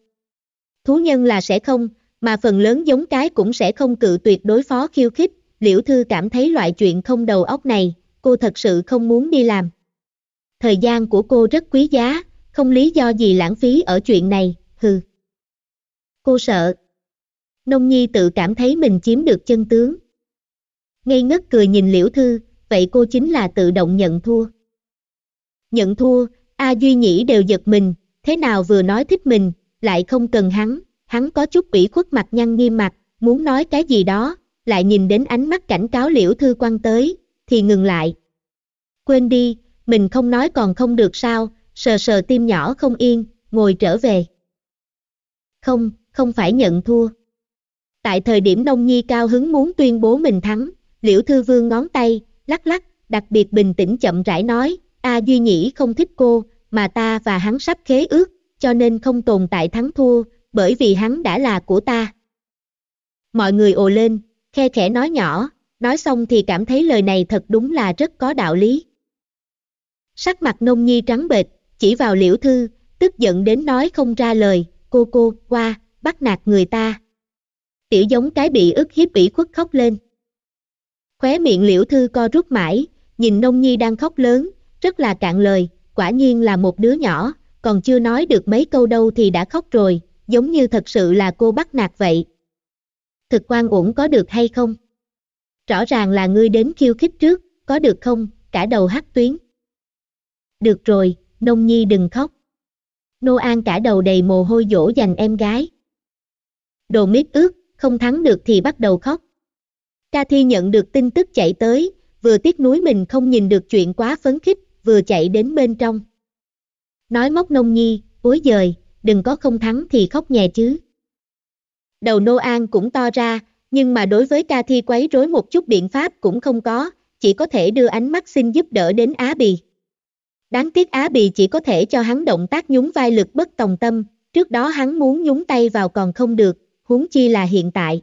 [SPEAKER 1] Thú nhân là sẽ không, mà phần lớn giống cái cũng sẽ không cự tuyệt đối phó khiêu khích, liễu thư cảm thấy loại chuyện không đầu óc này, cô thật sự không muốn đi làm. Thời gian của cô rất quý giá, không lý do gì lãng phí ở chuyện này, hừ. Cô sợ. Nông Nhi tự cảm thấy mình chiếm được chân tướng. Ngây ngất cười nhìn liễu thư, vậy cô chính là tự động nhận thua. Nhận thua, A Duy Nhĩ đều giật mình, thế nào vừa nói thích mình, lại không cần hắn, hắn có chút ủy khuất mặt nhăn nghiêm mặt, muốn nói cái gì đó, lại nhìn đến ánh mắt cảnh cáo liễu thư quan tới, thì ngừng lại. Quên đi, mình không nói còn không được sao, sờ sờ tim nhỏ không yên, ngồi trở về. Không, không phải nhận thua. Tại thời điểm Đông Nhi cao hứng muốn tuyên bố mình thắng, Liễu Thư Vương ngón tay, lắc lắc, đặc biệt bình tĩnh chậm rãi nói, A Duy Nhĩ không thích cô, mà ta và hắn sắp khế ước, cho nên không tồn tại thắng thua, bởi vì hắn đã là của ta. Mọi người ồ lên, khe khẽ nói nhỏ, nói xong thì cảm thấy lời này thật đúng là rất có đạo lý. Sắc mặt nông nhi trắng bệch, chỉ vào liễu thư, tức giận đến nói không ra lời, cô cô, qua, bắt nạt người ta. Tiểu giống cái bị ức hiếp ủy khuất khóc lên. Khóe miệng liễu thư co rút mãi, nhìn nông nhi đang khóc lớn, rất là cạn lời, quả nhiên là một đứa nhỏ, còn chưa nói được mấy câu đâu thì đã khóc rồi, giống như thật sự là cô bắt nạt vậy. Thực quan uổng có được hay không? Rõ ràng là ngươi đến khiêu khích trước, có được không, cả đầu hắt tuyến. Được rồi, nông nhi đừng khóc. Nô An cả đầu đầy mồ hôi dỗ dành em gái. Đồ miết ướt, không thắng được thì bắt đầu khóc. Ca Thi nhận được tin tức chạy tới, vừa tiếc nuối mình không nhìn được chuyện quá phấn khích, vừa chạy đến bên trong. Nói móc nông nhi, ối dời đừng có không thắng thì khóc nhè chứ. Đầu Nô An cũng to ra, nhưng mà đối với ca thi quấy rối một chút biện pháp cũng không có, chỉ có thể đưa ánh mắt xin giúp đỡ đến Á Bì. Đáng tiếc Á Bì chỉ có thể cho hắn động tác nhún vai lực bất tòng tâm, trước đó hắn muốn nhúng tay vào còn không được, huống chi là hiện tại.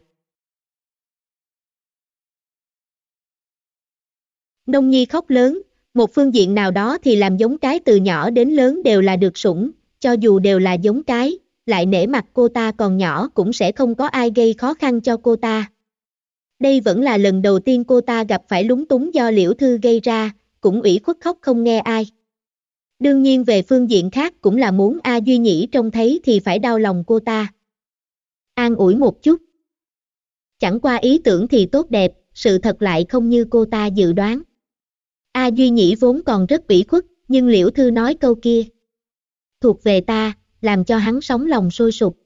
[SPEAKER 1] Nông Nhi khóc lớn, một phương diện nào đó thì làm giống cái từ nhỏ đến lớn đều là được sủng, cho dù đều là giống cái, lại nể mặt cô ta còn nhỏ cũng sẽ không có ai gây khó khăn cho cô ta. Đây vẫn là lần đầu tiên cô ta gặp phải lúng túng do liễu thư gây ra, cũng ủy khuất khóc không nghe ai. Đương nhiên về phương diện khác cũng là muốn A Duy Nhĩ trông thấy thì phải đau lòng cô ta. An ủi một chút. Chẳng qua ý tưởng thì tốt đẹp, sự thật lại không như cô ta dự đoán. A Duy Nhĩ vốn còn rất ủy khuất, nhưng Liễu Thư nói câu kia, thuộc về ta, làm cho hắn sống lòng sôi sục.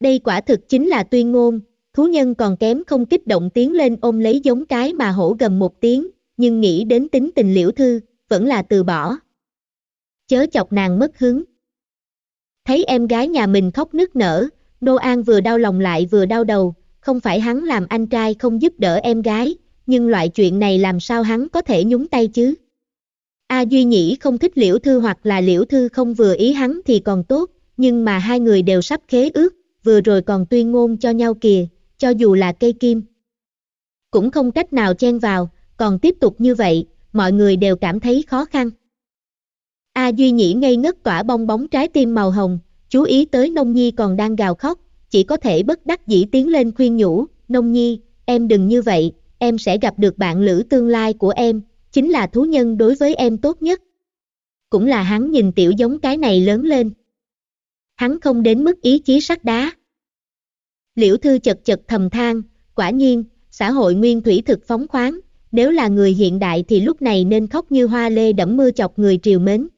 [SPEAKER 1] Đây quả thực chính là tuyên ngôn, thú nhân còn kém không kích động tiến lên ôm lấy giống cái mà hổ gầm một tiếng, nhưng nghĩ đến tính tình liễu thư, vẫn là từ bỏ. Chớ chọc nàng mất hứng. Thấy em gái nhà mình khóc nức nở, Nô An vừa đau lòng lại vừa đau đầu, không phải hắn làm anh trai không giúp đỡ em gái, nhưng loại chuyện này làm sao hắn có thể nhúng tay chứ? A Duy Nhĩ không thích Liễu Thư hoặc là Liễu Thư không vừa ý hắn thì còn tốt, nhưng mà hai người đều sắp khế ước, vừa rồi còn tuyên ngôn cho nhau kìa, cho dù là cây kim. Cũng không cách nào chen vào, còn tiếp tục như vậy, mọi người đều cảm thấy khó khăn. A Duy Nhĩ ngây ngất tỏa bong bóng trái tim màu hồng, chú ý tới Nông Nhi còn đang gào khóc, chỉ có thể bất đắc dĩ tiến lên khuyên nhủ, Nông Nhi, em đừng như vậy, em sẽ gặp được bạn lữ tương lai của em, chính là thú nhân đối với em tốt nhất. Cũng là hắn nhìn tiểu giống cái này lớn lên. Hắn không đến mức ý chí sắt đá. Liễu Thư chật chật thầm than, quả nhiên, xã hội nguyên thủy thực phóng khoáng, nếu là người hiện đại thì lúc này nên khóc như hoa lê đẫm mưa chọc người triều mến.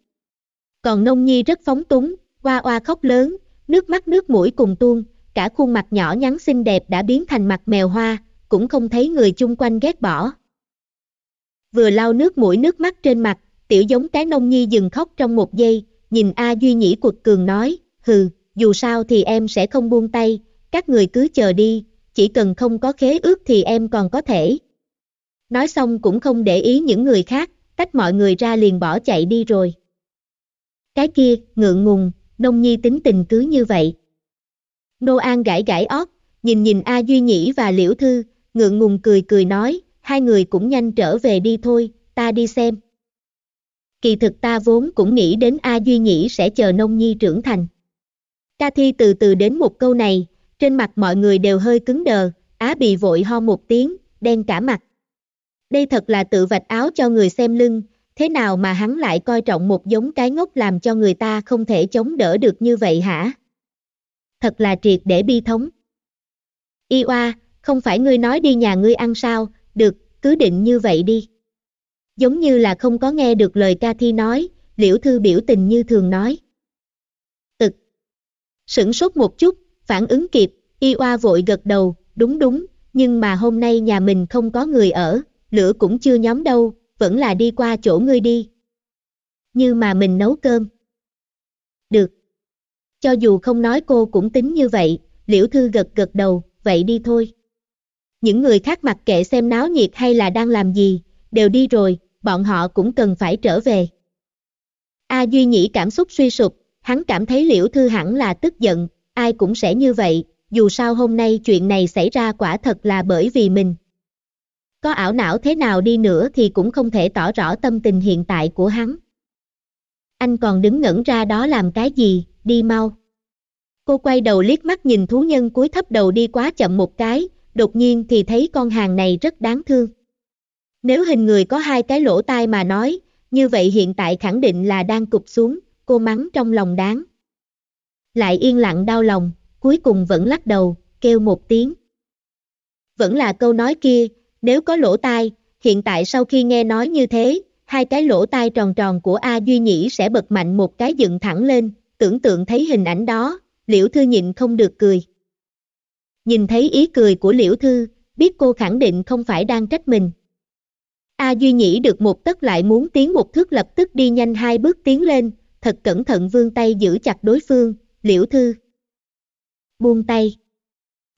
[SPEAKER 1] Còn nông nhi rất phóng túng, hoa hoa khóc lớn, nước mắt nước mũi cùng tuôn, cả khuôn mặt nhỏ nhắn xinh đẹp đã biến thành mặt mèo hoa, cũng không thấy người chung quanh ghét bỏ vừa lau nước mũi nước mắt trên mặt, tiểu giống cái nông nhi dừng khóc trong một giây, nhìn A Duy Nhĩ quật cường nói, hừ, dù sao thì em sẽ không buông tay, các người cứ chờ đi, chỉ cần không có khế ước thì em còn có thể. Nói xong cũng không để ý những người khác, tách mọi người ra liền bỏ chạy đi rồi. Cái kia, ngượng ngùng, nông nhi tính tình cứ như vậy. Nô An gãi gãi óc, nhìn nhìn A Duy Nhĩ và Liễu Thư, ngượng ngùng cười cười nói, hai người cũng nhanh trở về đi thôi, ta đi xem. Kỳ thực ta vốn cũng nghĩ đến A Duy Nhĩ sẽ chờ Nông Nhi trưởng thành. Ca Thi từ từ đến một câu này, trên mặt mọi người đều hơi cứng đờ, Á Bì vội ho một tiếng, đen cả mặt. Đây thật là tự vạch áo cho người xem lưng, thế nào mà hắn lại coi trọng một giống cái ngốc làm cho người ta không thể chống đỡ được như vậy hả? Thật là triệt để bi thống. Y oa, không phải ngươi nói đi nhà ngươi ăn sao, được, cứ định như vậy đi. Giống như là không có nghe được lời ca thi nói, liễu thư biểu tình như thường nói. Tực. Sửng sốt một chút, phản ứng kịp, y oa vội gật đầu, đúng đúng, nhưng mà hôm nay nhà mình không có người ở, lửa cũng chưa nhóm đâu, vẫn là đi qua chỗ ngươi đi. Như mà mình nấu cơm. Được. Cho dù không nói cô cũng tính như vậy, liễu thư gật gật đầu, vậy đi thôi. Những người khác mặc kệ xem náo nhiệt hay là đang làm gì, đều đi rồi, bọn họ cũng cần phải trở về. A Duy Nhĩ cảm xúc suy sụp, hắn cảm thấy liễu thư hẳn là tức giận, ai cũng sẽ như vậy, dù sao hôm nay chuyện này xảy ra quả thật là bởi vì mình. Có ảo não thế nào đi nữa thì cũng không thể tỏ rõ tâm tình hiện tại của hắn. Anh còn đứng ngẩn ra đó làm cái gì, đi mau. Cô quay đầu liếc mắt nhìn thú nhân cúi thấp đầu đi quá chậm một cái, đột nhiên thì thấy con hàng này rất đáng thương. Nếu hình người có hai cái lỗ tai mà nói, như vậy hiện tại khẳng định là đang cụp xuống, cô mắng trong lòng đáng. Lại yên lặng đau lòng, cuối cùng vẫn lắc đầu, kêu một tiếng. Vẫn là câu nói kia, nếu có lỗ tai, hiện tại sau khi nghe nói như thế, hai cái lỗ tai tròn tròn của A Duy Nhĩ sẽ bật mạnh một cái dựng thẳng lên, tưởng tượng thấy hình ảnh đó, liễu thư nhịn không được cười. Nhìn thấy ý cười của Liễu Thư, biết cô khẳng định không phải đang trách mình. A Duy Nhĩ được một tấc lại muốn tiến một thước lập tức đi nhanh hai bước tiến lên, thật cẩn thận vương tay giữ chặt đối phương, Liễu Thư. Buông tay.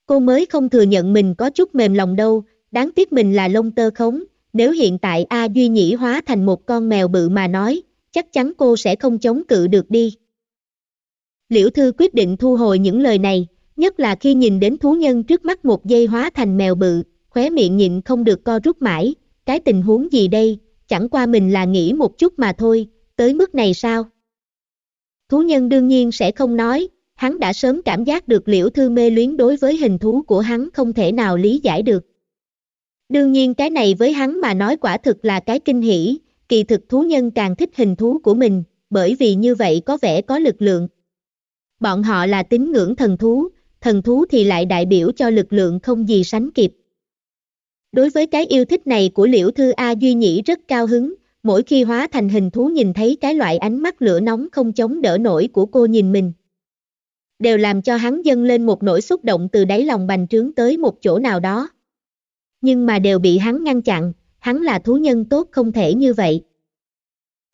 [SPEAKER 1] Cô mới không thừa nhận mình có chút mềm lòng đâu, đáng tiếc mình là lông tơ khống, nếu hiện tại A Duy Nhĩ hóa thành một con mèo bự mà nói, chắc chắn cô sẽ không chống cự được đi. Liễu Thư quyết định thu hồi những lời này, nhất là khi nhìn đến thú nhân trước mắt một giây hóa thành mèo bự, khóe miệng nhịn không được co rút mãi, cái tình huống gì đây, chẳng qua mình là nghĩ một chút mà thôi, tới mức này sao? Thú nhân đương nhiên sẽ không nói, hắn đã sớm cảm giác được liễu thư mê luyến đối với hình thú của hắn không thể nào lý giải được. Đương nhiên cái này với hắn mà nói quả thực là cái kinh hỷ, kỳ thực thú nhân càng thích hình thú của mình, bởi vì như vậy có vẻ có lực lượng. Bọn họ là tín ngưỡng thần thú, thần thú thì lại đại biểu cho lực lượng không gì sánh kịp. Đối với cái yêu thích này của Liễu Thư A Duy Nhĩ rất cao hứng, mỗi khi hóa thành hình thú nhìn thấy cái loại ánh mắt lửa nóng không chống đỡ nổi của cô nhìn mình. Đều làm cho hắn dâng lên một nỗi xúc động từ đáy lòng bành trướng tới một chỗ nào đó. Nhưng mà đều bị hắn ngăn chặn, hắn là thú nhân tốt không thể như vậy.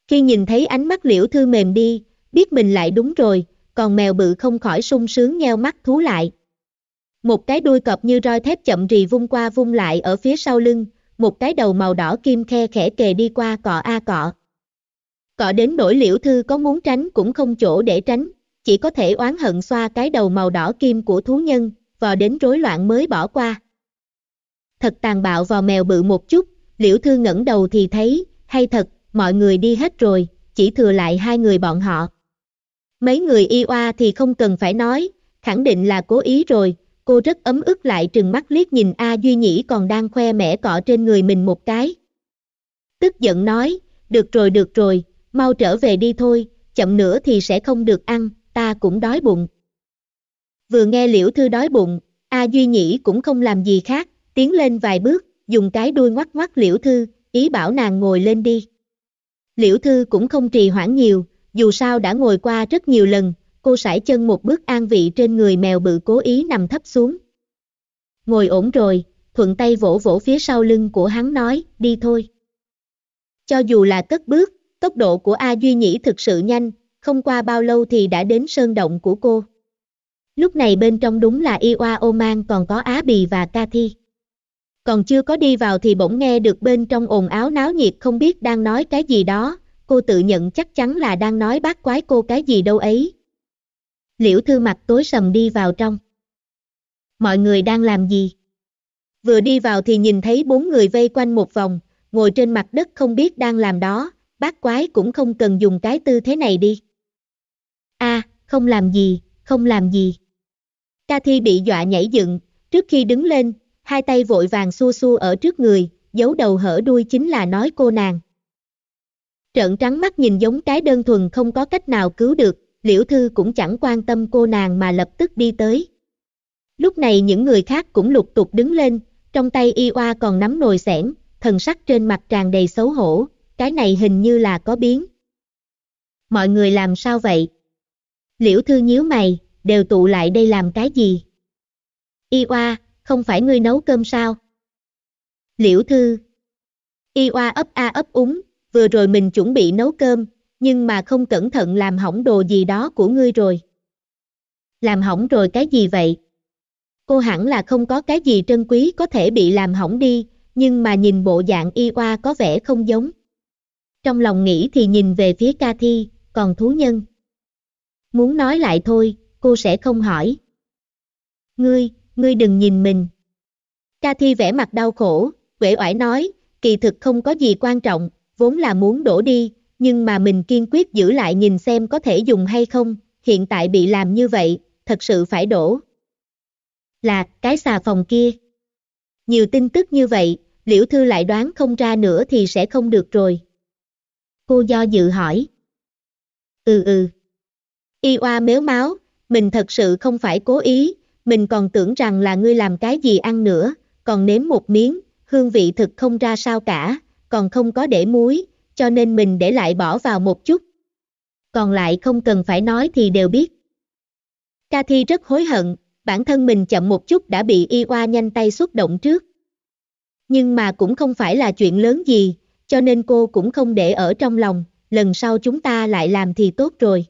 [SPEAKER 1] Khi nhìn thấy ánh mắt liễu thư mềm đi, biết mình lại đúng rồi, còn mèo bự không khỏi sung sướng nheo mắt thú lại. Một cái đuôi cọp như roi thép chậm rì vung qua vung lại ở phía sau lưng, một cái đầu màu đỏ kim khe khẽ kề đi qua cọ a cọ. Cọ đến nỗi liễu thư có muốn tránh cũng không chỗ để tránh, chỉ có thể oán hận xoa cái đầu màu đỏ kim của thú nhân, vò đến rối loạn mới bỏ qua. Thật tàn bạo vào mèo bự một chút, liễu thư ngẩng đầu thì thấy, hay thật, mọi người đi hết rồi, chỉ thừa lại hai người bọn họ. Mấy người y oa thì không cần phải nói, khẳng định là cố ý rồi, cô rất ấm ức lại trừng mắt liếc nhìn A Duy Nhĩ còn đang khoe mẻ cọ trên người mình một cái. Tức giận nói, được rồi được rồi, mau trở về đi thôi, chậm nữa thì sẽ không được ăn, ta cũng đói bụng. Vừa nghe liễu thư đói bụng, A Duy Nhĩ cũng không làm gì khác, tiến lên vài bước, dùng cái đuôi ngoắc ngoắc liễu thư, ý bảo nàng ngồi lên đi. Liễu thư cũng không trì hoãn nhiều, dù sao đã ngồi qua rất nhiều lần, cô sải chân một bước an vị trên người mèo bự cố ý nằm thấp xuống. Ngồi ổn rồi, thuận tay vỗ vỗ phía sau lưng của hắn nói, đi thôi. Cho dù là cất bước, tốc độ của A Duy Nhĩ thực sự nhanh, không qua bao lâu thì đã đến sơn động của cô. Lúc này bên trong đúng là Iwa Oman còn có Á Bì và Ca Thi. Còn chưa có đi vào thì bỗng nghe được bên trong ồn áo náo nhiệt không biết đang nói cái gì đó, cô tự nhận chắc chắn là đang nói bác quái cô cái gì đâu ấy. Liễu thư mặt tối sầm đi vào trong. Mọi người đang làm gì? Vừa đi vào thì nhìn thấy bốn người vây quanh một vòng, ngồi trên mặt đất không biết đang làm đó, bác quái cũng không cần dùng cái tư thế này đi. a à, không làm gì, không làm gì. Ca thi bị dọa nhảy dựng, trước khi đứng lên, hai tay vội vàng xua xua ở trước người, giấu đầu hở đuôi chính là nói cô nàng trợn trắng mắt nhìn giống cái đơn thuần không có cách nào cứu được, liễu thư cũng chẳng quan tâm cô nàng mà lập tức đi tới. Lúc này những người khác cũng lục tục đứng lên, trong tay y oa còn nắm nồi sẻn, thần sắc trên mặt tràn đầy xấu hổ, cái này hình như là có biến. Mọi người làm sao vậy? Liễu thư nhíu mày, đều tụ lại đây làm cái gì? Y oa, không phải ngươi nấu cơm sao? Liễu thư Y oa ấp a ấp úng, vừa rồi mình chuẩn bị nấu cơm, nhưng mà không cẩn thận làm hỏng đồ gì đó của ngươi rồi. Làm hỏng rồi cái gì vậy? Cô hẳn là không có cái gì trân quý có thể bị làm hỏng đi, nhưng mà nhìn bộ dạng y oa có vẻ không giống. Trong lòng nghĩ thì nhìn về phía ca thi, còn thú nhân. Muốn nói lại thôi, cô sẽ không hỏi. Ngươi, ngươi đừng nhìn mình. Ca thi vẻ mặt đau khổ, quể oải nói, kỳ thực không có gì quan trọng, vốn là muốn đổ đi, nhưng mà mình kiên quyết giữ lại nhìn xem có thể dùng hay không, hiện tại bị làm như vậy, thật sự phải đổ. Là, cái xà phòng kia. Nhiều tin tức như vậy, liễu thư lại đoán không ra nữa thì sẽ không được rồi. Cô do dự hỏi. Ừ ừ. Y oa mếu máu, mình thật sự không phải cố ý, mình còn tưởng rằng là ngươi làm cái gì ăn nữa, còn nếm một miếng, hương vị thực không ra sao cả, còn không có để muối, cho nên mình để lại bỏ vào một chút. Còn lại không cần phải nói thì đều biết. Cathy rất hối hận, bản thân mình chậm một chút đã bị y oa nhanh tay xuất động trước. Nhưng mà cũng không phải là chuyện lớn gì, cho nên cô cũng không để ở trong lòng, lần sau chúng ta lại làm thì tốt rồi.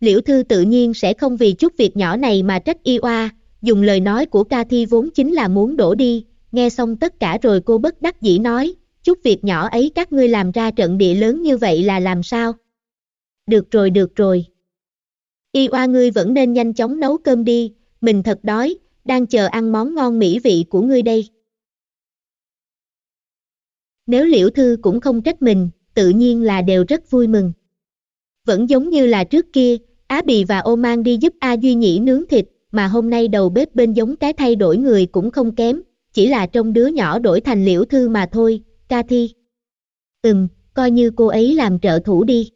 [SPEAKER 1] Liễu Thư tự nhiên sẽ không vì chút việc nhỏ này mà trách y oa, dùng lời nói của Cathy vốn chính là muốn đổ đi, nghe xong tất cả rồi cô bất đắc dĩ nói, chút việc nhỏ ấy các ngươi làm ra trận địa lớn như vậy là làm sao? Được rồi được rồi. Y oa ngươi vẫn nên nhanh chóng nấu cơm đi, mình thật đói, đang chờ ăn món ngon mỹ vị của ngươi đây. Nếu liễu thư cũng không trách mình, tự nhiên là đều rất vui mừng. Vẫn giống như là trước kia, Á Bì và Ô Mang đi giúp A Duy Nhĩ nướng thịt, mà hôm nay đầu bếp bên giống cái thay đổi người cũng không kém, chỉ là trong đứa nhỏ đổi thành liễu thư mà thôi, Cathy. Ừm, coi như cô ấy làm trợ thủ đi.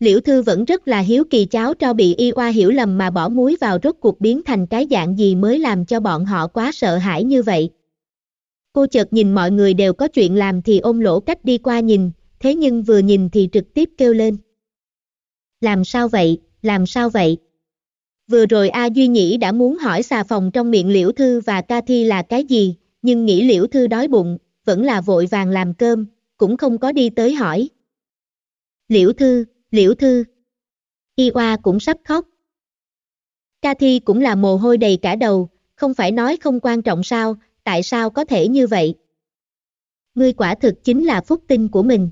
[SPEAKER 1] Liễu Thư vẫn rất là hiếu kỳ cháo cho bị y oa hiểu lầm mà bỏ muối vào rốt cuộc biến thành cái dạng gì mới làm cho bọn họ quá sợ hãi như vậy. Cô chợt nhìn mọi người đều có chuyện làm thì ôm lỗ cách đi qua nhìn, thế nhưng vừa nhìn thì trực tiếp kêu lên. Làm sao vậy, làm sao vậy? Vừa rồi A Duy Nhĩ đã muốn hỏi xà phòng trong miệng Liễu Thư và Cathy là cái gì, nhưng nghĩ Liễu Thư đói bụng, vẫn là vội vàng làm cơm, cũng không có đi tới hỏi. Liễu Thư, Liễu Thư. Y oa cũng sắp khóc. Cathy cũng là mồ hôi đầy cả đầu, không phải nói không quan trọng sao, tại sao có thể như vậy? Ngươi quả thực chính là phúc tinh của mình.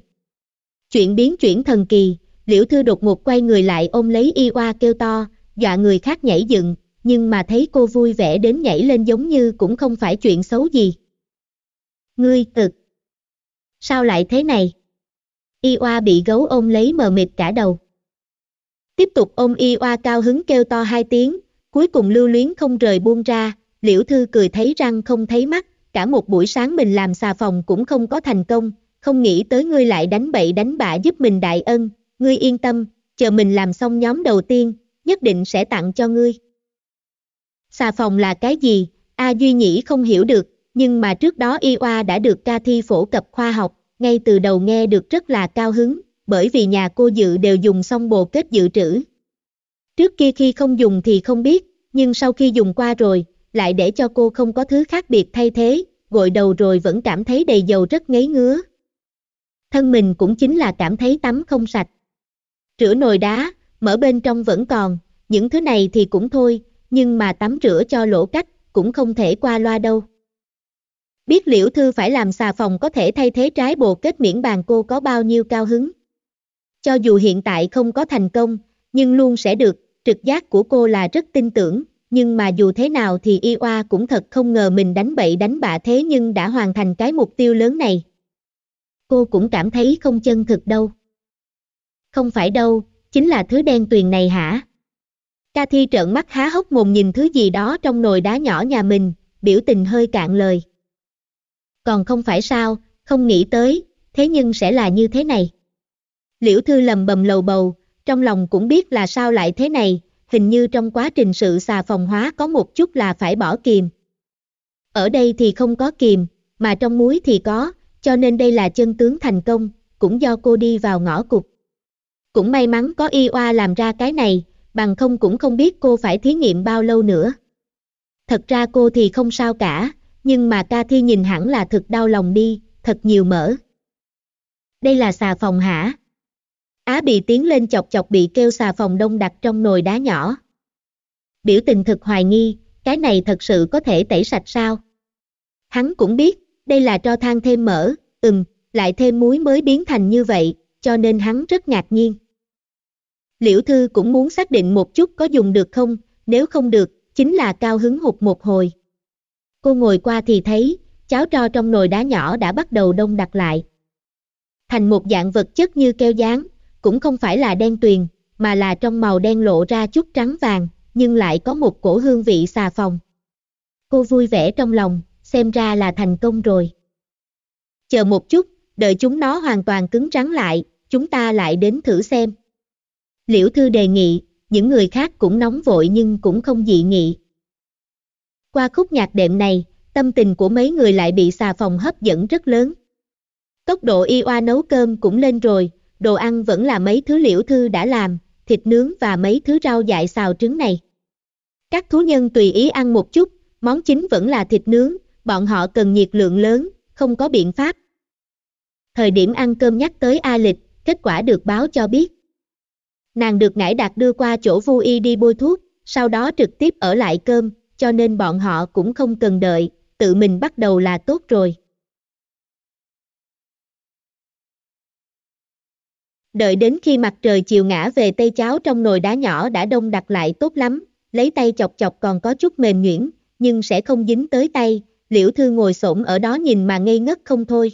[SPEAKER 1] Chuyện biến chuyển thần kỳ, Liễu Thư đột ngột quay người lại ôm lấy Y oa kêu to, dọa người khác nhảy dựng, nhưng mà thấy cô vui vẻ đến nhảy lên giống như cũng không phải chuyện xấu gì ngươi tực. Sao lại thế này? Y oa bị gấu ôm lấy mờ mịt cả đầu. Tiếp tục ôm y oa cao hứng kêu to hai tiếng, cuối cùng lưu luyến không rời buông ra, liễu thư cười thấy răng không thấy mắt, cả một buổi sáng mình làm xà phòng cũng không có thành công, không nghĩ tới ngươi lại đánh bậy đánh bạ giúp mình đại ân, ngươi yên tâm, chờ mình làm xong nhóm đầu tiên, nhất định sẽ tặng cho ngươi. Xà phòng là cái gì? A Duy Nhĩ không hiểu được, nhưng mà trước đó Ioa đã được ca thi phổ cập khoa học, ngay từ đầu nghe được rất là cao hứng, bởi vì nhà cô dự đều dùng xong bồ kết dự trữ. Trước kia khi không dùng thì không biết, nhưng sau khi dùng qua rồi, lại để cho cô không có thứ khác biệt thay thế, gội đầu rồi vẫn cảm thấy đầy dầu rất ngấy ngứa. Thân mình cũng chính là cảm thấy tắm không sạch. Rửa nồi đá, mở bên trong vẫn còn, những thứ này thì cũng thôi, nhưng mà tắm rửa cho lỗ cách, cũng không thể qua loa đâu. Biết liễu thư phải làm xà phòng có thể thay thế trái bồ kết miễn bàn cô có bao nhiêu cao hứng. Cho dù hiện tại không có thành công, nhưng luôn sẽ được, trực giác của cô là rất tin tưởng, nhưng mà dù thế nào thì y oa cũng thật không ngờ mình đánh bậy đánh bạ thế nhưng đã hoàn thành cái mục tiêu lớn này. Cô cũng cảm thấy không chân thực đâu. Không phải đâu, chính là thứ đen tuyền này hả? Ca Thi trợn mắt há hốc mồm nhìn thứ gì đó trong nồi đá nhỏ nhà mình, biểu tình hơi cạn lời còn không phải sao, không nghĩ tới, thế nhưng sẽ là như thế này. Liễu Thư lầm bầm lầu bầu, trong lòng cũng biết là sao lại thế này, hình như trong quá trình sự xà phòng hóa có một chút là phải bỏ kìm. Ở đây thì không có kìm, mà trong muối thì có, cho nên đây là chân tướng thành công, cũng do cô đi vào ngõ cục. Cũng may mắn có y oa làm ra cái này, bằng không cũng không biết cô phải thí nghiệm bao lâu nữa. Thật ra cô thì không sao cả, nhưng mà ca thi nhìn hẳn là thật đau lòng đi, thật nhiều mỡ. Đây là xà phòng hả? Á bị tiến lên chọc chọc bị kêu xà phòng đông đặt trong nồi đá nhỏ. Biểu tình thực hoài nghi, cái này thật sự có thể tẩy sạch sao? Hắn cũng biết, đây là cho than thêm mỡ, ừm, lại thêm muối mới biến thành như vậy, cho nên hắn rất ngạc nhiên. Liễu Thư cũng muốn xác định một chút có dùng được không, nếu không được, chính là cao hứng hụt một hồi. Cô ngồi qua thì thấy, cháo tro trong nồi đá nhỏ đã bắt đầu đông đặc lại. Thành một dạng vật chất như keo dán, cũng không phải là đen tuyền, mà là trong màu đen lộ ra chút trắng vàng, nhưng lại có một cổ hương vị xà phòng. Cô vui vẻ trong lòng, xem ra là thành công rồi. Chờ một chút, đợi chúng nó hoàn toàn cứng trắng lại, chúng ta lại đến thử xem. Liễu Thư đề nghị, những người khác cũng nóng vội nhưng cũng không dị nghị. Qua khúc nhạc đệm này, tâm tình của mấy người lại bị xà phòng hấp dẫn rất lớn. Tốc độ y oa nấu cơm cũng lên rồi, đồ ăn vẫn là mấy thứ liễu thư đã làm, thịt nướng và mấy thứ rau dại xào trứng này. Các thú nhân tùy ý ăn một chút, món chính vẫn là thịt nướng, bọn họ cần nhiệt lượng lớn, không có biện pháp. Thời điểm ăn cơm nhắc tới A Lịch, kết quả được báo cho biết. Nàng được ngải đạt đưa qua chỗ Vu Y đi bôi thuốc, sau đó trực tiếp ở lại cơm, cho nên bọn họ cũng không cần đợi, tự mình bắt đầu là tốt rồi. Đợi đến khi mặt trời chiều ngã về tây cháo trong nồi đá nhỏ đã đông đặc lại tốt lắm, lấy tay chọc chọc còn có chút mềm nhuyễn, nhưng sẽ không dính tới tay, liễu thư ngồi xổm ở đó nhìn mà ngây ngất không thôi.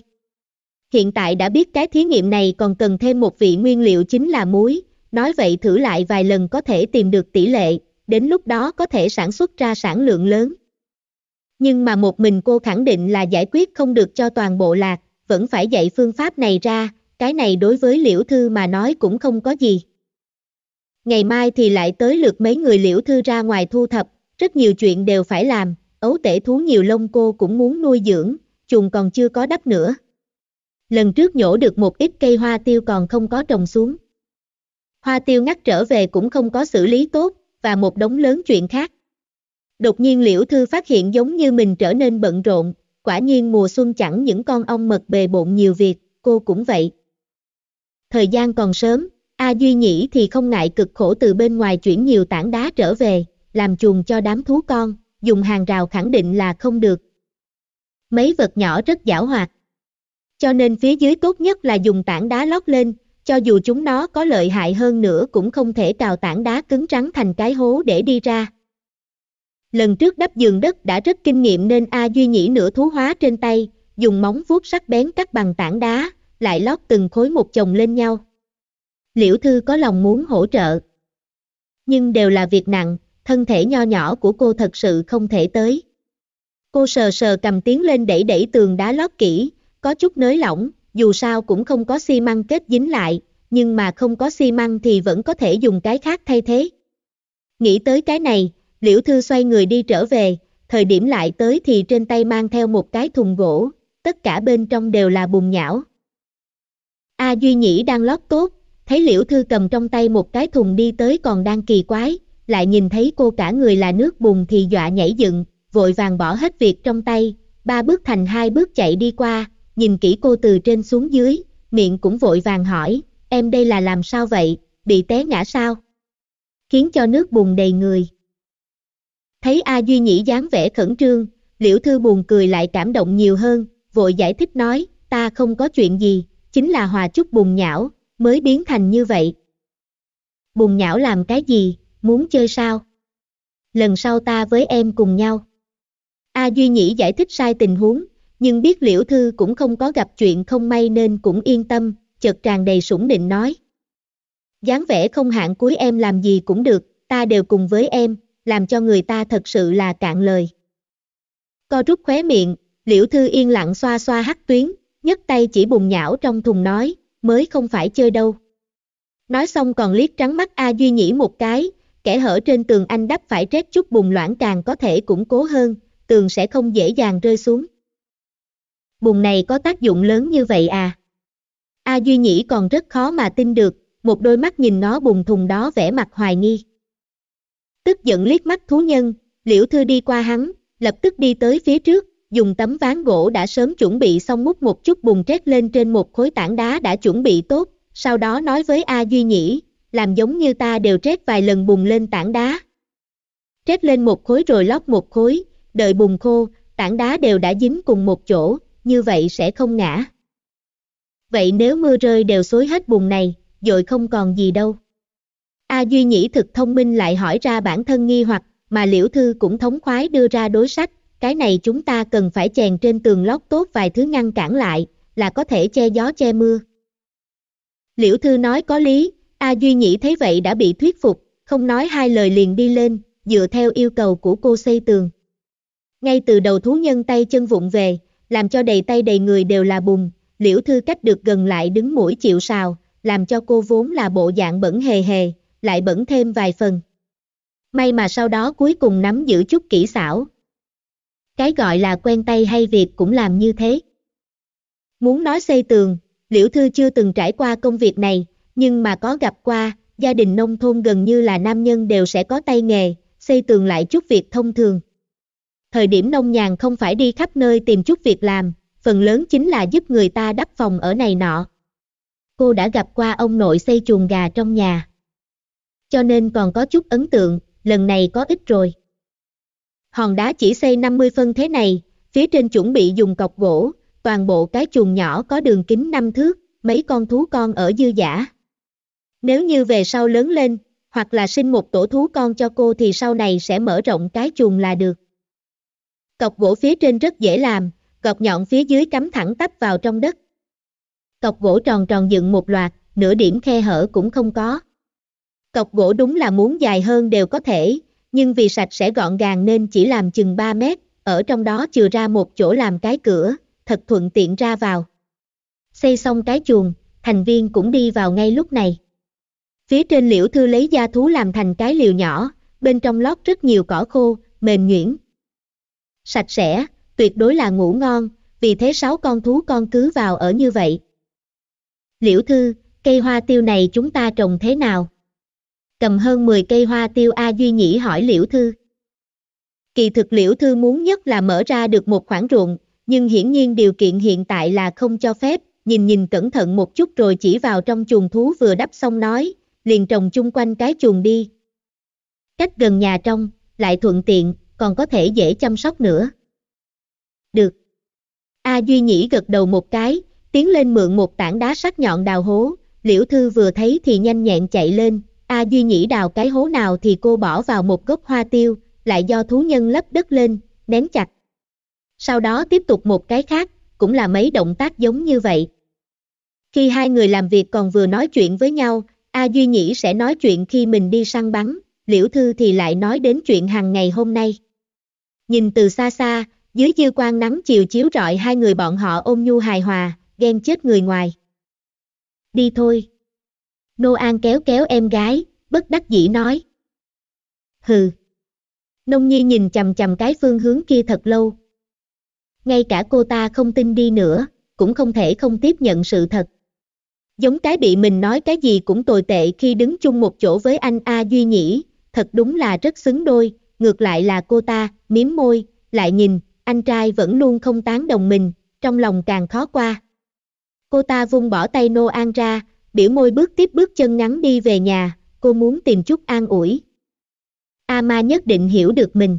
[SPEAKER 1] Hiện tại đã biết cái thí nghiệm này còn cần thêm một vị nguyên liệu chính là muối, nói vậy thử lại vài lần có thể tìm được tỷ lệ, đến lúc đó có thể sản xuất ra sản lượng lớn. Nhưng mà một mình cô khẳng định là giải quyết không được cho toàn bộ lạc, vẫn phải dạy phương pháp này ra, cái này đối với liễu thư mà nói cũng không có gì. Ngày mai thì lại tới lượt mấy người liễu thư ra ngoài thu thập, rất nhiều chuyện đều phải làm, ấu tể thú nhiều lông cô cũng muốn nuôi dưỡng, chuồng còn chưa có đắp nữa. Lần trước nhổ được một ít cây hoa tiêu còn không có trồng xuống. Hoa tiêu ngắt trở về cũng không có xử lý tốt, và một đống lớn chuyện khác. Đột nhiên Liễu Thư phát hiện giống như mình trở nên bận rộn, quả nhiên mùa xuân chẳng những con ong mật bề bộn nhiều việc, cô cũng vậy. Thời gian còn sớm, A Duy Nhĩ thì không ngại cực khổ từ bên ngoài chuyển nhiều tảng đá trở về, làm chuồng cho đám thú con, dùng hàng rào khẳng định là không được. Mấy vật nhỏ rất giảo hoạt. Cho nên phía dưới tốt nhất là dùng tảng đá lót lên, cho dù chúng nó có lợi hại hơn nữa cũng không thể cào tảng đá cứng trắng thành cái hố để đi ra. Lần trước đắp giường đất đã rất kinh nghiệm nên A Duy Nhĩ nửa thú hóa trên tay, dùng móng vuốt sắc bén cắt bằng tảng đá, lại lót từng khối một chồng lên nhau. Liễu Thư có lòng muốn hỗ trợ. Nhưng đều là việc nặng, thân thể nho nhỏ của cô thật sự không thể tới. Cô sờ sờ cầm tiếng lên đẩy đẩy tường đá lót kỹ, có chút nới lỏng, dù sao cũng không có xi măng kết dính lại, nhưng mà không có xi măng thì vẫn có thể dùng cái khác thay thế. Nghĩ tới cái này, Liễu Thư xoay người đi trở về, thời điểm lại tới thì trên tay mang theo một cái thùng gỗ, tất cả bên trong đều là bùn nhão. A Duy Nhĩ đang lót tốt, thấy Liễu Thư cầm trong tay một cái thùng đi tới còn đang kỳ quái, lại nhìn thấy cô cả người là nước bùn thì dọa nhảy dựng, vội vàng bỏ hết việc trong tay, ba bước thành hai bước chạy đi qua, nhìn kỹ cô từ trên xuống dưới, miệng cũng vội vàng hỏi, em đây là làm sao vậy, bị té ngã sao? Khiến cho nước bùn đầy người. Thấy A Duy Nhĩ dáng vẻ khẩn trương, liễu thư buồn cười lại cảm động nhiều hơn, vội giải thích nói, ta không có chuyện gì, chính là hòa chút bùn nhão, mới biến thành như vậy. Bùn nhão làm cái gì, muốn chơi sao? Lần sau ta với em cùng nhau. A Duy Nhĩ giải thích sai tình huống, nhưng biết liễu thư cũng không có gặp chuyện không may nên cũng yên tâm, chợt tràn đầy sủng nịnh nói. dáng vẻ không hạn cuối em làm gì cũng được, ta đều cùng với em, làm cho người ta thật sự là cạn lời. Co rút khóe miệng, liễu thư yên lặng xoa xoa hắt tuyến, nhấc tay chỉ bùng nhão trong thùng nói, mới không phải chơi đâu. Nói xong còn liếc trắng mắt A Duy Nhĩ một cái, kẻ hở trên tường anh đắp phải rét chút bùng loãng càng có thể củng cố hơn, tường sẽ không dễ dàng rơi xuống bùn này có tác dụng lớn như vậy à? A Duy Nhĩ còn rất khó mà tin được, một đôi mắt nhìn nó bùng thùng đó vẻ mặt hoài nghi. Tức giận liếc mắt thú nhân, liễu thư đi qua hắn, lập tức đi tới phía trước, dùng tấm ván gỗ đã sớm chuẩn bị xong mút một chút bùn trét lên trên một khối tảng đá đã chuẩn bị tốt, sau đó nói với A Duy Nhĩ, làm giống như ta đều trét vài lần bùn lên tảng đá. Trét lên một khối rồi lót một khối, đợi bùn khô, tảng đá đều đã dính cùng một chỗ, như vậy sẽ không ngã. Vậy nếu mưa rơi đều xối hết bùn này, dội không còn gì đâu. A Duy Nhĩ thực thông minh lại hỏi ra bản thân nghi hoặc, mà Liễu Thư cũng thống khoái đưa ra đối sách, cái này chúng ta cần phải chèn trên tường lót tốt vài thứ ngăn cản lại, là có thể che gió che mưa. Liễu Thư nói có lý, A Duy Nhĩ thấy vậy đã bị thuyết phục, không nói hai lời liền đi lên, dựa theo yêu cầu của cô xây tường. Ngay từ đầu thú nhân tay chân vụng về, làm cho đầy tay đầy người đều là bùn, liễu thư cách được gần lại đứng mũi chịu sào, làm cho cô vốn là bộ dạng bẩn hề hề, lại bẩn thêm vài phần. May mà sau đó cuối cùng nắm giữ chút kỹ xảo. Cái gọi là quen tay hay việc cũng làm như thế. Muốn nói xây tường, Liễu Thư chưa từng trải qua công việc này, nhưng mà có gặp qua, gia đình nông thôn gần như là nam nhân đều sẽ có tay nghề, xây tường lại chút việc thông thường thời điểm nông nhàn không phải đi khắp nơi tìm chút việc làm, phần lớn chính là giúp người ta đắp phòng ở này nọ. Cô đã gặp qua ông nội xây chuồng gà trong nhà. Cho nên còn có chút ấn tượng, lần này có ít rồi. Hòn đá chỉ xây 50 phân thế này, phía trên chuẩn bị dùng cọc gỗ, toàn bộ cái chuồng nhỏ có đường kính 5 thước, mấy con thú con ở dư giả. Nếu như về sau lớn lên, hoặc là sinh một tổ thú con cho cô thì sau này sẽ mở rộng cái chuồng là được. Cọc gỗ phía trên rất dễ làm, cọc nhọn phía dưới cắm thẳng tắp vào trong đất. Cọc gỗ tròn tròn dựng một loạt, nửa điểm khe hở cũng không có. Cọc gỗ đúng là muốn dài hơn đều có thể, nhưng vì sạch sẽ gọn gàng nên chỉ làm chừng 3 mét, ở trong đó chừa ra một chỗ làm cái cửa, thật thuận tiện ra vào. Xây xong cái chuồng, thành viên cũng đi vào ngay lúc này. Phía trên liễu thư lấy da thú làm thành cái liều nhỏ, bên trong lót rất nhiều cỏ khô, mềm nhuyễn, sạch sẽ, tuyệt đối là ngủ ngon, vì thế sáu con thú con cứ vào ở như vậy. Liễu Thư, cây hoa tiêu này chúng ta trồng thế nào? Cầm hơn 10 cây hoa tiêu A Duy Nhĩ hỏi Liễu Thư. Kỳ thực Liễu Thư muốn nhất là mở ra được một khoảng ruộng, nhưng hiển nhiên điều kiện hiện tại là không cho phép, nhìn nhìn cẩn thận một chút rồi chỉ vào trong chuồng thú vừa đắp xong nói, liền trồng chung quanh cái chuồng đi. Cách gần nhà trong, lại thuận tiện, còn có thể dễ chăm sóc nữa. Được. A Duy Nhĩ gật đầu một cái, tiến lên mượn một tảng đá sắc nhọn đào hố, Liễu Thư vừa thấy thì nhanh nhẹn chạy lên, A Duy Nhĩ đào cái hố nào thì cô bỏ vào một gốc hoa tiêu, lại do thú nhân lấp đất lên, nén chặt. Sau đó tiếp tục một cái khác, cũng là mấy động tác giống như vậy. Khi hai người làm việc còn vừa nói chuyện với nhau, A Duy Nhĩ sẽ nói chuyện khi mình đi săn bắn, Liễu Thư thì lại nói đến chuyện hàng ngày hôm nay nhìn từ xa xa, dưới dư quang nắng chiều chiếu rọi hai người bọn họ ôm nhu hài hòa, ghen chết người ngoài. Đi thôi. Nô An kéo kéo em gái, bất đắc dĩ nói. Hừ. Nông Nhi nhìn chầm chầm cái phương hướng kia thật lâu. Ngay cả cô ta không tin đi nữa, cũng không thể không tiếp nhận sự thật. Giống cái bị mình nói cái gì cũng tồi tệ khi đứng chung một chỗ với anh A Duy nhĩ thật đúng là rất xứng đôi, ngược lại là cô ta, miếm môi, lại nhìn, anh trai vẫn luôn không tán đồng mình, trong lòng càng khó qua. Cô ta vung bỏ tay Nô An ra, biểu môi bước tiếp bước chân ngắn đi về nhà, cô muốn tìm chút an ủi. A ma nhất định hiểu được mình.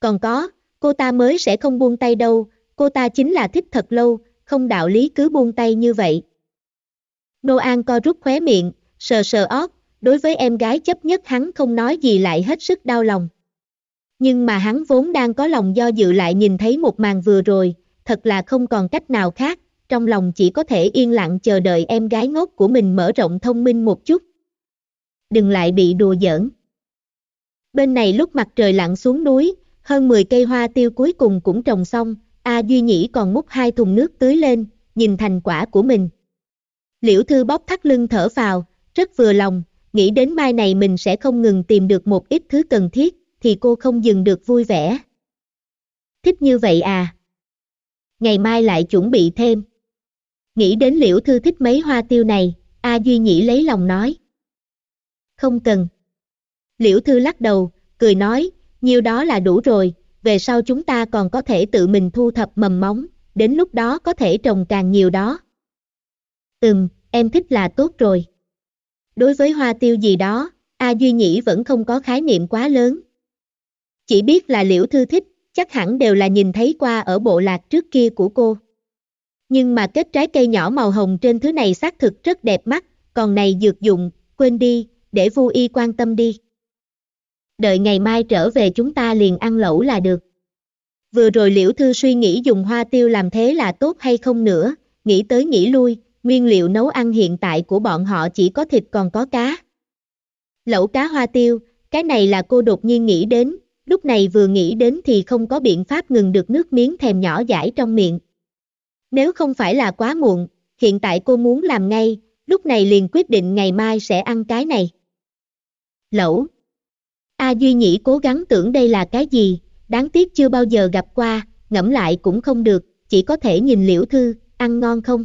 [SPEAKER 1] Còn có, cô ta mới sẽ không buông tay đâu, cô ta chính là thích thật lâu, không đạo lý cứ buông tay như vậy. Nô An co rút khóe miệng, sờ sờ óc, đối với em gái chấp nhất hắn không nói gì lại hết sức đau lòng. Nhưng mà hắn vốn đang có lòng do dự lại nhìn thấy một màn vừa rồi, thật là không còn cách nào khác, trong lòng chỉ có thể yên lặng chờ đợi em gái ngốc của mình mở rộng thông minh một chút. Đừng lại bị đùa giỡn. Bên này lúc mặt trời lặn xuống núi, hơn 10 cây hoa tiêu cuối cùng cũng trồng xong, A Duy Nhĩ còn múc hai thùng nước tưới lên, nhìn thành quả của mình. Liễu Thư bóp thắt lưng thở vào, rất vừa lòng, nghĩ đến mai này mình sẽ không ngừng tìm được một ít thứ cần thiết thì cô không dừng được vui vẻ. Thích như vậy à? Ngày mai lại chuẩn bị thêm. Nghĩ đến liễu thư thích mấy hoa tiêu này, A Duy Nhĩ lấy lòng nói. Không cần. Liễu thư lắc đầu, cười nói, nhiều đó là đủ rồi, về sau chúng ta còn có thể tự mình thu thập mầm móng, đến lúc đó có thể trồng càng nhiều đó. Ừm, em thích là tốt rồi. Đối với hoa tiêu gì đó, A Duy Nhĩ vẫn không có khái niệm quá lớn, chỉ biết là liễu thư thích, chắc hẳn đều là nhìn thấy qua ở bộ lạc trước kia của cô. Nhưng mà kết trái cây nhỏ màu hồng trên thứ này xác thực rất đẹp mắt, còn này dược dụng, quên đi, để vu y quan tâm đi. Đợi ngày mai trở về chúng ta liền ăn lẩu là được. Vừa rồi liễu thư suy nghĩ dùng hoa tiêu làm thế là tốt hay không nữa, nghĩ tới nghĩ lui, nguyên liệu nấu ăn hiện tại của bọn họ chỉ có thịt còn có cá. Lẩu cá hoa tiêu, cái này là cô đột nhiên nghĩ đến, lúc này vừa nghĩ đến thì không có biện pháp ngừng được nước miếng thèm nhỏ dãi trong miệng. Nếu không phải là quá muộn, hiện tại cô muốn làm ngay, lúc này liền quyết định ngày mai sẽ ăn cái này. Lẩu A Duy Nhĩ cố gắng tưởng đây là cái gì, đáng tiếc chưa bao giờ gặp qua, ngẫm lại cũng không được, chỉ có thể nhìn liễu thư, ăn ngon không?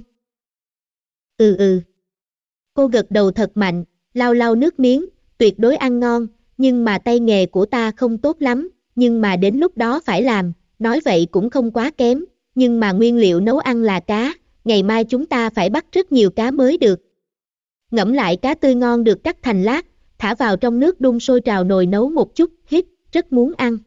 [SPEAKER 1] Ừ ừ. Cô gật đầu thật mạnh, lau lau nước miếng, tuyệt đối ăn ngon, nhưng mà tay nghề của ta không tốt lắm, nhưng mà đến lúc đó phải làm, nói vậy cũng không quá kém, nhưng mà nguyên liệu nấu ăn là cá, ngày mai chúng ta phải bắt rất nhiều cá mới được. Ngẫm lại cá tươi ngon được cắt thành lát, thả vào trong nước đun sôi trào nồi nấu một chút, hít, rất muốn ăn.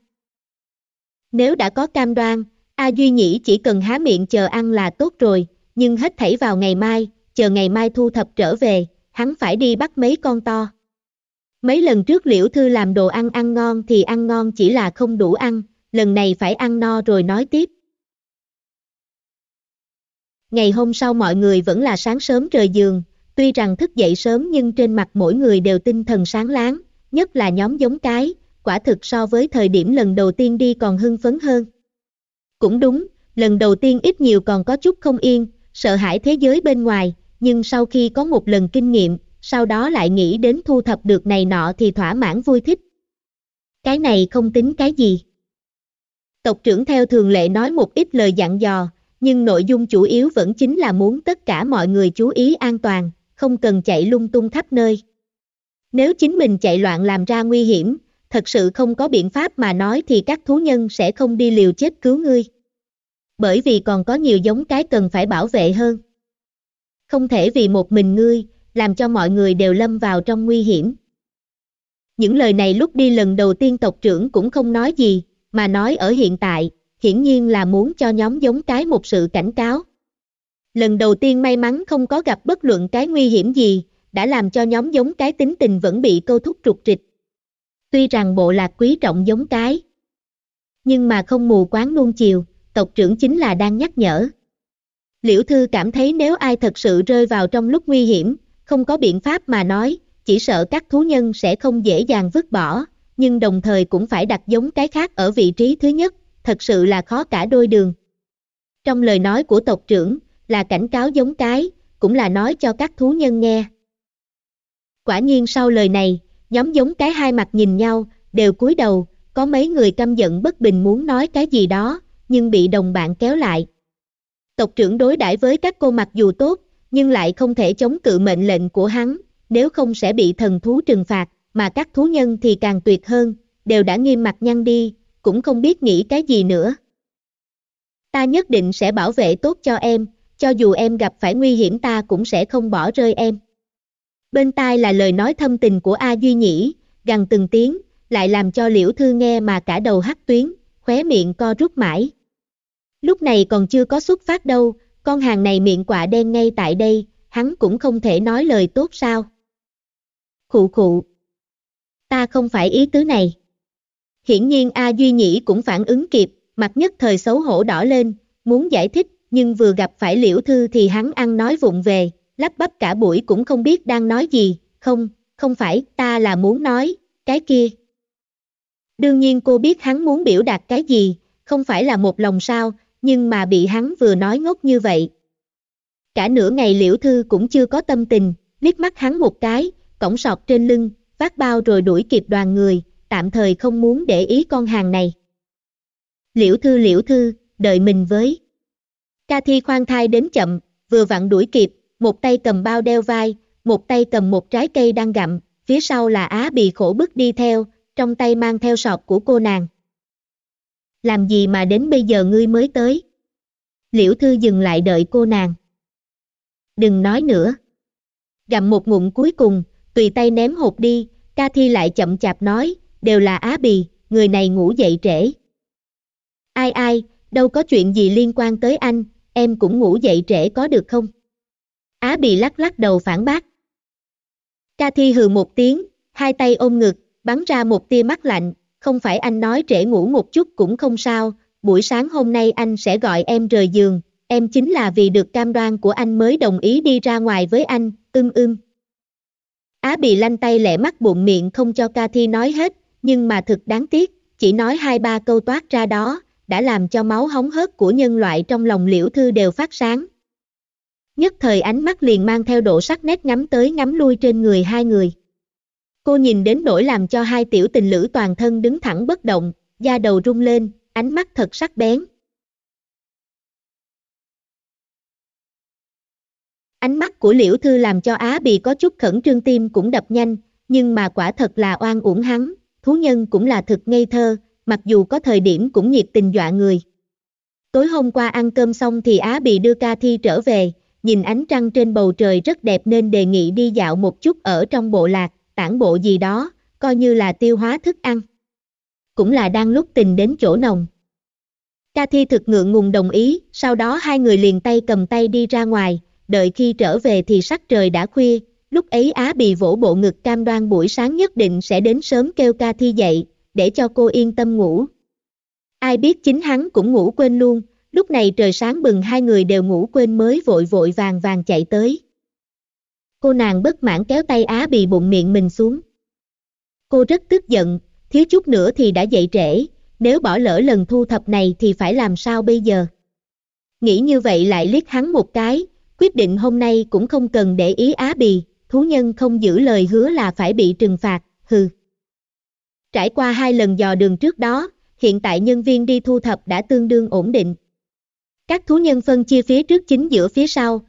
[SPEAKER 1] Nếu đã có cam đoan, A Duy Nhĩ chỉ cần há miệng chờ ăn là tốt rồi, nhưng hết thảy vào ngày mai, chờ ngày mai thu thập trở về, hắn phải đi bắt mấy con to. Mấy lần trước Liễu Thư làm đồ ăn ăn ngon thì ăn ngon chỉ là không đủ ăn, lần này phải ăn no rồi nói tiếp. Ngày hôm sau mọi người vẫn là sáng sớm rời giường, tuy rằng thức dậy sớm nhưng trên mặt mỗi người đều tinh thần sáng láng, nhất là nhóm giống cái, quả thực so với thời điểm lần đầu tiên đi còn hưng phấn hơn. Cũng đúng, lần đầu tiên ít nhiều còn có chút không yên, sợ hãi thế giới bên ngoài, nhưng sau khi có một lần kinh nghiệm, sau đó lại nghĩ đến thu thập được này nọ thì thỏa mãn vui thích. Cái này không tính cái gì. Tộc trưởng theo thường lệ nói một ít lời dặn dò, nhưng nội dung chủ yếu vẫn chính là muốn tất cả mọi người chú ý an toàn, không cần chạy lung tung khắp nơi. Nếu chính mình chạy loạn làm ra nguy hiểm, thật sự không có biện pháp mà nói thì các thú nhân sẽ không đi liều chết cứu ngươi. Bởi vì còn có nhiều giống cái cần phải bảo vệ hơn. Không thể vì một mình ngươi, làm cho mọi người đều lâm vào trong nguy hiểm. Những lời này lúc đi lần đầu tiên tộc trưởng cũng không nói gì, mà nói ở hiện tại, hiển nhiên là muốn cho nhóm giống cái một sự cảnh cáo. Lần đầu tiên may mắn không có gặp bất luận cái nguy hiểm gì, đã làm cho nhóm giống cái tính tình vẫn bị câu thúc trục trịch. Tuy rằng bộ lạc quý trọng giống cái, nhưng mà không mù quáng luôn chiều, tộc trưởng chính là đang nhắc nhở. Liễu Thư cảm thấy nếu ai thật sự rơi vào trong lúc nguy hiểm, không có biện pháp mà nói, chỉ sợ các thú nhân sẽ không dễ dàng vứt bỏ, nhưng đồng thời cũng phải đặt giống cái khác ở vị trí thứ nhất, thật sự là khó cả đôi đường. Trong lời nói của tộc trưởng, là cảnh cáo giống cái, cũng là nói cho các thú nhân nghe. Quả nhiên sau lời này, nhóm giống cái hai mặt nhìn nhau, đều cúi đầu, có mấy người căm giận bất bình muốn nói cái gì đó, nhưng bị đồng bạn kéo lại. Tộc trưởng đối đãi với các cô mặc dù tốt, nhưng lại không thể chống cự mệnh lệnh của hắn, nếu không sẽ bị thần thú trừng phạt, mà các thú nhân thì càng tuyệt hơn, đều đã nghiêm mặt nhăn đi, cũng không biết nghĩ cái gì nữa. Ta nhất định sẽ bảo vệ tốt cho em, cho dù em gặp phải nguy hiểm ta cũng sẽ không bỏ rơi em. Bên tai là lời nói thâm tình của A Duy Nhĩ, gần từng tiếng, lại làm cho Liễu Thư nghe mà cả đầu hắt tuyến, khóe miệng co rút mãi. Lúc này còn chưa có xuất phát đâu, con hàng này miệng quả đen ngay tại đây, hắn cũng không thể nói lời tốt sao. Khụ khụ. Ta không phải ý tứ này. Hiển nhiên A Duy Nhĩ cũng phản ứng kịp, mặt nhất thời xấu hổ đỏ lên, muốn giải thích, nhưng vừa gặp phải liễu thư thì hắn ăn nói vụng về, lắp bắp cả buổi cũng không biết đang nói gì, không, không phải, ta là muốn nói, cái kia. Đương nhiên cô biết hắn muốn biểu đạt cái gì, không phải là một lòng sao, nhưng mà bị hắn vừa nói ngốc như vậy. Cả nửa ngày liễu thư cũng chưa có tâm tình, liếc mắt hắn một cái, cổng sọt trên lưng, vác bao rồi đuổi kịp đoàn người, tạm thời không muốn để ý con hàng này. Liễu thư liễu thư, đợi mình với. Ca thi khoan thai đến chậm, vừa vặn đuổi kịp, một tay cầm bao đeo vai, một tay cầm một trái cây đang gặm, phía sau là á bị khổ bức đi theo, trong tay mang theo sọt của cô nàng làm gì mà đến bây giờ ngươi mới tới? Liễu Thư dừng lại đợi cô nàng. Đừng nói nữa. Gặm một ngụm cuối cùng, tùy tay ném hộp đi, ca thi lại chậm chạp nói, đều là á bì, người này ngủ dậy trễ. Ai ai, đâu có chuyện gì liên quan tới anh, em cũng ngủ dậy trễ có được không? Á bì lắc lắc đầu phản bác. Ca thi hừ một tiếng, hai tay ôm ngực, bắn ra một tia mắt lạnh, không phải anh nói trễ ngủ một chút cũng không sao, buổi sáng hôm nay anh sẽ gọi em rời giường, em chính là vì được cam đoan của anh mới đồng ý đi ra ngoài với anh, ưm ưm. Á bị lanh tay lẹ mắt bụng miệng không cho Cathy nói hết, nhưng mà thực đáng tiếc, chỉ nói hai ba câu toát ra đó, đã làm cho máu hóng hớt của nhân loại trong lòng liễu thư đều phát sáng. Nhất thời ánh mắt liền mang theo độ sắc nét ngắm tới ngắm lui trên người hai người. Cô nhìn đến nỗi làm cho hai tiểu tình lữ toàn thân đứng thẳng bất động, da đầu rung lên, ánh mắt thật sắc bén. Ánh mắt của Liễu Thư làm cho Á Bì có chút khẩn trương tim cũng đập nhanh, nhưng mà quả thật là oan uổng hắn, thú nhân cũng là thực ngây thơ, mặc dù có thời điểm cũng nhiệt tình dọa người. Tối hôm qua ăn cơm xong thì Á Bì đưa ca thi trở về, nhìn ánh trăng trên bầu trời rất đẹp nên đề nghị đi dạo một chút ở trong bộ lạc tản bộ gì đó, coi như là tiêu hóa thức ăn. Cũng là đang lúc tình đến chỗ nồng. Ca thi thực ngượng ngùng đồng ý, sau đó hai người liền tay cầm tay đi ra ngoài, đợi khi trở về thì sắc trời đã khuya, lúc ấy Á bị vỗ bộ ngực cam đoan buổi sáng nhất định sẽ đến sớm kêu ca thi dậy, để cho cô yên tâm ngủ. Ai biết chính hắn cũng ngủ quên luôn, lúc này trời sáng bừng hai người đều ngủ quên mới vội vội vàng vàng chạy tới cô nàng bất mãn kéo tay Á Bì bụng miệng mình xuống. Cô rất tức giận, thiếu chút nữa thì đã dậy trễ, nếu bỏ lỡ lần thu thập này thì phải làm sao bây giờ? Nghĩ như vậy lại liếc hắn một cái, quyết định hôm nay cũng không cần để ý Á Bì, thú nhân không giữ lời hứa là phải bị trừng phạt, hừ. Trải qua hai lần dò đường trước đó, hiện tại nhân viên đi thu thập đã tương đương ổn định. Các thú nhân phân chia phía trước chính giữa phía sau,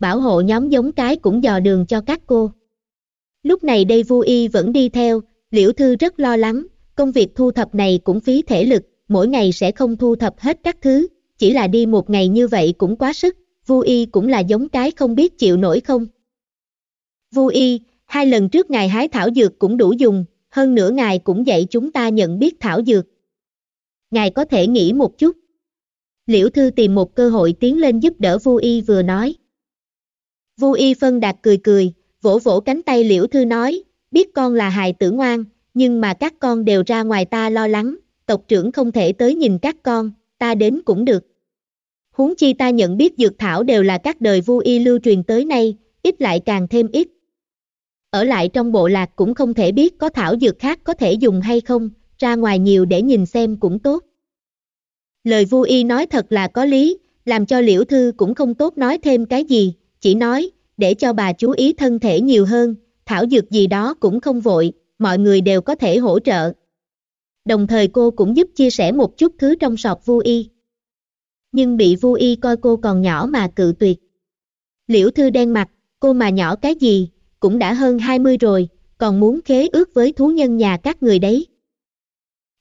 [SPEAKER 1] bảo hộ nhóm giống cái cũng dò đường cho các cô. Lúc này đây Vu Y vẫn đi theo, Liễu Thư rất lo lắng, công việc thu thập này cũng phí thể lực, mỗi ngày sẽ không thu thập hết các thứ, chỉ là đi một ngày như vậy cũng quá sức, Vu Y cũng là giống cái không biết chịu nổi không. Vu Y, hai lần trước ngài hái thảo dược cũng đủ dùng, hơn nữa ngài cũng dạy chúng ta nhận biết thảo dược. Ngài có thể nghĩ một chút. Liễu Thư tìm một cơ hội tiến lên giúp đỡ Vu Y vừa nói. Vu Y Phân Đạt cười cười, vỗ vỗ cánh tay Liễu Thư nói, biết con là hài tử ngoan, nhưng mà các con đều ra ngoài ta lo lắng, tộc trưởng không thể tới nhìn các con, ta đến cũng được. Huống chi ta nhận biết dược thảo đều là các đời Vu Y lưu truyền tới nay, ít lại càng thêm ít. Ở lại trong bộ lạc cũng không thể biết có thảo dược khác có thể dùng hay không, ra ngoài nhiều để nhìn xem cũng tốt. Lời Vu Y nói thật là có lý, làm cho Liễu Thư cũng không tốt nói thêm cái gì, chỉ nói, để cho bà chú ý thân thể nhiều hơn, thảo dược gì đó cũng không vội, mọi người đều có thể hỗ trợ. Đồng thời cô cũng giúp chia sẻ một chút thứ trong sọt Vu Y. Nhưng bị Vu Y coi cô còn nhỏ mà cự tuyệt. Liễu Thư đen mặt, cô mà nhỏ cái gì, cũng đã hơn 20 rồi, còn muốn khế ước với thú nhân nhà các người đấy.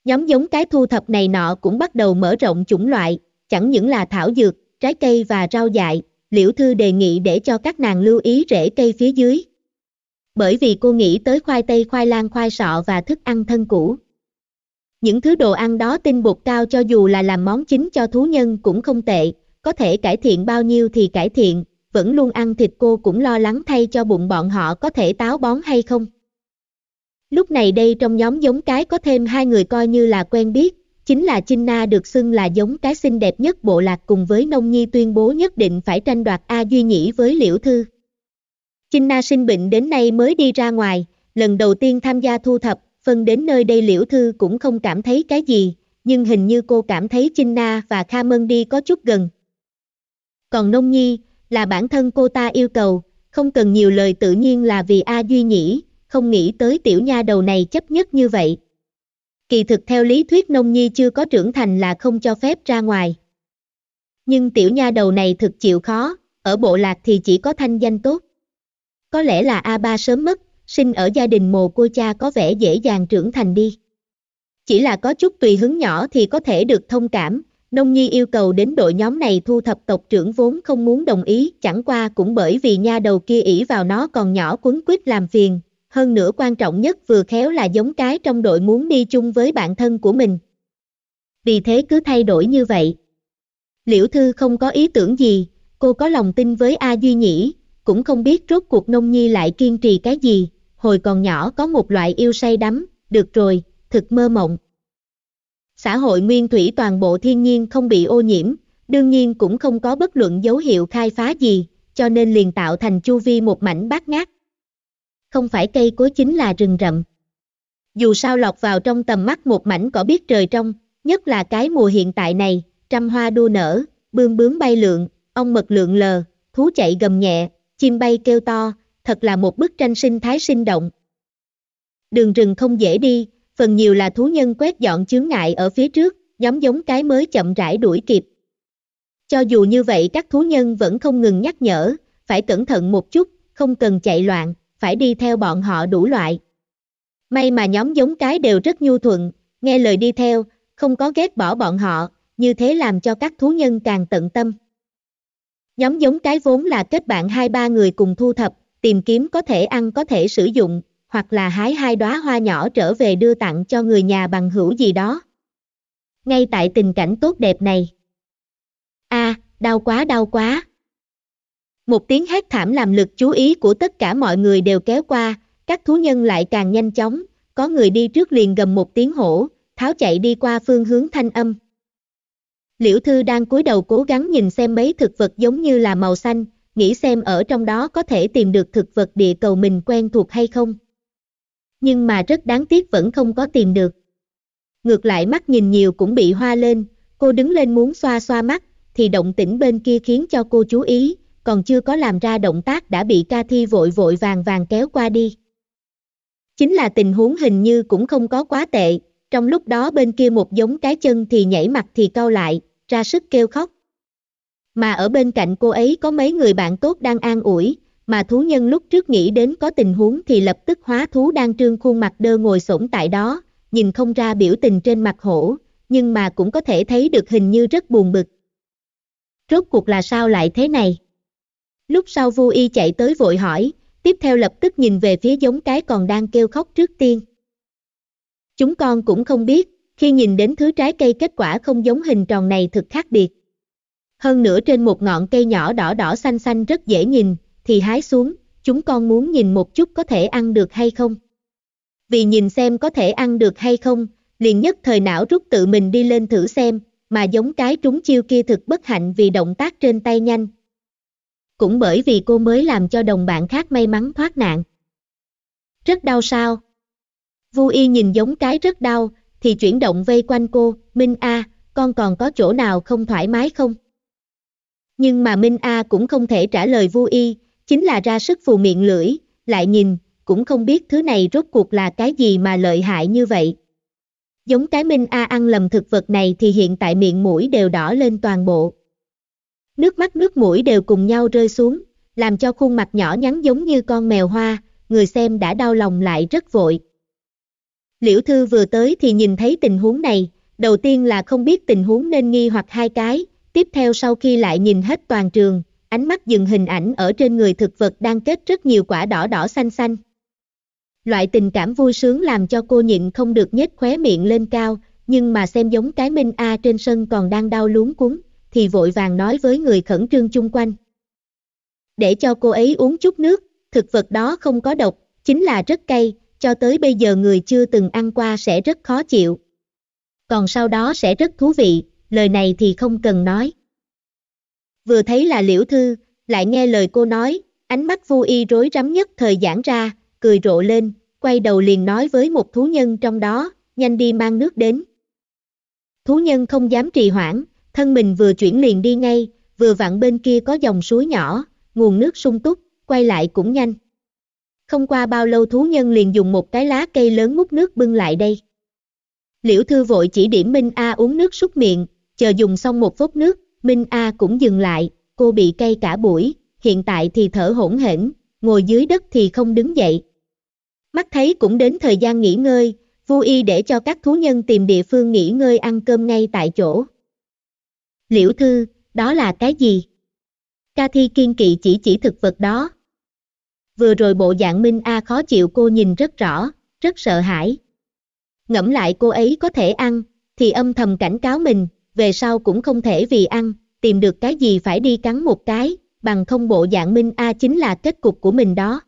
[SPEAKER 1] Nhóm giống cái thu thập này nọ cũng bắt đầu mở rộng chủng loại, chẳng những là thảo dược, trái cây và rau dại, Liễu Thư đề nghị để cho các nàng lưu ý rễ cây phía dưới. Bởi vì cô nghĩ tới khoai tây khoai lang khoai sọ và thức ăn thân cũ. Những thứ đồ ăn đó tinh bột cao cho dù là làm món chính cho thú nhân cũng không tệ, có thể cải thiện bao nhiêu thì cải thiện, vẫn luôn ăn thịt cô cũng lo lắng thay cho bụng bọn họ có thể táo bón hay không. Lúc này đây trong nhóm giống cái có thêm hai người coi như là quen biết, chính là Chinh Na được xưng là giống cái xinh đẹp nhất bộ lạc cùng với Nông Nhi tuyên bố nhất định phải tranh đoạt A Duy Nhĩ với Liễu Thư. Chinh Na sinh bệnh đến nay mới đi ra ngoài, lần đầu tiên tham gia thu thập, phân đến nơi đây Liễu Thư cũng không cảm thấy cái gì, nhưng hình như cô cảm thấy Chinh Na và Kha Mân đi có chút gần. Còn Nông Nhi, là bản thân cô ta yêu cầu, không cần nhiều lời tự nhiên là vì A Duy Nhĩ, không nghĩ tới tiểu nha đầu này chấp nhất như vậy. Kỳ thực theo lý thuyết nông nhi chưa có trưởng thành là không cho phép ra ngoài. Nhưng tiểu nha đầu này thực chịu khó, ở bộ lạc thì chỉ có thanh danh tốt. Có lẽ là A3 sớm mất, sinh ở gia đình mồ cô cha có vẻ dễ dàng trưởng thành đi. Chỉ là có chút tùy hứng nhỏ thì có thể được thông cảm, Nông Nhi yêu cầu đến đội nhóm này thu thập tộc trưởng vốn không muốn đồng ý, chẳng qua cũng bởi vì nha đầu kia ỷ vào nó còn nhỏ quấn quýt làm phiền, hơn nữa quan trọng nhất vừa khéo là giống cái trong đội muốn đi chung với bạn thân của mình. Vì thế cứ thay đổi như vậy. Liễu Thư không có ý tưởng gì, cô có lòng tin với A Duy Nhĩ, cũng không biết rốt cuộc nông nhi lại kiên trì cái gì, hồi còn nhỏ có một loại yêu say đắm, được rồi, thực mơ mộng. Xã hội nguyên thủy toàn bộ thiên nhiên không bị ô nhiễm, đương nhiên cũng không có bất luận dấu hiệu khai phá gì, cho nên liền tạo thành chu vi một mảnh bát ngát không phải cây cối chính là rừng rậm. Dù sao lọt vào trong tầm mắt một mảnh cỏ biết trời trong, nhất là cái mùa hiện tại này, trăm hoa đua nở, bươm bướm bay lượn, ong mật lượn lờ, thú chạy gầm nhẹ, chim bay kêu to, thật là một bức tranh sinh thái sinh động. Đường rừng không dễ đi, phần nhiều là thú nhân quét dọn chướng ngại ở phía trước, nhóm giống cái mới chậm rãi đuổi kịp. Cho dù như vậy các thú nhân vẫn không ngừng nhắc nhở, phải cẩn thận một chút, không cần chạy loạn phải đi theo bọn họ đủ loại. May mà nhóm giống cái đều rất nhu thuận, nghe lời đi theo, không có ghét bỏ bọn họ, như thế làm cho các thú nhân càng tận tâm. Nhóm giống cái vốn là kết bạn hai ba người cùng thu thập, tìm kiếm có thể ăn có thể sử dụng, hoặc là hái hai đóa hoa nhỏ trở về đưa tặng cho người nhà bằng hữu gì đó. Ngay tại tình cảnh tốt đẹp này. a à, đau quá đau quá. Một tiếng hét thảm làm lực chú ý của tất cả mọi người đều kéo qua, các thú nhân lại càng nhanh chóng, có người đi trước liền gầm một tiếng hổ, tháo chạy đi qua phương hướng thanh âm. Liễu Thư đang cúi đầu cố gắng nhìn xem mấy thực vật giống như là màu xanh, nghĩ xem ở trong đó có thể tìm được thực vật địa cầu mình quen thuộc hay không. Nhưng mà rất đáng tiếc vẫn không có tìm được. Ngược lại mắt nhìn nhiều cũng bị hoa lên, cô đứng lên muốn xoa xoa mắt, thì động tĩnh bên kia khiến cho cô chú ý, còn chưa có làm ra động tác đã bị ca thi vội vội vàng vàng kéo qua đi. Chính là tình huống hình như cũng không có quá tệ, trong lúc đó bên kia một giống cái chân thì nhảy mặt thì cau lại, ra sức kêu khóc. Mà ở bên cạnh cô ấy có mấy người bạn tốt đang an ủi, mà thú nhân lúc trước nghĩ đến có tình huống thì lập tức hóa thú đang trương khuôn mặt đơ ngồi sổng tại đó, nhìn không ra biểu tình trên mặt hổ, nhưng mà cũng có thể thấy được hình như rất buồn bực. Rốt cuộc là sao lại thế này? Lúc sau Vu Y chạy tới vội hỏi, tiếp theo lập tức nhìn về phía giống cái còn đang kêu khóc trước tiên. Chúng con cũng không biết, khi nhìn đến thứ trái cây kết quả không giống hình tròn này thực khác biệt. Hơn nữa trên một ngọn cây nhỏ đỏ đỏ xanh xanh rất dễ nhìn, thì hái xuống, chúng con muốn nhìn một chút có thể ăn được hay không. Vì nhìn xem có thể ăn được hay không, liền nhất thời não rút tự mình đi lên thử xem, mà giống cái trúng chiêu kia thực bất hạnh vì động tác trên tay nhanh, cũng bởi vì cô mới làm cho đồng bạn khác may mắn thoát nạn. Rất đau sao? Vu Y nhìn giống cái rất đau, thì chuyển động vây quanh cô, Minh A, con còn có chỗ nào không thoải mái không? Nhưng mà Minh A cũng không thể trả lời Vu Y, chính là ra sức phù miệng lưỡi, lại nhìn, cũng không biết thứ này rốt cuộc là cái gì mà lợi hại như vậy. Giống cái Minh A ăn lầm thực vật này thì hiện tại miệng mũi đều đỏ lên toàn bộ nước mắt nước mũi đều cùng nhau rơi xuống, làm cho khuôn mặt nhỏ nhắn giống như con mèo hoa, người xem đã đau lòng lại rất vội. Liễu Thư vừa tới thì nhìn thấy tình huống này, đầu tiên là không biết tình huống nên nghi hoặc hai cái, tiếp theo sau khi lại nhìn hết toàn trường, ánh mắt dừng hình ảnh ở trên người thực vật đang kết rất nhiều quả đỏ đỏ xanh xanh. Loại tình cảm vui sướng làm cho cô nhịn không được nhếch khóe miệng lên cao, nhưng mà xem giống cái Minh A trên sân còn đang đau luống cuống thì vội vàng nói với người khẩn trương chung quanh. Để cho cô ấy uống chút nước, thực vật đó không có độc, chính là rất cay, cho tới bây giờ người chưa từng ăn qua sẽ rất khó chịu. Còn sau đó sẽ rất thú vị, lời này thì không cần nói. Vừa thấy là liễu thư, lại nghe lời cô nói, ánh mắt vu y rối rắm nhất thời giãn ra, cười rộ lên, quay đầu liền nói với một thú nhân trong đó, nhanh đi mang nước đến. Thú nhân không dám trì hoãn, thân mình vừa chuyển liền đi ngay, vừa vặn bên kia có dòng suối nhỏ, nguồn nước sung túc, quay lại cũng nhanh. Không qua bao lâu thú nhân liền dùng một cái lá cây lớn múc nước bưng lại đây. Liễu thư vội chỉ điểm Minh A uống nước súc miệng, chờ dùng xong một phút nước, Minh A cũng dừng lại, cô bị cay cả buổi, hiện tại thì thở hổn hển, ngồi dưới đất thì không đứng dậy. Mắt thấy cũng đến thời gian nghỉ ngơi, Vu Y để cho các thú nhân tìm địa phương nghỉ ngơi ăn cơm ngay tại chỗ. Liễu Thư, đó là cái gì? Ca thi kiên kỵ chỉ chỉ thực vật đó. Vừa rồi bộ dạng Minh A khó chịu cô nhìn rất rõ, rất sợ hãi. Ngẫm lại cô ấy có thể ăn, thì âm thầm cảnh cáo mình, về sau cũng không thể vì ăn, tìm được cái gì phải đi cắn một cái, bằng không bộ dạng Minh A chính là kết cục của mình đó.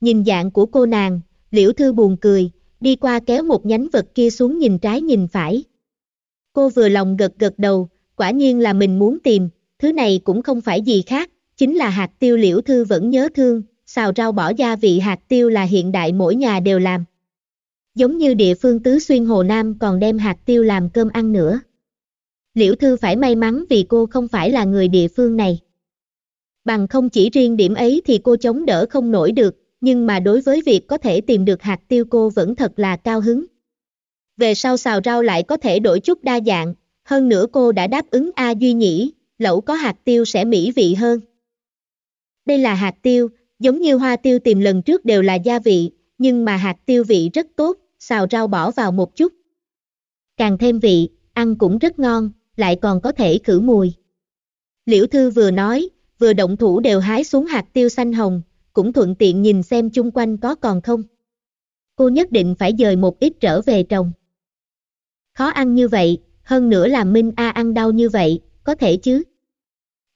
[SPEAKER 1] Nhìn dạng của cô nàng, Liễu Thư buồn cười, đi qua kéo một nhánh vật kia xuống nhìn trái nhìn phải, Cô vừa lòng gật gật đầu, quả nhiên là mình muốn tìm, thứ này cũng không phải gì khác, chính là hạt tiêu liễu thư vẫn nhớ thương, xào rau bỏ gia vị hạt tiêu là hiện đại mỗi nhà đều làm. Giống như địa phương Tứ Xuyên Hồ Nam còn đem hạt tiêu làm cơm ăn nữa. Liễu Thư phải may mắn vì cô không phải là người địa phương này. Bằng không chỉ riêng điểm ấy thì cô chống đỡ không nổi được, nhưng mà đối với việc có thể tìm được hạt tiêu cô vẫn thật là cao hứng về sau xào rau lại có thể đổi chút đa dạng, hơn nữa cô đã đáp ứng A Duy Nhĩ, lẩu có hạt tiêu sẽ mỹ vị hơn. Đây là hạt tiêu, giống như hoa tiêu tìm lần trước đều là gia vị, nhưng mà hạt tiêu vị rất tốt, xào rau bỏ vào một chút. Càng thêm vị, ăn cũng rất ngon, lại còn có thể khử mùi. Liễu Thư vừa nói, vừa động thủ đều hái xuống hạt tiêu xanh hồng, cũng thuận tiện nhìn xem chung quanh có còn không. Cô nhất định phải dời một ít trở về trồng. Khó ăn như vậy, hơn nữa là Minh A ăn đau như vậy, có thể chứ?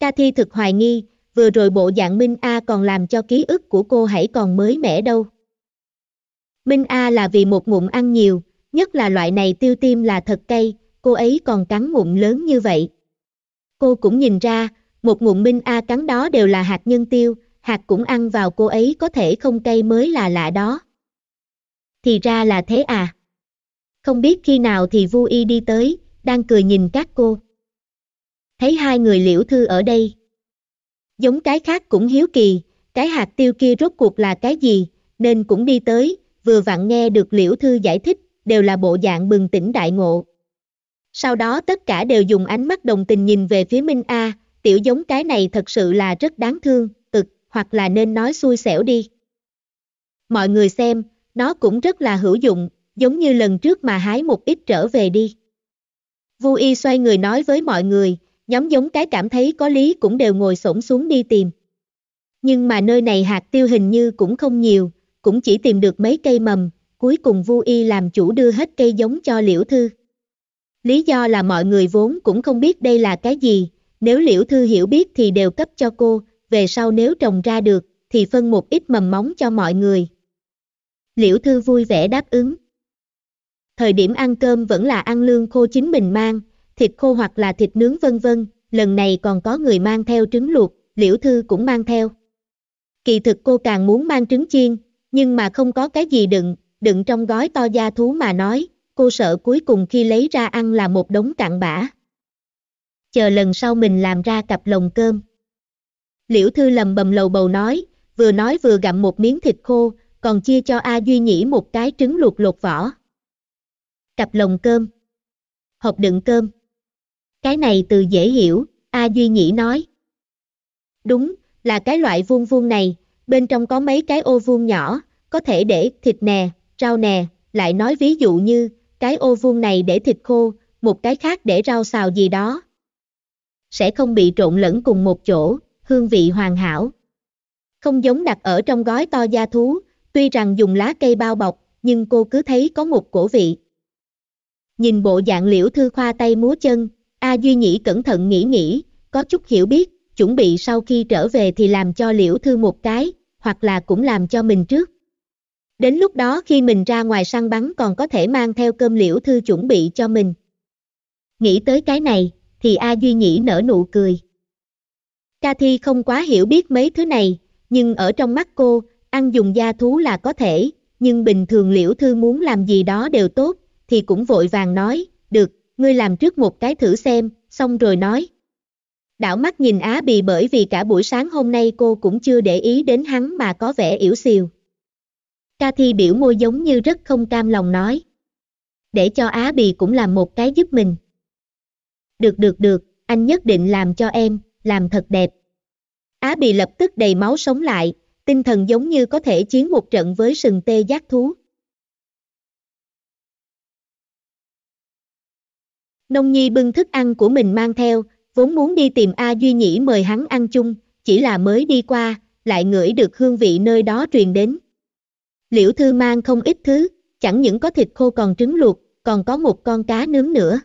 [SPEAKER 1] Ca Thi thực hoài nghi, vừa rồi bộ dạng Minh A còn làm cho ký ức của cô hãy còn mới mẻ đâu. Minh A là vì một ngụm ăn nhiều, nhất là loại này tiêu tim là thật cay, cô ấy còn cắn ngụm lớn như vậy. Cô cũng nhìn ra, một ngụm Minh A cắn đó đều là hạt nhân tiêu, hạt cũng ăn vào cô ấy có thể không cay mới là lạ đó. Thì ra là thế à. Không biết khi nào thì Vu Y đi tới, đang cười nhìn các cô. Thấy hai người liễu thư ở đây. Giống cái khác cũng hiếu kỳ, cái hạt tiêu kia rốt cuộc là cái gì, nên cũng đi tới, vừa vặn nghe được liễu thư giải thích, đều là bộ dạng bừng tỉnh đại ngộ. Sau đó tất cả đều dùng ánh mắt đồng tình nhìn về phía Minh A, tiểu giống cái này thật sự là rất đáng thương, ực, hoặc là nên nói xui xẻo đi. Mọi người xem, nó cũng rất là hữu dụng, giống như lần trước mà hái một ít trở về đi. Vu Y xoay người nói với mọi người, nhóm giống cái cảm thấy có lý cũng đều ngồi xổm xuống đi tìm. Nhưng mà nơi này hạt tiêu hình như cũng không nhiều, cũng chỉ tìm được mấy cây mầm, cuối cùng Vu Y làm chủ đưa hết cây giống cho Liễu Thư. Lý do là mọi người vốn cũng không biết đây là cái gì, nếu Liễu Thư hiểu biết thì đều cấp cho cô, về sau nếu trồng ra được, thì phân một ít mầm móng cho mọi người. Liễu Thư vui vẻ đáp ứng thời điểm ăn cơm vẫn là ăn lương khô chính mình mang, thịt khô hoặc là thịt nướng vân vân, lần này còn có người mang theo trứng luộc, liễu thư cũng mang theo. Kỳ thực cô càng muốn mang trứng chiên, nhưng mà không có cái gì đựng, đựng trong gói to da thú mà nói, cô sợ cuối cùng khi lấy ra ăn là một đống cặn bã. Chờ lần sau mình làm ra cặp lồng cơm. Liễu Thư lầm bầm lầu bầu nói, vừa nói vừa gặm một miếng thịt khô, còn chia cho A Duy Nhĩ một cái trứng luộc lột vỏ cặp lồng cơm, hộp đựng cơm. Cái này từ dễ hiểu, A Duy Nhĩ nói. Đúng, là cái loại vuông vuông này, bên trong có mấy cái ô vuông nhỏ, có thể để thịt nè, rau nè, lại nói ví dụ như, cái ô vuông này để thịt khô, một cái khác để rau xào gì đó. Sẽ không bị trộn lẫn cùng một chỗ, hương vị hoàn hảo. Không giống đặt ở trong gói to da thú, tuy rằng dùng lá cây bao bọc, nhưng cô cứ thấy có một cổ vị. Nhìn bộ dạng liễu thư khoa tay múa chân, A Duy Nhĩ cẩn thận nghĩ nghĩ, có chút hiểu biết, chuẩn bị sau khi trở về thì làm cho liễu thư một cái, hoặc là cũng làm cho mình trước. Đến lúc đó khi mình ra ngoài săn bắn còn có thể mang theo cơm liễu thư chuẩn bị cho mình. Nghĩ tới cái này, thì A Duy Nhĩ nở nụ cười. Ca Thi không quá hiểu biết mấy thứ này, nhưng ở trong mắt cô, ăn dùng da thú là có thể, nhưng bình thường liễu thư muốn làm gì đó đều tốt, thì cũng vội vàng nói, được, ngươi làm trước một cái thử xem, xong rồi nói. Đảo mắt nhìn Á Bì bởi vì cả buổi sáng hôm nay cô cũng chưa để ý đến hắn mà có vẻ yếu xìu. Ca thi biểu môi giống như rất không cam lòng nói. Để cho Á Bì cũng làm một cái giúp mình. Được được được, anh nhất định làm cho em, làm thật đẹp. Á Bì lập tức đầy máu sống lại, tinh thần giống như có thể chiến một trận với sừng tê giác thú. Nông Nhi bưng thức ăn của mình mang theo, vốn muốn đi tìm A Duy Nhĩ mời hắn ăn chung, chỉ là mới đi qua, lại ngửi được hương vị nơi đó truyền đến. Liễu Thư mang không ít thứ, chẳng những có thịt khô còn trứng luộc, còn có một con cá nướng nữa.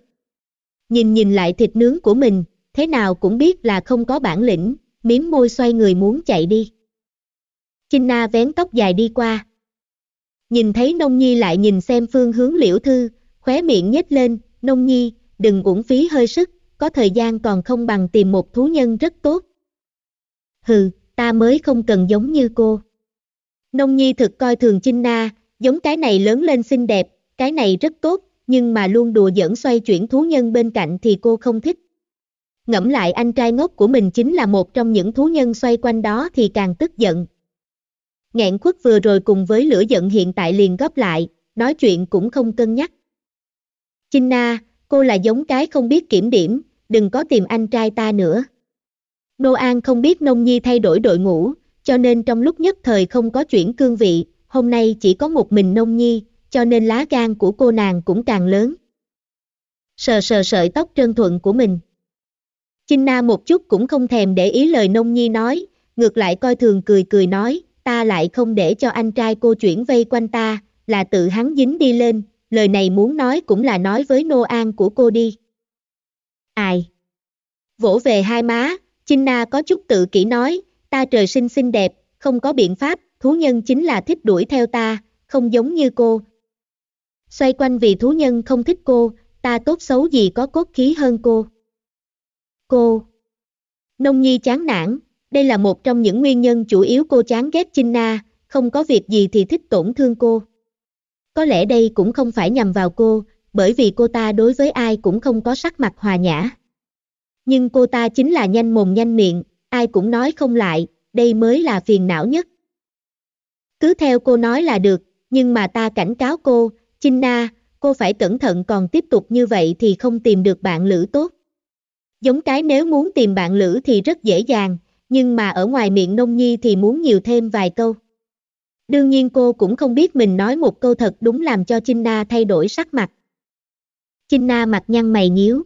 [SPEAKER 1] Nhìn nhìn lại thịt nướng của mình, thế nào cũng biết là không có bản lĩnh, miếm môi xoay người muốn chạy đi. Chinh Na vén tóc dài đi qua. Nhìn thấy Nông Nhi lại nhìn xem phương hướng Liễu Thư, khóe miệng nhếch lên, Nông Nhi, đừng uổng phí hơi sức, có thời gian còn không bằng tìm một thú nhân rất tốt. Hừ, ta mới không cần giống như cô. Nông Nhi thực coi thường Chinh Na, giống cái này lớn lên xinh đẹp, cái này rất tốt, nhưng mà luôn đùa dẫn xoay chuyển thú nhân bên cạnh thì cô không thích. Ngẫm lại anh trai ngốc của mình chính là một trong những thú nhân xoay quanh đó thì càng tức giận. Ngạn khuất vừa rồi cùng với lửa giận hiện tại liền góp lại, nói chuyện cũng không cân nhắc. Chinh Na, cô là giống cái không biết kiểm điểm, đừng có tìm anh trai ta nữa. Nô An không biết Nông Nhi thay đổi đội ngũ, cho nên trong lúc nhất thời không có chuyển cương vị, hôm nay chỉ có một mình Nông Nhi, cho nên lá gan của cô nàng cũng càng lớn. Sờ sờ sợi tóc trơn thuận của mình. Chinh Na một chút cũng không thèm để ý lời Nông Nhi nói, ngược lại coi thường cười cười nói, ta lại không để cho anh trai cô chuyển vây quanh ta, là tự hắn dính đi lên, lời này muốn nói cũng là nói với nô an của cô đi. Ai? Vỗ về hai má, Chinh Na có chút tự kỷ nói, ta trời sinh xinh đẹp, không có biện pháp, thú nhân chính là thích đuổi theo ta, không giống như cô. Xoay quanh vì thú nhân không thích cô, ta tốt xấu gì có cốt khí hơn cô. Cô. Nông Nhi chán nản, đây là một trong những nguyên nhân chủ yếu cô chán ghét Chinh Na, không có việc gì thì thích tổn thương cô. Có lẽ đây cũng không phải nhằm vào cô, bởi vì cô ta đối với ai cũng không có sắc mặt hòa nhã. Nhưng cô ta chính là nhanh mồm nhanh miệng, ai cũng nói không lại, đây mới là phiền não nhất. Cứ theo cô nói là được, nhưng mà ta cảnh cáo cô, Chinh Na, cô phải cẩn thận còn tiếp tục như vậy thì không tìm được bạn lữ tốt. Giống cái nếu muốn tìm bạn lữ thì rất dễ dàng, nhưng mà ở ngoài miệng nông nhi thì muốn nhiều thêm vài câu. Đương nhiên cô cũng không biết mình nói một câu thật đúng làm cho Chinh Na thay đổi sắc mặt. Chinh Na mặt nhăn mày nhíu.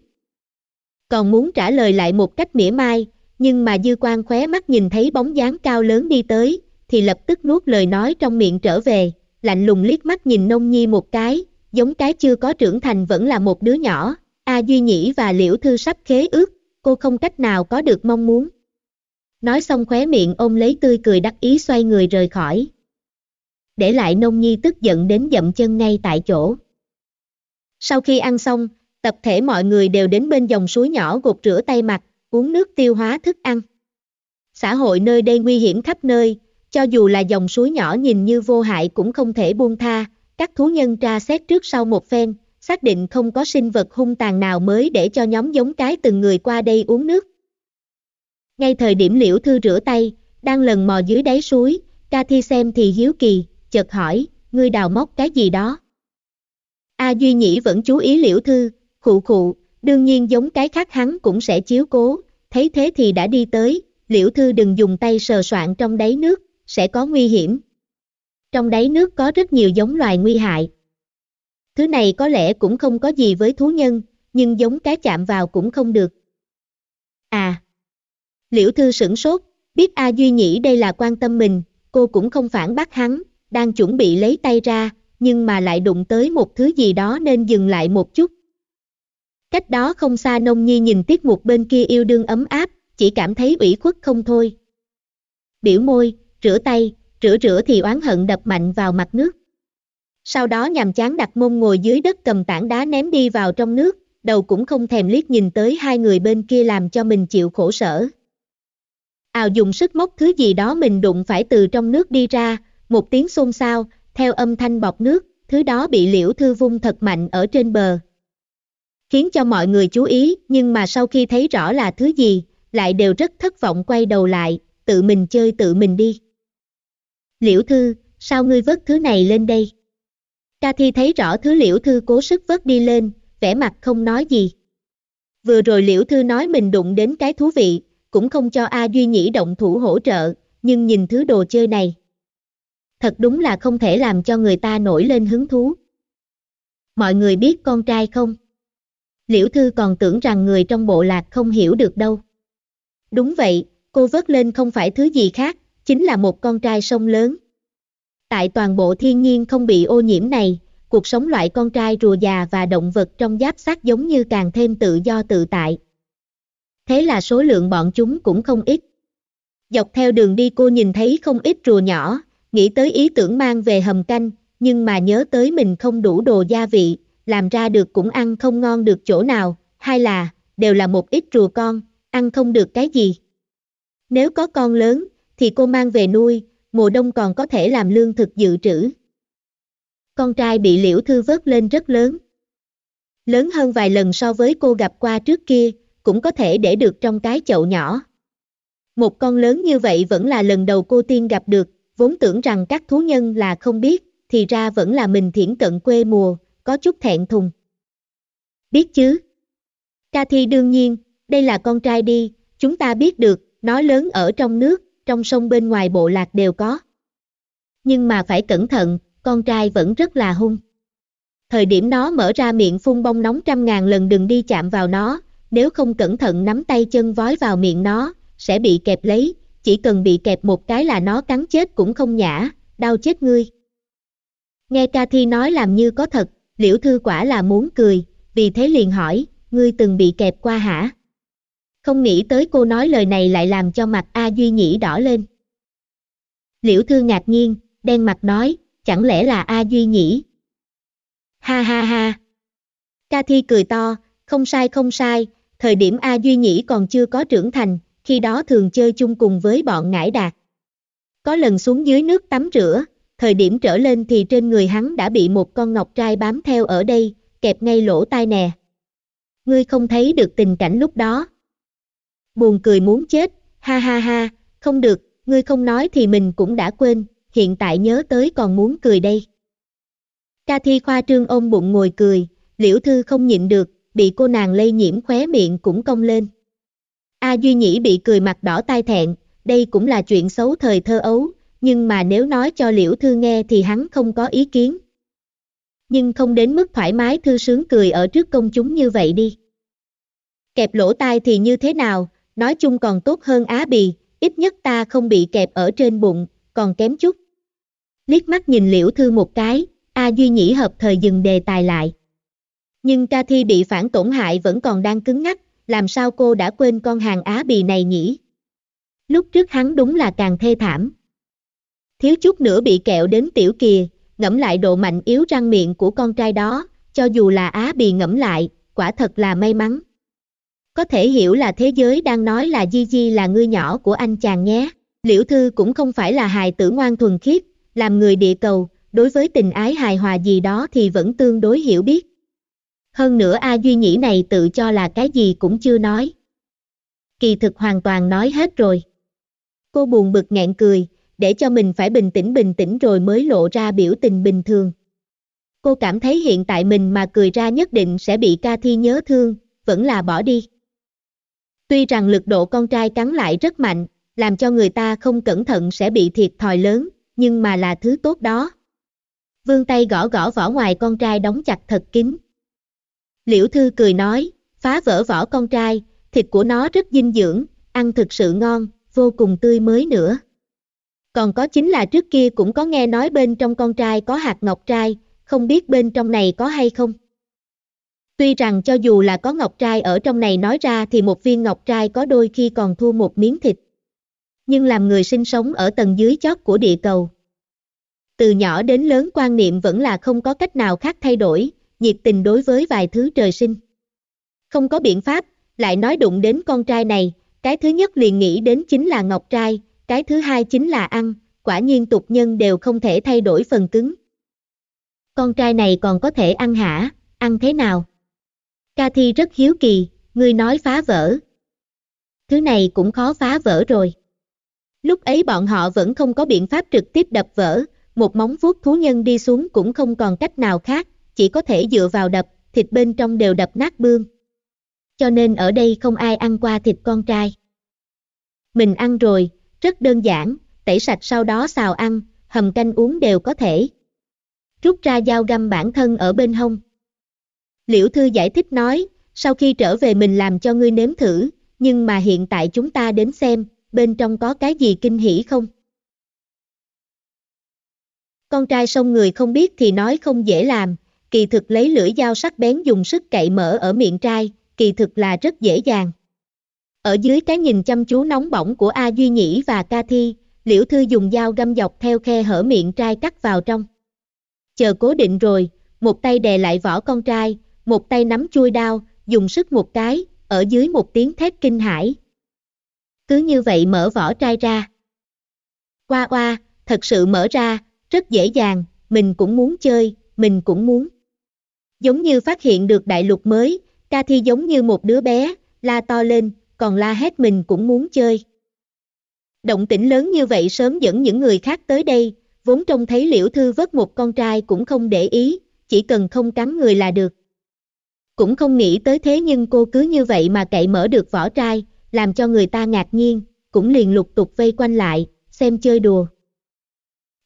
[SPEAKER 1] Còn muốn trả lời lại một cách mỉa mai, nhưng mà dư Quang khóe mắt nhìn thấy bóng dáng cao lớn đi tới, thì lập tức nuốt lời nói trong miệng trở về, lạnh lùng liếc mắt nhìn nông nhi một cái, giống cái chưa có trưởng thành vẫn là một đứa nhỏ, A Duy Nhĩ và Liễu Thư sắp khế ước, cô không cách nào có được mong muốn. Nói xong khóe miệng ôm lấy tươi cười đắc ý xoay người rời khỏi để lại nông nhi tức giận đến dậm chân ngay tại chỗ. Sau khi ăn xong, tập thể mọi người đều đến bên dòng suối nhỏ gột rửa tay mặt, uống nước tiêu hóa thức ăn. Xã hội nơi đây nguy hiểm khắp nơi, cho dù là dòng suối nhỏ nhìn như vô hại cũng không thể buông tha, các thú nhân tra xét trước sau một phen, xác định không có sinh vật hung tàn nào mới để cho nhóm giống cái từng người qua đây uống nước. Ngay thời điểm liễu thư rửa tay, đang lần mò dưới đáy suối, ca thi xem thì hiếu kỳ, chợt hỏi, ngươi đào móc cái gì đó. A Duy Nhĩ vẫn chú ý liễu thư, khụ khụ, đương nhiên giống cái khác hắn cũng sẽ chiếu cố, thấy thế thì đã đi tới, liễu thư đừng dùng tay sờ soạn trong đáy nước, sẽ có nguy hiểm. Trong đáy nước có rất nhiều giống loài nguy hại. Thứ này có lẽ cũng không có gì với thú nhân, nhưng giống cá chạm vào cũng không được. À! Liễu thư sửng sốt, biết A Duy Nhĩ đây là quan tâm mình, cô cũng không phản bác hắn, đang chuẩn bị lấy tay ra, nhưng mà lại đụng tới một thứ gì đó nên dừng lại một chút. Cách đó không xa nông nhi nhìn tiết mục bên kia yêu đương ấm áp, chỉ cảm thấy ủy khuất không thôi. Biểu môi, rửa tay, rửa rửa thì oán hận đập mạnh vào mặt nước. Sau đó nhàm chán đặt mông ngồi dưới đất cầm tảng đá ném đi vào trong nước, đầu cũng không thèm liếc nhìn tới hai người bên kia làm cho mình chịu khổ sở. Ào dùng sức móc thứ gì đó mình đụng phải từ trong nước đi ra, một tiếng xôn xao, theo âm thanh bọc nước, thứ đó bị liễu thư vung thật mạnh ở trên bờ. Khiến cho mọi người chú ý, nhưng mà sau khi thấy rõ là thứ gì, lại đều rất thất vọng quay đầu lại, tự mình chơi tự mình đi. Liễu thư, sao ngươi vớt thứ này lên đây? Ca thi thấy rõ thứ liễu thư cố sức vớt đi lên, vẻ mặt không nói gì. Vừa rồi liễu thư nói mình đụng đến cái thú vị, cũng không cho A Duy Nhĩ động thủ hỗ trợ, nhưng nhìn thứ đồ chơi này thật đúng là không thể làm cho người ta nổi lên hứng thú. Mọi người biết con trai không? Liễu Thư còn tưởng rằng người trong bộ lạc không hiểu được đâu. Đúng vậy, cô vớt lên không phải thứ gì khác, chính là một con trai sông lớn. Tại toàn bộ thiên nhiên không bị ô nhiễm này, cuộc sống loại con trai rùa già và động vật trong giáp xác giống như càng thêm tự do tự tại. Thế là số lượng bọn chúng cũng không ít. Dọc theo đường đi cô nhìn thấy không ít rùa nhỏ, nghĩ tới ý tưởng mang về hầm canh, nhưng mà nhớ tới mình không đủ đồ gia vị, làm ra được cũng ăn không ngon được chỗ nào, hay là, đều là một ít rùa con, ăn không được cái gì. Nếu có con lớn, thì cô mang về nuôi, mùa đông còn có thể làm lương thực dự trữ. Con trai bị liễu thư vớt lên rất lớn. Lớn hơn vài lần so với cô gặp qua trước kia, cũng có thể để được trong cái chậu nhỏ. Một con lớn như vậy vẫn là lần đầu cô tiên gặp được, vốn tưởng rằng các thú nhân là không biết, thì ra vẫn là mình thiển cận quê mùa, có chút thẹn thùng. Biết chứ? Ca thi đương nhiên, đây là con trai đi, chúng ta biết được, nó lớn ở trong nước, trong sông bên ngoài bộ lạc đều có. Nhưng mà phải cẩn thận, con trai vẫn rất là hung. Thời điểm nó mở ra miệng phun bong nóng trăm ngàn lần đừng đi chạm vào nó, nếu không cẩn thận nắm tay chân vói vào miệng nó, sẽ bị kẹp lấy, chỉ cần bị kẹp một cái là nó cắn chết cũng không nhả, đau chết ngươi. Nghe ca thi nói làm như có thật, liễu thư quả là muốn cười, vì thế liền hỏi, ngươi từng bị kẹp qua hả? Không nghĩ tới cô nói lời này lại làm cho mặt A Duy Nhĩ đỏ lên. Liễu thư ngạc nhiên, đen mặt nói, chẳng lẽ là A Duy Nhĩ? Ha ha ha! Ca thi cười to, không sai không sai, thời điểm A Duy Nhĩ còn chưa có trưởng thành, khi đó thường chơi chung cùng với bọn ngải đạt. Có lần xuống dưới nước tắm rửa, thời điểm trở lên thì trên người hắn đã bị một con ngọc trai bám theo ở đây, kẹp ngay lỗ tai nè. Ngươi không thấy được tình cảnh lúc đó. Buồn cười muốn chết, ha ha ha, không được, ngươi không nói thì mình cũng đã quên, hiện tại nhớ tới còn muốn cười đây. Ca thi khoa trương ôm bụng ngồi cười, liễu thư không nhịn được, bị cô nàng lây nhiễm khóe miệng cũng cong lên. A Duy Nhĩ bị cười mặt đỏ tai thẹn, đây cũng là chuyện xấu thời thơ ấu, nhưng mà nếu nói cho Liễu Thư nghe thì hắn không có ý kiến. Nhưng không đến mức thoải mái thư sướng cười ở trước công chúng như vậy đi. Kẹp lỗ tai thì như thế nào, nói chung còn tốt hơn Á Bì, ít nhất ta không bị kẹp ở trên bụng, còn kém chút. Liếc mắt nhìn Liễu Thư một cái, A Duy Nhĩ hợp thời dừng đề tài lại. Nhưng ca thi bị phản tổn hại vẫn còn đang cứng ngắc, làm sao cô đã quên con hàng Á Bì này nhỉ? Lúc trước hắn đúng là càng thê thảm. Thiếu chút nữa bị kẹo đến tiểu kìa, ngẫm lại độ mạnh yếu răng miệng của con trai đó, cho dù là Á Bì ngẫm lại, quả thật là may mắn. Có thể hiểu là thế giới đang nói là Di Di là ngươi nhỏ của anh chàng nhé. Liễu Thư cũng không phải là hài tử ngoan thuần khiết, làm người địa cầu, đối với tình ái hài hòa gì đó thì vẫn tương đối hiểu biết hơn nữa A Duy Nhĩ này tự cho là cái gì cũng chưa nói. Kỳ thực hoàn toàn nói hết rồi. Cô buồn bực nghẹn cười, để cho mình phải bình tĩnh bình tĩnh rồi mới lộ ra biểu tình bình thường. Cô cảm thấy hiện tại mình mà cười ra nhất định sẽ bị ca thi nhớ thương, vẫn là bỏ đi. Tuy rằng lực độ con trai cắn lại rất mạnh, làm cho người ta không cẩn thận sẽ bị thiệt thòi lớn, nhưng mà là thứ tốt đó. Vương tay gõ gõ vỏ ngoài con trai đóng chặt thật kín. Liễu Thư cười nói, phá vỡ vỏ con trai, thịt của nó rất dinh dưỡng, ăn thực sự ngon, vô cùng tươi mới nữa. Còn có chính là trước kia cũng có nghe nói bên trong con trai có hạt ngọc trai, không biết bên trong này có hay không. Tuy rằng cho dù là có ngọc trai ở trong này nói ra thì một viên ngọc trai có đôi khi còn thua một miếng thịt. Nhưng làm người sinh sống ở tầng dưới chót của địa cầu. Từ nhỏ đến lớn quan niệm vẫn là không có cách nào khác thay đổi, nhiệt tình đối với vài thứ trời sinh. Không có biện pháp, lại nói đụng đến con trai này, cái thứ nhất liền nghĩ đến chính là ngọc trai, cái thứ hai chính là ăn, quả nhiên tục nhân đều không thể thay đổi phần cứng. Con trai này còn có thể ăn hả, ăn thế nào? Ca thi rất hiếu kỳ, ngươi nói phá vỡ. Thứ này cũng khó phá vỡ rồi. Lúc ấy bọn họ vẫn không có biện pháp trực tiếp đập vỡ, một móng vuốt thú nhân đi xuống cũng không còn cách nào khác, chỉ có thể dựa vào đập, thịt bên trong đều đập nát bươm. Cho nên ở đây không ai ăn qua thịt con trai. Mình ăn rồi, rất đơn giản, tẩy sạch sau đó xào ăn, hầm canh uống đều có thể. Rút ra dao găm bản thân ở bên hông. Liễu Thư giải thích nói, sau khi trở về mình làm cho ngươi nếm thử, nhưng mà hiện tại chúng ta đến xem, bên trong có cái gì kinh hỉ không? Con trai sông người không biết thì nói không dễ làm, kỳ thực lấy lưỡi dao sắc bén dùng sức cậy mở ở miệng trai, kỳ thực là rất dễ dàng. Ở dưới cái nhìn chăm chú nóng bỏng của A Duy Nhĩ và Ca Thi, Liễu Thư dùng dao găm dọc theo khe hở miệng trai cắt vào trong. Chờ cố định rồi, một tay đè lại vỏ con trai, một tay nắm chui đao, dùng sức một cái, ở dưới một tiếng thét kinh hãi. Cứ như vậy mở vỏ trai ra. Qua qua, thật sự mở ra, rất dễ dàng, mình cũng muốn chơi, mình cũng muốn. Giống như phát hiện được đại lục mới, ca thi giống như một đứa bé, la to lên, còn la hét mình cũng muốn chơi. Động tĩnh lớn như vậy sớm dẫn những người khác tới đây, vốn trông thấy liễu thư vớt một con trai cũng không để ý, chỉ cần không cắn người là được. Cũng không nghĩ tới thế nhưng cô cứ như vậy mà cậy mở được vỏ trai, làm cho người ta ngạc nhiên, cũng liền lục tục vây quanh lại, xem chơi đùa.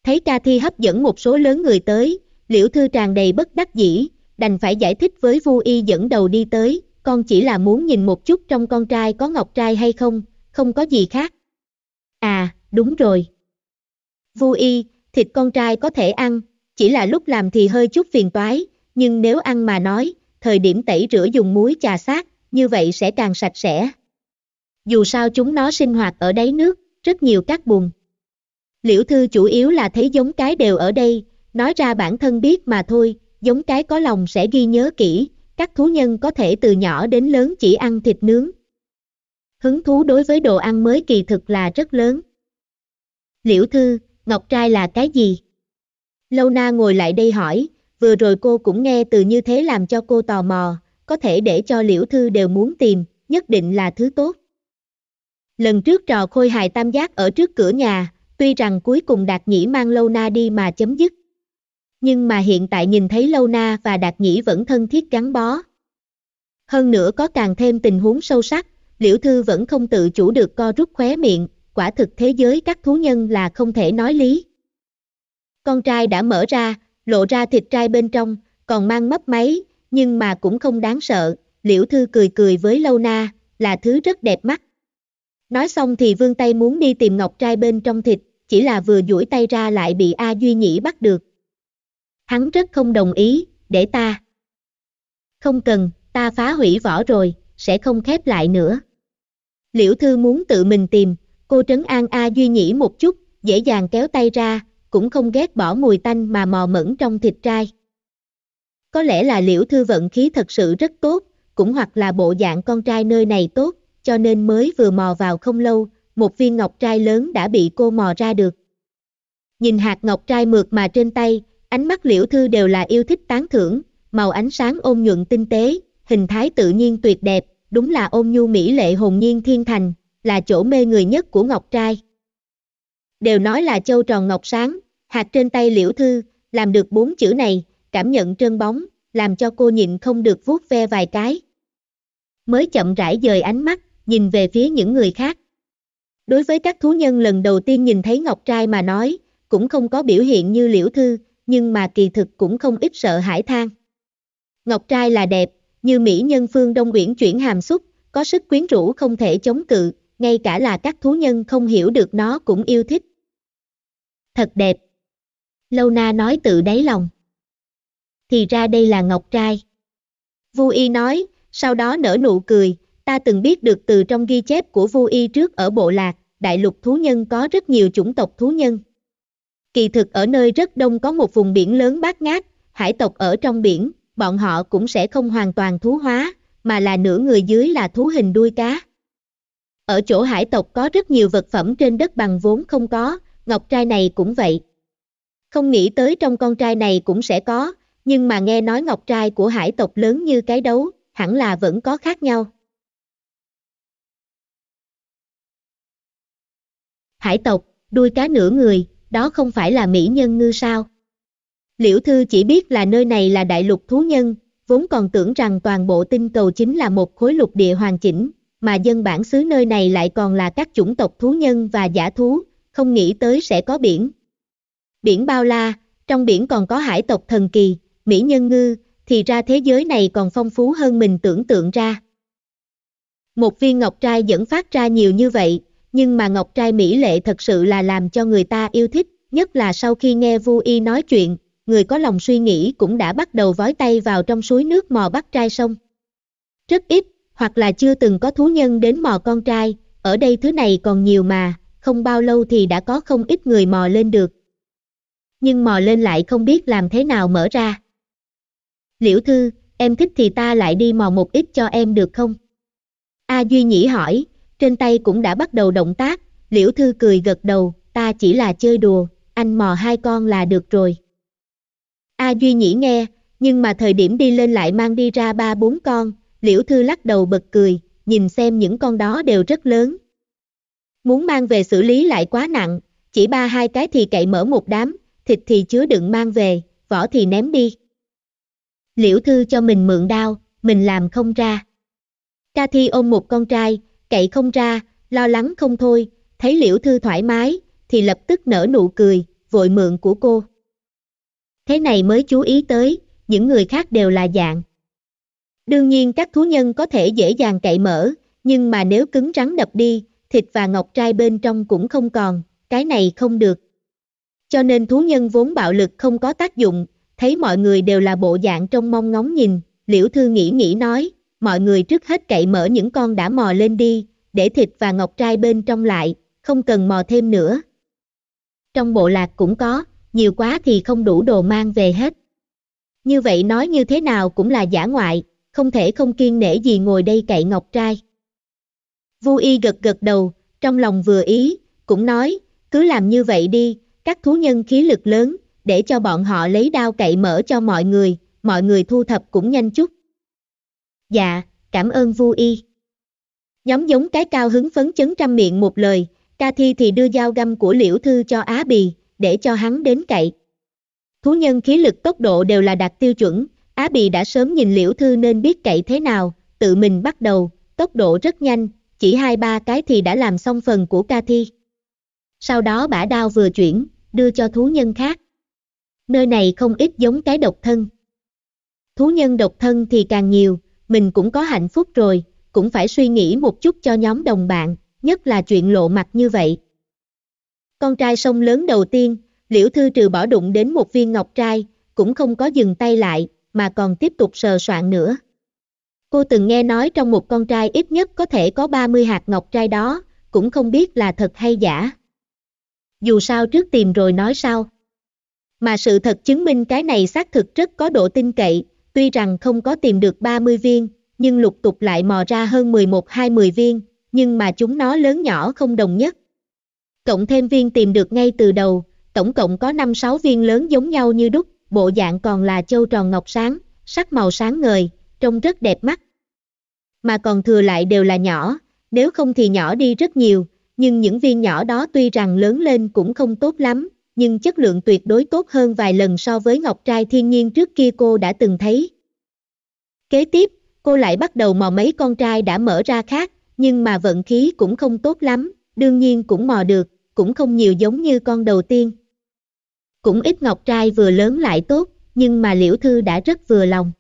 [SPEAKER 1] Thấy ca thi hấp dẫn một số lớn người tới, liễu thư tràn đầy bất đắc dĩ, đành phải giải thích với Vu Y dẫn đầu đi tới, con chỉ là muốn nhìn một chút trong con trai có ngọc trai hay không, không có gì khác. À, đúng rồi. Vu Y, thịt con trai có thể ăn, chỉ là lúc làm thì hơi chút phiền toái, nhưng nếu ăn mà nói, thời điểm tẩy rửa dùng muối chà sát, như vậy sẽ càng sạch sẽ. Dù sao chúng nó sinh hoạt ở đáy nước, rất nhiều các bùn. Liễu Thư chủ yếu là thấy giống cái đều ở đây, nói ra bản thân biết mà thôi, giống cái có lòng sẽ ghi nhớ kỹ, các thú nhân có thể từ nhỏ đến lớn chỉ ăn thịt nướng. Hứng thú đối với đồ ăn mới kỳ thực là rất lớn. Liễu Thư, Ngọc Trai là cái gì? Lâu Na ngồi lại đây hỏi, vừa rồi cô cũng nghe từ như thế làm cho cô tò mò, có thể để cho Liễu Thư đều muốn tìm, nhất định là thứ tốt. Lần trước trò khôi hài tam giác ở trước cửa nhà, tuy rằng cuối cùng Đạt Nhĩ mang Lâu Na đi mà chấm dứt nhưng mà hiện tại nhìn thấy Lâu Na và Đạt Nhĩ vẫn thân thiết gắn bó. Hơn nữa có càng thêm tình huống sâu sắc, Liễu Thư vẫn không tự chủ được co rút khóe miệng, quả thực thế giới các thú nhân là không thể nói lý. Con trai đã mở ra, lộ ra thịt trai bên trong, còn mang mấp máy, nhưng mà cũng không đáng sợ, Liễu Thư cười cười với Lâu Na, là thứ rất đẹp mắt. Nói xong thì vương tay muốn đi tìm ngọc trai bên trong thịt, chỉ là vừa duỗi tay ra lại bị A Duy Nhĩ bắt được hắn rất không đồng ý, để ta. Không cần, ta phá hủy vỏ rồi, sẽ không khép lại nữa. Liễu Thư muốn tự mình tìm, cô trấn an A Duy Nhĩ một chút, dễ dàng kéo tay ra, cũng không ghét bỏ mùi tanh mà mò mẫn trong thịt trai. Có lẽ là Liễu Thư vận khí thật sự rất tốt, cũng hoặc là bộ dạng con trai nơi này tốt, cho nên mới vừa mò vào không lâu, một viên ngọc trai lớn đã bị cô mò ra được. Nhìn hạt ngọc trai mượt mà trên tay, Ánh mắt liễu thư đều là yêu thích tán thưởng, màu ánh sáng ôn nhuận tinh tế, hình thái tự nhiên tuyệt đẹp, đúng là ôn nhu mỹ lệ hồn nhiên thiên thành, là chỗ mê người nhất của ngọc trai. Đều nói là châu tròn ngọc sáng, hạt trên tay liễu thư, làm được bốn chữ này, cảm nhận trơn bóng, làm cho cô nhịn không được vuốt ve vài cái. Mới chậm rãi dời ánh mắt, nhìn về phía những người khác. Đối với các thú nhân lần đầu tiên nhìn thấy Ngọc Trai mà nói, cũng không có biểu hiện như Liễu Thư, nhưng mà kỳ thực cũng không ít sợ hãi than. Ngọc trai là đẹp, như mỹ nhân phương Đông Uyển chuyển hàm xúc, có sức quyến rũ không thể chống cự, ngay cả là các thú nhân không hiểu được nó cũng yêu thích. Thật đẹp. Lâu na nói tự đáy lòng. Thì ra đây là ngọc trai. Vu Y nói, sau đó nở nụ cười, ta từng biết được từ trong ghi chép của Vu Y trước ở bộ lạc, đại lục thú nhân có rất nhiều chủng tộc thú nhân. Kỳ thực ở nơi rất đông có một vùng biển lớn bát ngát, hải tộc ở trong biển, bọn họ cũng sẽ không hoàn toàn thú hóa, mà là nửa người dưới là thú hình đuôi cá. Ở chỗ hải tộc có rất nhiều vật phẩm trên đất bằng vốn không có, ngọc trai này cũng vậy. Không nghĩ tới trong con trai này cũng sẽ có, nhưng mà nghe nói ngọc trai của hải tộc lớn như cái đấu, hẳn là vẫn có khác nhau. Hải tộc, đuôi cá nửa người, đó không phải là mỹ nhân ngư sao. Liễu Thư chỉ biết là nơi này là đại lục thú nhân, vốn còn tưởng rằng toàn bộ tinh cầu chính là một khối lục địa hoàn chỉnh, mà dân bản xứ nơi này lại còn là các chủng tộc thú nhân và giả thú, không nghĩ tới sẽ có biển. Biển bao la, trong biển còn có hải tộc thần kỳ, mỹ nhân ngư, thì ra thế giới này còn phong phú hơn mình tưởng tượng ra. Một viên ngọc trai dẫn phát ra nhiều như vậy, nhưng mà ngọc trai mỹ lệ thật sự là làm cho người ta yêu thích, nhất là sau khi nghe Vu Y nói chuyện, người có lòng suy nghĩ cũng đã bắt đầu vói tay vào trong suối nước mò bắt trai sông. Rất ít, hoặc là chưa từng có thú nhân đến mò con trai, ở đây thứ này còn nhiều mà, không bao lâu thì đã có không ít người mò lên được. Nhưng mò lên lại không biết làm thế nào mở ra. Liễu Thư, em thích thì ta lại đi mò một ít cho em được không? A Duy Nhĩ hỏi, trên tay cũng đã bắt đầu động tác, liễu thư cười gật đầu, ta chỉ là chơi đùa, anh mò hai con là được rồi. A Duy nhĩ nghe, nhưng mà thời điểm đi lên lại mang đi ra ba bốn con, liễu thư lắc đầu bật cười, nhìn xem những con đó đều rất lớn. Muốn mang về xử lý lại quá nặng, chỉ ba hai cái thì cậy mở một đám, thịt thì chứa đựng mang về, vỏ thì ném đi. Liễu thư cho mình mượn đao, mình làm không ra. Ca thi ôm một con trai, cậy không ra, lo lắng không thôi, thấy liễu thư thoải mái, thì lập tức nở nụ cười, vội mượn của cô. Thế này mới chú ý tới, những người khác đều là dạng. Đương nhiên các thú nhân có thể dễ dàng cậy mở, nhưng mà nếu cứng rắn đập đi, thịt và ngọc trai bên trong cũng không còn, cái này không được. Cho nên thú nhân vốn bạo lực không có tác dụng, thấy mọi người đều là bộ dạng trong mong ngóng nhìn, liễu thư nghĩ nghĩ nói, mọi người trước hết cậy mở những con đã mò lên đi, để thịt và ngọc trai bên trong lại, không cần mò thêm nữa. Trong bộ lạc cũng có, nhiều quá thì không đủ đồ mang về hết. Như vậy nói như thế nào cũng là giả ngoại, không thể không kiên nể gì ngồi đây cậy ngọc trai. Vu y gật gật đầu, trong lòng vừa ý, cũng nói, cứ làm như vậy đi, các thú nhân khí lực lớn, để cho bọn họ lấy đao cậy mở cho mọi người, mọi người thu thập cũng nhanh chút dạ, cảm ơn Vu Y. Nhóm giống cái cao hứng phấn chấn trăm miệng một lời, ca thi thì đưa dao găm của liễu thư cho Á Bì, để cho hắn đến cậy. Thú nhân khí lực tốc độ đều là đạt tiêu chuẩn, Á Bì đã sớm nhìn liễu thư nên biết cậy thế nào, tự mình bắt đầu, tốc độ rất nhanh, chỉ hai ba cái thì đã làm xong phần của ca thi. Sau đó bả đao vừa chuyển, đưa cho thú nhân khác. Nơi này không ít giống cái độc thân. Thú nhân độc thân thì càng nhiều, mình cũng có hạnh phúc rồi, cũng phải suy nghĩ một chút cho nhóm đồng bạn, nhất là chuyện lộ mặt như vậy. Con trai sông lớn đầu tiên, Liễu Thư trừ bỏ đụng đến một viên ngọc trai, cũng không có dừng tay lại, mà còn tiếp tục sờ soạn nữa. Cô từng nghe nói trong một con trai ít nhất có thể có 30 hạt ngọc trai đó, cũng không biết là thật hay giả. Dù sao trước tìm rồi nói sao. Mà sự thật chứng minh cái này xác thực rất có độ tin cậy, Tuy rằng không có tìm được 30 viên, nhưng lục tục lại mò ra hơn 11-20 viên, nhưng mà chúng nó lớn nhỏ không đồng nhất. Cộng thêm viên tìm được ngay từ đầu, tổng cộng có 5-6 viên lớn giống nhau như đúc, bộ dạng còn là châu tròn ngọc sáng, sắc màu sáng ngời, trông rất đẹp mắt. Mà còn thừa lại đều là nhỏ, nếu không thì nhỏ đi rất nhiều, nhưng những viên nhỏ đó tuy rằng lớn lên cũng không tốt lắm, nhưng chất lượng tuyệt đối tốt hơn vài lần so với ngọc trai thiên nhiên trước kia cô đã từng thấy. Kế tiếp, cô lại bắt đầu mò mấy con trai đã mở ra khác, nhưng mà vận khí cũng không tốt lắm, đương nhiên cũng mò được, cũng không nhiều giống như con đầu tiên. Cũng ít ngọc trai vừa lớn lại tốt, nhưng mà liễu thư đã rất vừa lòng.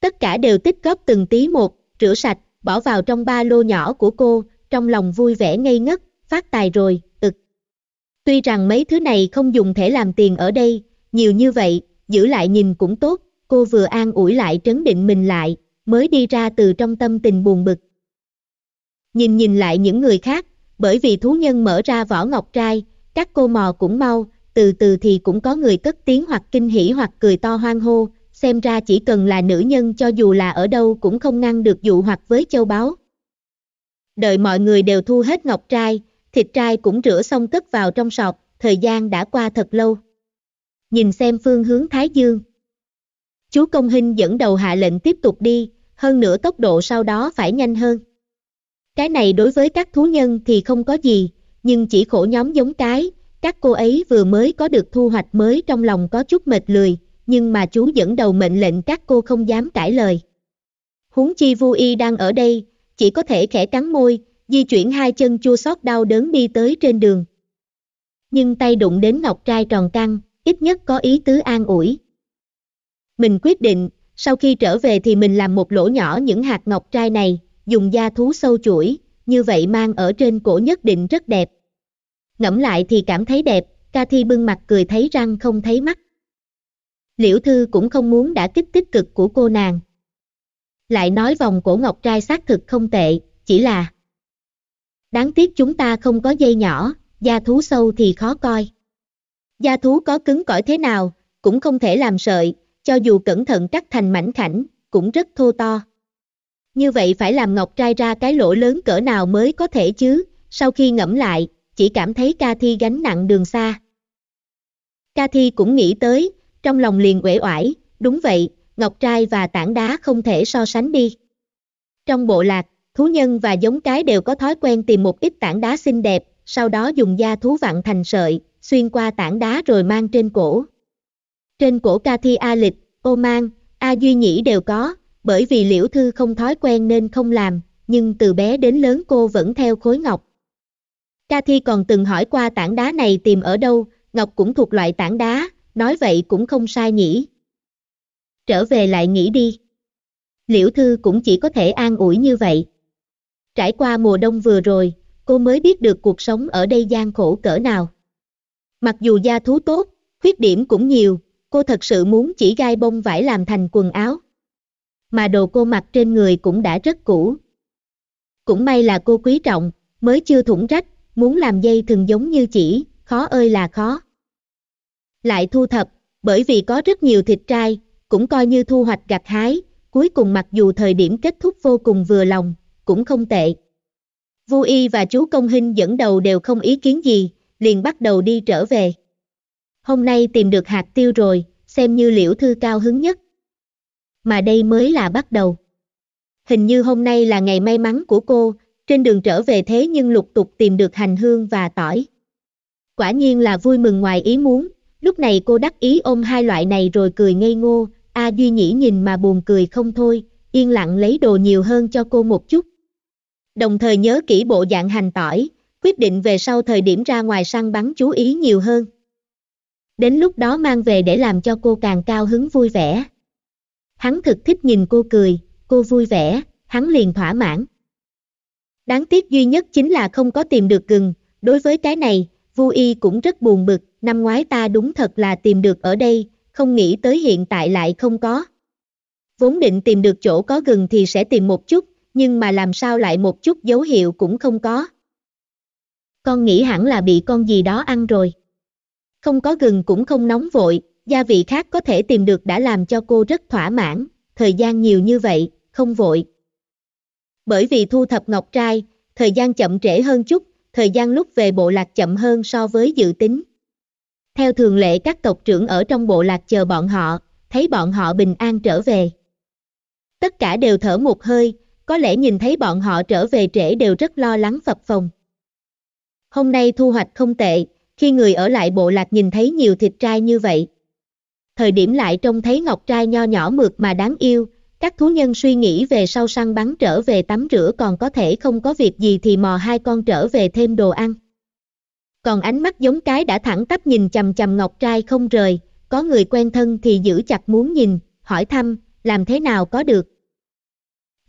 [SPEAKER 1] Tất cả đều tích góp từng tí một, rửa sạch, bỏ vào trong ba lô nhỏ của cô, trong lòng vui vẻ ngây ngất, phát tài rồi, Tuy rằng mấy thứ này không dùng thể làm tiền ở đây, nhiều như vậy, giữ lại nhìn cũng tốt, cô vừa an ủi lại trấn định mình lại, mới đi ra từ trong tâm tình buồn bực. Nhìn nhìn lại những người khác, bởi vì thú nhân mở ra vỏ ngọc trai, các cô mò cũng mau, từ từ thì cũng có người cất tiếng hoặc kinh hỉ hoặc cười to hoang hô, xem ra chỉ cần là nữ nhân cho dù là ở đâu cũng không ngăn được dụ hoặc với châu báu. Đợi mọi người đều thu hết ngọc trai, thịt trai cũng rửa xong cất vào trong sọt, thời gian đã qua thật lâu. Nhìn xem phương hướng Thái Dương. Chú Công Hinh dẫn đầu hạ lệnh tiếp tục đi, hơn nữa tốc độ sau đó phải nhanh hơn. Cái này đối với các thú nhân thì không có gì, nhưng chỉ khổ nhóm giống cái, các cô ấy vừa mới có được thu hoạch mới trong lòng có chút mệt lười, nhưng mà chú dẫn đầu mệnh lệnh các cô không dám cãi lời. Huống chi Vui đang ở đây, chỉ có thể khẽ cắn môi, di chuyển hai chân chua xót đau đớn đi tới trên đường. Nhưng tay đụng đến ngọc trai tròn căng, ít nhất có ý tứ an ủi. Mình quyết định, sau khi trở về thì mình làm một lỗ nhỏ những hạt ngọc trai này, dùng da thú sâu chuỗi, như vậy mang ở trên cổ nhất định rất đẹp. Ngẫm lại thì cảm thấy đẹp, ca bưng mặt cười thấy răng không thấy mắt. Liễu Thư cũng không muốn đã kích tích cực của cô nàng. Lại nói vòng cổ ngọc trai xác thực không tệ, chỉ là Đáng tiếc chúng ta không có dây nhỏ, da thú sâu thì khó coi. Da thú có cứng cỏi thế nào, cũng không thể làm sợi, cho dù cẩn thận cắt thành mảnh khảnh, cũng rất thô to. Như vậy phải làm ngọc trai ra cái lỗ lớn cỡ nào mới có thể chứ, sau khi ngẫm lại, chỉ cảm thấy ca thi gánh nặng đường xa. Ca thi cũng nghĩ tới, trong lòng liền uể oải, đúng vậy, ngọc trai và tảng đá không thể so sánh đi. Trong bộ lạc, Thú nhân và giống cái đều có thói quen tìm một ít tảng đá xinh đẹp, sau đó dùng da thú vặn thành sợi, xuyên qua tảng đá rồi mang trên cổ. Trên cổ Cathy A Lịch, Ô Mang, A Duy Nhĩ đều có, bởi vì Liễu Thư không thói quen nên không làm, nhưng từ bé đến lớn cô vẫn theo khối ngọc. Cathy còn từng hỏi qua tảng đá này tìm ở đâu, ngọc cũng thuộc loại tảng đá, nói vậy cũng không sai nhỉ. Trở về lại nghĩ đi. Liễu Thư cũng chỉ có thể an ủi như vậy. Trải qua mùa đông vừa rồi, cô mới biết được cuộc sống ở đây gian khổ cỡ nào. Mặc dù gia thú tốt, khuyết điểm cũng nhiều, cô thật sự muốn chỉ gai bông vải làm thành quần áo. Mà đồ cô mặc trên người cũng đã rất cũ. Cũng may là cô quý trọng, mới chưa thủng rách, muốn làm dây thường giống như chỉ, khó ơi là khó. Lại thu thập, bởi vì có rất nhiều thịt trai, cũng coi như thu hoạch gặt hái, cuối cùng mặc dù thời điểm kết thúc vô cùng vừa lòng, cũng không tệ. Vu Y và chú Công Hinh dẫn đầu đều không ý kiến gì, liền bắt đầu đi trở về. Hôm nay tìm được hạt tiêu rồi, xem như liễu thư cao hứng nhất. Mà đây mới là bắt đầu. Hình như hôm nay là ngày may mắn của cô, trên đường trở về thế nhưng lục tục tìm được hành hương và tỏi. Quả nhiên là vui mừng ngoài ý muốn, lúc này cô đắc ý ôm hai loại này rồi cười ngây ngô, A Duy Nhĩ nhìn mà buồn cười không thôi, yên lặng lấy đồ nhiều hơn cho cô một chút đồng thời nhớ kỹ bộ dạng hành tỏi, quyết định về sau thời điểm ra ngoài săn bắn chú ý nhiều hơn. Đến lúc đó mang về để làm cho cô càng cao hứng vui vẻ. Hắn thực thích nhìn cô cười, cô vui vẻ, hắn liền thỏa mãn. Đáng tiếc duy nhất chính là không có tìm được gừng, đối với cái này, Vu Y cũng rất buồn bực, năm ngoái ta đúng thật là tìm được ở đây, không nghĩ tới hiện tại lại không có. Vốn định tìm được chỗ có gừng thì sẽ tìm một chút, nhưng mà làm sao lại một chút dấu hiệu cũng không có. Con nghĩ hẳn là bị con gì đó ăn rồi. Không có gừng cũng không nóng vội, gia vị khác có thể tìm được đã làm cho cô rất thỏa mãn, thời gian nhiều như vậy, không vội. Bởi vì thu thập ngọc trai, thời gian chậm trễ hơn chút, thời gian lúc về bộ lạc chậm hơn so với dự tính. Theo thường lệ các tộc trưởng ở trong bộ lạc chờ bọn họ, thấy bọn họ bình an trở về. Tất cả đều thở một hơi, có lẽ nhìn thấy bọn họ trở về trễ đều rất lo lắng phập phồng. Hôm nay thu hoạch không tệ, khi người ở lại bộ lạc nhìn thấy nhiều thịt trai như vậy. Thời điểm lại trông thấy ngọc trai nho nhỏ mượt mà đáng yêu, các thú nhân suy nghĩ về sau săn bắn trở về tắm rửa còn có thể không có việc gì thì mò hai con trở về thêm đồ ăn. Còn ánh mắt giống cái đã thẳng tắp nhìn chầm chầm ngọc trai không rời, có người quen thân thì giữ chặt muốn nhìn, hỏi thăm, làm thế nào có được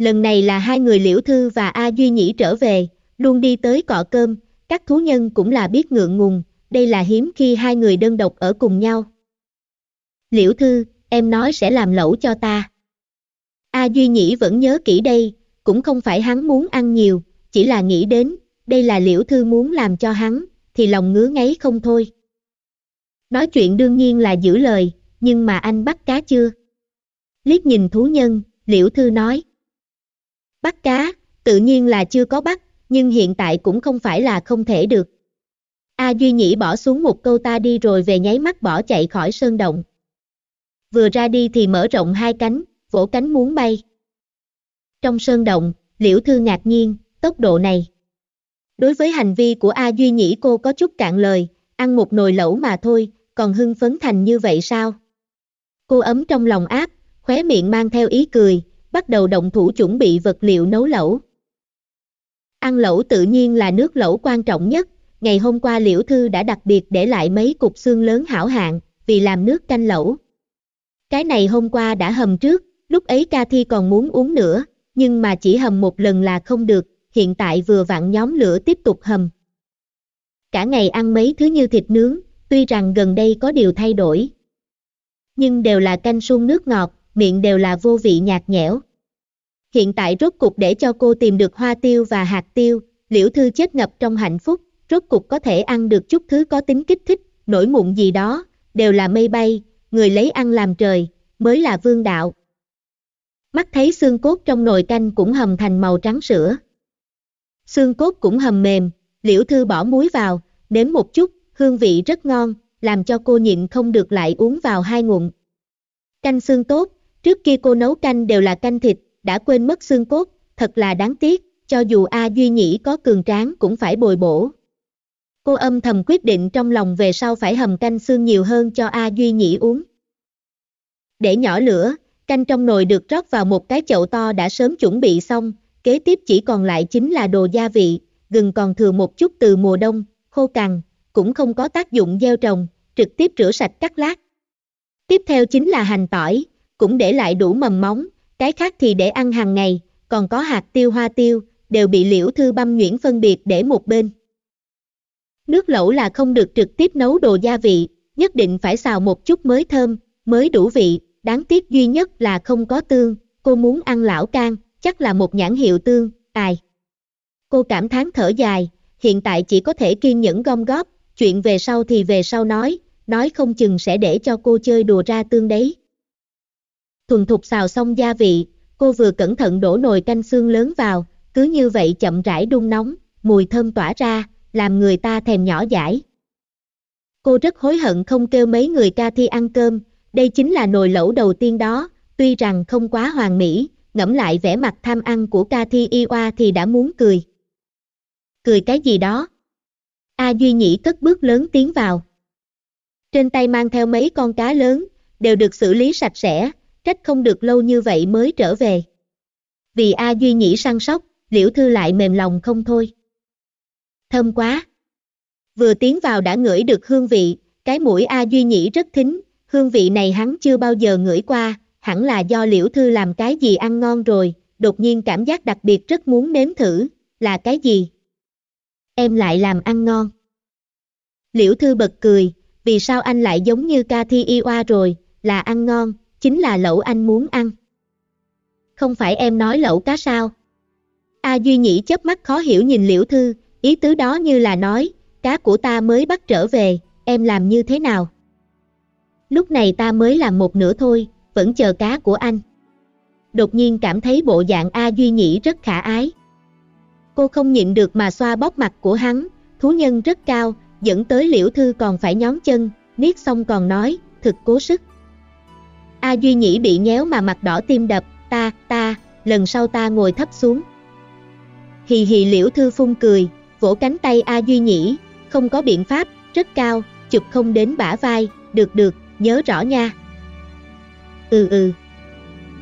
[SPEAKER 1] lần này là hai người Liễu Thư và A Duy Nhĩ trở về, luôn đi tới cọ cơm, các thú nhân cũng là biết ngượng ngùng, đây là hiếm khi hai người đơn độc ở cùng nhau. Liễu Thư, em nói sẽ làm lẩu cho ta. A Duy Nhĩ vẫn nhớ kỹ đây, cũng không phải hắn muốn ăn nhiều, chỉ là nghĩ đến, đây là Liễu Thư muốn làm cho hắn, thì lòng ngứa ngáy không thôi. Nói chuyện đương nhiên là giữ lời, nhưng mà anh bắt cá chưa? Liếc nhìn thú nhân, Liễu Thư nói. Bắt cá, tự nhiên là chưa có bắt, nhưng hiện tại cũng không phải là không thể được. A à, Duy Nhĩ bỏ xuống một câu ta đi rồi về nháy mắt bỏ chạy khỏi sơn động. Vừa ra đi thì mở rộng hai cánh, vỗ cánh muốn bay. Trong sơn động, Liễu Thư ngạc nhiên, tốc độ này. Đối với hành vi của A Duy Nhĩ cô có chút cạn lời, ăn một nồi lẩu mà thôi, còn hưng phấn thành như vậy sao? Cô ấm trong lòng áp, khóe miệng mang theo ý cười, bắt đầu động thủ chuẩn bị vật liệu nấu lẩu. Ăn lẩu tự nhiên là nước lẩu quan trọng nhất, ngày hôm qua Liễu Thư đã đặc biệt để lại mấy cục xương lớn hảo hạng, vì làm nước canh lẩu. Cái này hôm qua đã hầm trước, lúc ấy ca thi còn muốn uống nữa, nhưng mà chỉ hầm một lần là không được, hiện tại vừa vặn nhóm lửa tiếp tục hầm. Cả ngày ăn mấy thứ như thịt nướng, tuy rằng gần đây có điều thay đổi. Nhưng đều là canh suông nước ngọt, miệng đều là vô vị nhạt nhẽo. Hiện tại rốt cục để cho cô tìm được hoa tiêu và hạt tiêu, liễu thư chết ngập trong hạnh phúc, rốt cục có thể ăn được chút thứ có tính kích thích, nổi mụn gì đó, đều là mây bay, người lấy ăn làm trời, mới là vương đạo. Mắt thấy xương cốt trong nồi canh cũng hầm thành màu trắng sữa. Xương cốt cũng hầm mềm, liễu thư bỏ muối vào, nếm một chút, hương vị rất ngon, làm cho cô nhịn không được lại uống vào hai ngụm. Canh xương tốt, Trước kia cô nấu canh đều là canh thịt, đã quên mất xương cốt, thật là đáng tiếc, cho dù A Duy Nhĩ có cường tráng cũng phải bồi bổ. Cô âm thầm quyết định trong lòng về sau phải hầm canh xương nhiều hơn cho A Duy Nhĩ uống. Để nhỏ lửa, canh trong nồi được rót vào một cái chậu to đã sớm chuẩn bị xong, kế tiếp chỉ còn lại chính là đồ gia vị, gừng còn thừa một chút từ mùa đông, khô cằn, cũng không có tác dụng gieo trồng, trực tiếp rửa sạch cắt lát. Tiếp theo chính là hành tỏi, cũng để lại đủ mầm móng, cái khác thì để ăn hàng ngày, còn có hạt tiêu hoa tiêu, đều bị liễu thư băm nhuyễn phân biệt để một bên. Nước lẩu là không được trực tiếp nấu đồ gia vị, nhất định phải xào một chút mới thơm, mới đủ vị, đáng tiếc duy nhất là không có tương, cô muốn ăn lão can, chắc là một nhãn hiệu tương, tài. Cô cảm thán thở dài, hiện tại chỉ có thể kiên nhẫn gom góp, chuyện về sau thì về sau nói, nói không chừng sẽ để cho cô chơi đùa ra tương đấy thuần thục xào xong gia vị, cô vừa cẩn thận đổ nồi canh xương lớn vào, cứ như vậy chậm rãi đun nóng, mùi thơm tỏa ra, làm người ta thèm nhỏ dãi. Cô rất hối hận không kêu mấy người ca thi ăn cơm, đây chính là nồi lẩu đầu tiên đó, tuy rằng không quá hoàn mỹ, ngẫm lại vẻ mặt tham ăn của ca thi y oa thì đã muốn cười. Cười cái gì đó? A Duy Nhĩ cất bước lớn tiến vào. Trên tay mang theo mấy con cá lớn, đều được xử lý sạch sẽ, trách không được lâu như vậy mới trở về. Vì A Duy Nhĩ săn sóc, Liễu Thư lại mềm lòng không thôi. Thơm quá! Vừa tiến vào đã ngửi được hương vị, cái mũi A Duy Nhĩ rất thính, hương vị này hắn chưa bao giờ ngửi qua, hẳn là do Liễu Thư làm cái gì ăn ngon rồi, đột nhiên cảm giác đặc biệt rất muốn nếm thử, là cái gì? Em lại làm ăn ngon. Liễu Thư bật cười, vì sao anh lại giống như ca thi y oa rồi, là ăn ngon, chính là lẩu anh muốn ăn. Không phải em nói lẩu cá sao? A Duy Nhĩ chớp mắt khó hiểu nhìn Liễu Thư, ý tứ đó như là nói, cá của ta mới bắt trở về, em làm như thế nào? Lúc này ta mới làm một nửa thôi, vẫn chờ cá của anh. Đột nhiên cảm thấy bộ dạng A Duy Nhĩ rất khả ái. Cô không nhịn được mà xoa bóp mặt của hắn, thú nhân rất cao, dẫn tới Liễu Thư còn phải nhón chân, niết xong còn nói, thực cố sức. A Duy Nhĩ bị nhéo mà mặt đỏ tim đập, ta, ta, lần sau ta ngồi thấp xuống. Hì hì liễu thư phun cười, vỗ cánh tay A Duy Nhĩ, không có biện pháp, rất cao, chụp không đến bả vai, được được, nhớ rõ nha. Ừ ừ.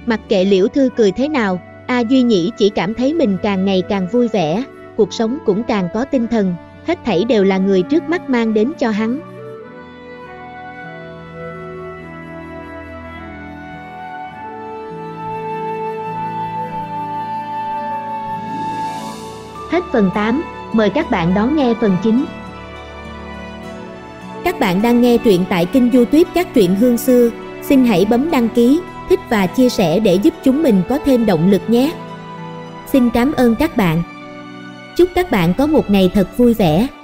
[SPEAKER 1] Mặc kệ liễu thư cười thế nào, A Duy Nhĩ chỉ cảm thấy mình càng ngày càng vui vẻ, cuộc sống cũng càng có tinh thần, hết thảy đều là người trước mắt mang đến cho hắn. Hết phần 8, mời các bạn đón nghe phần 9. Các bạn đang nghe truyện tại kênh youtube Các Truyện Hương Xưa. Xin hãy bấm đăng ký, thích và chia sẻ để giúp chúng mình có thêm động lực nhé. Xin cảm ơn các bạn. Chúc các bạn có một ngày thật vui vẻ.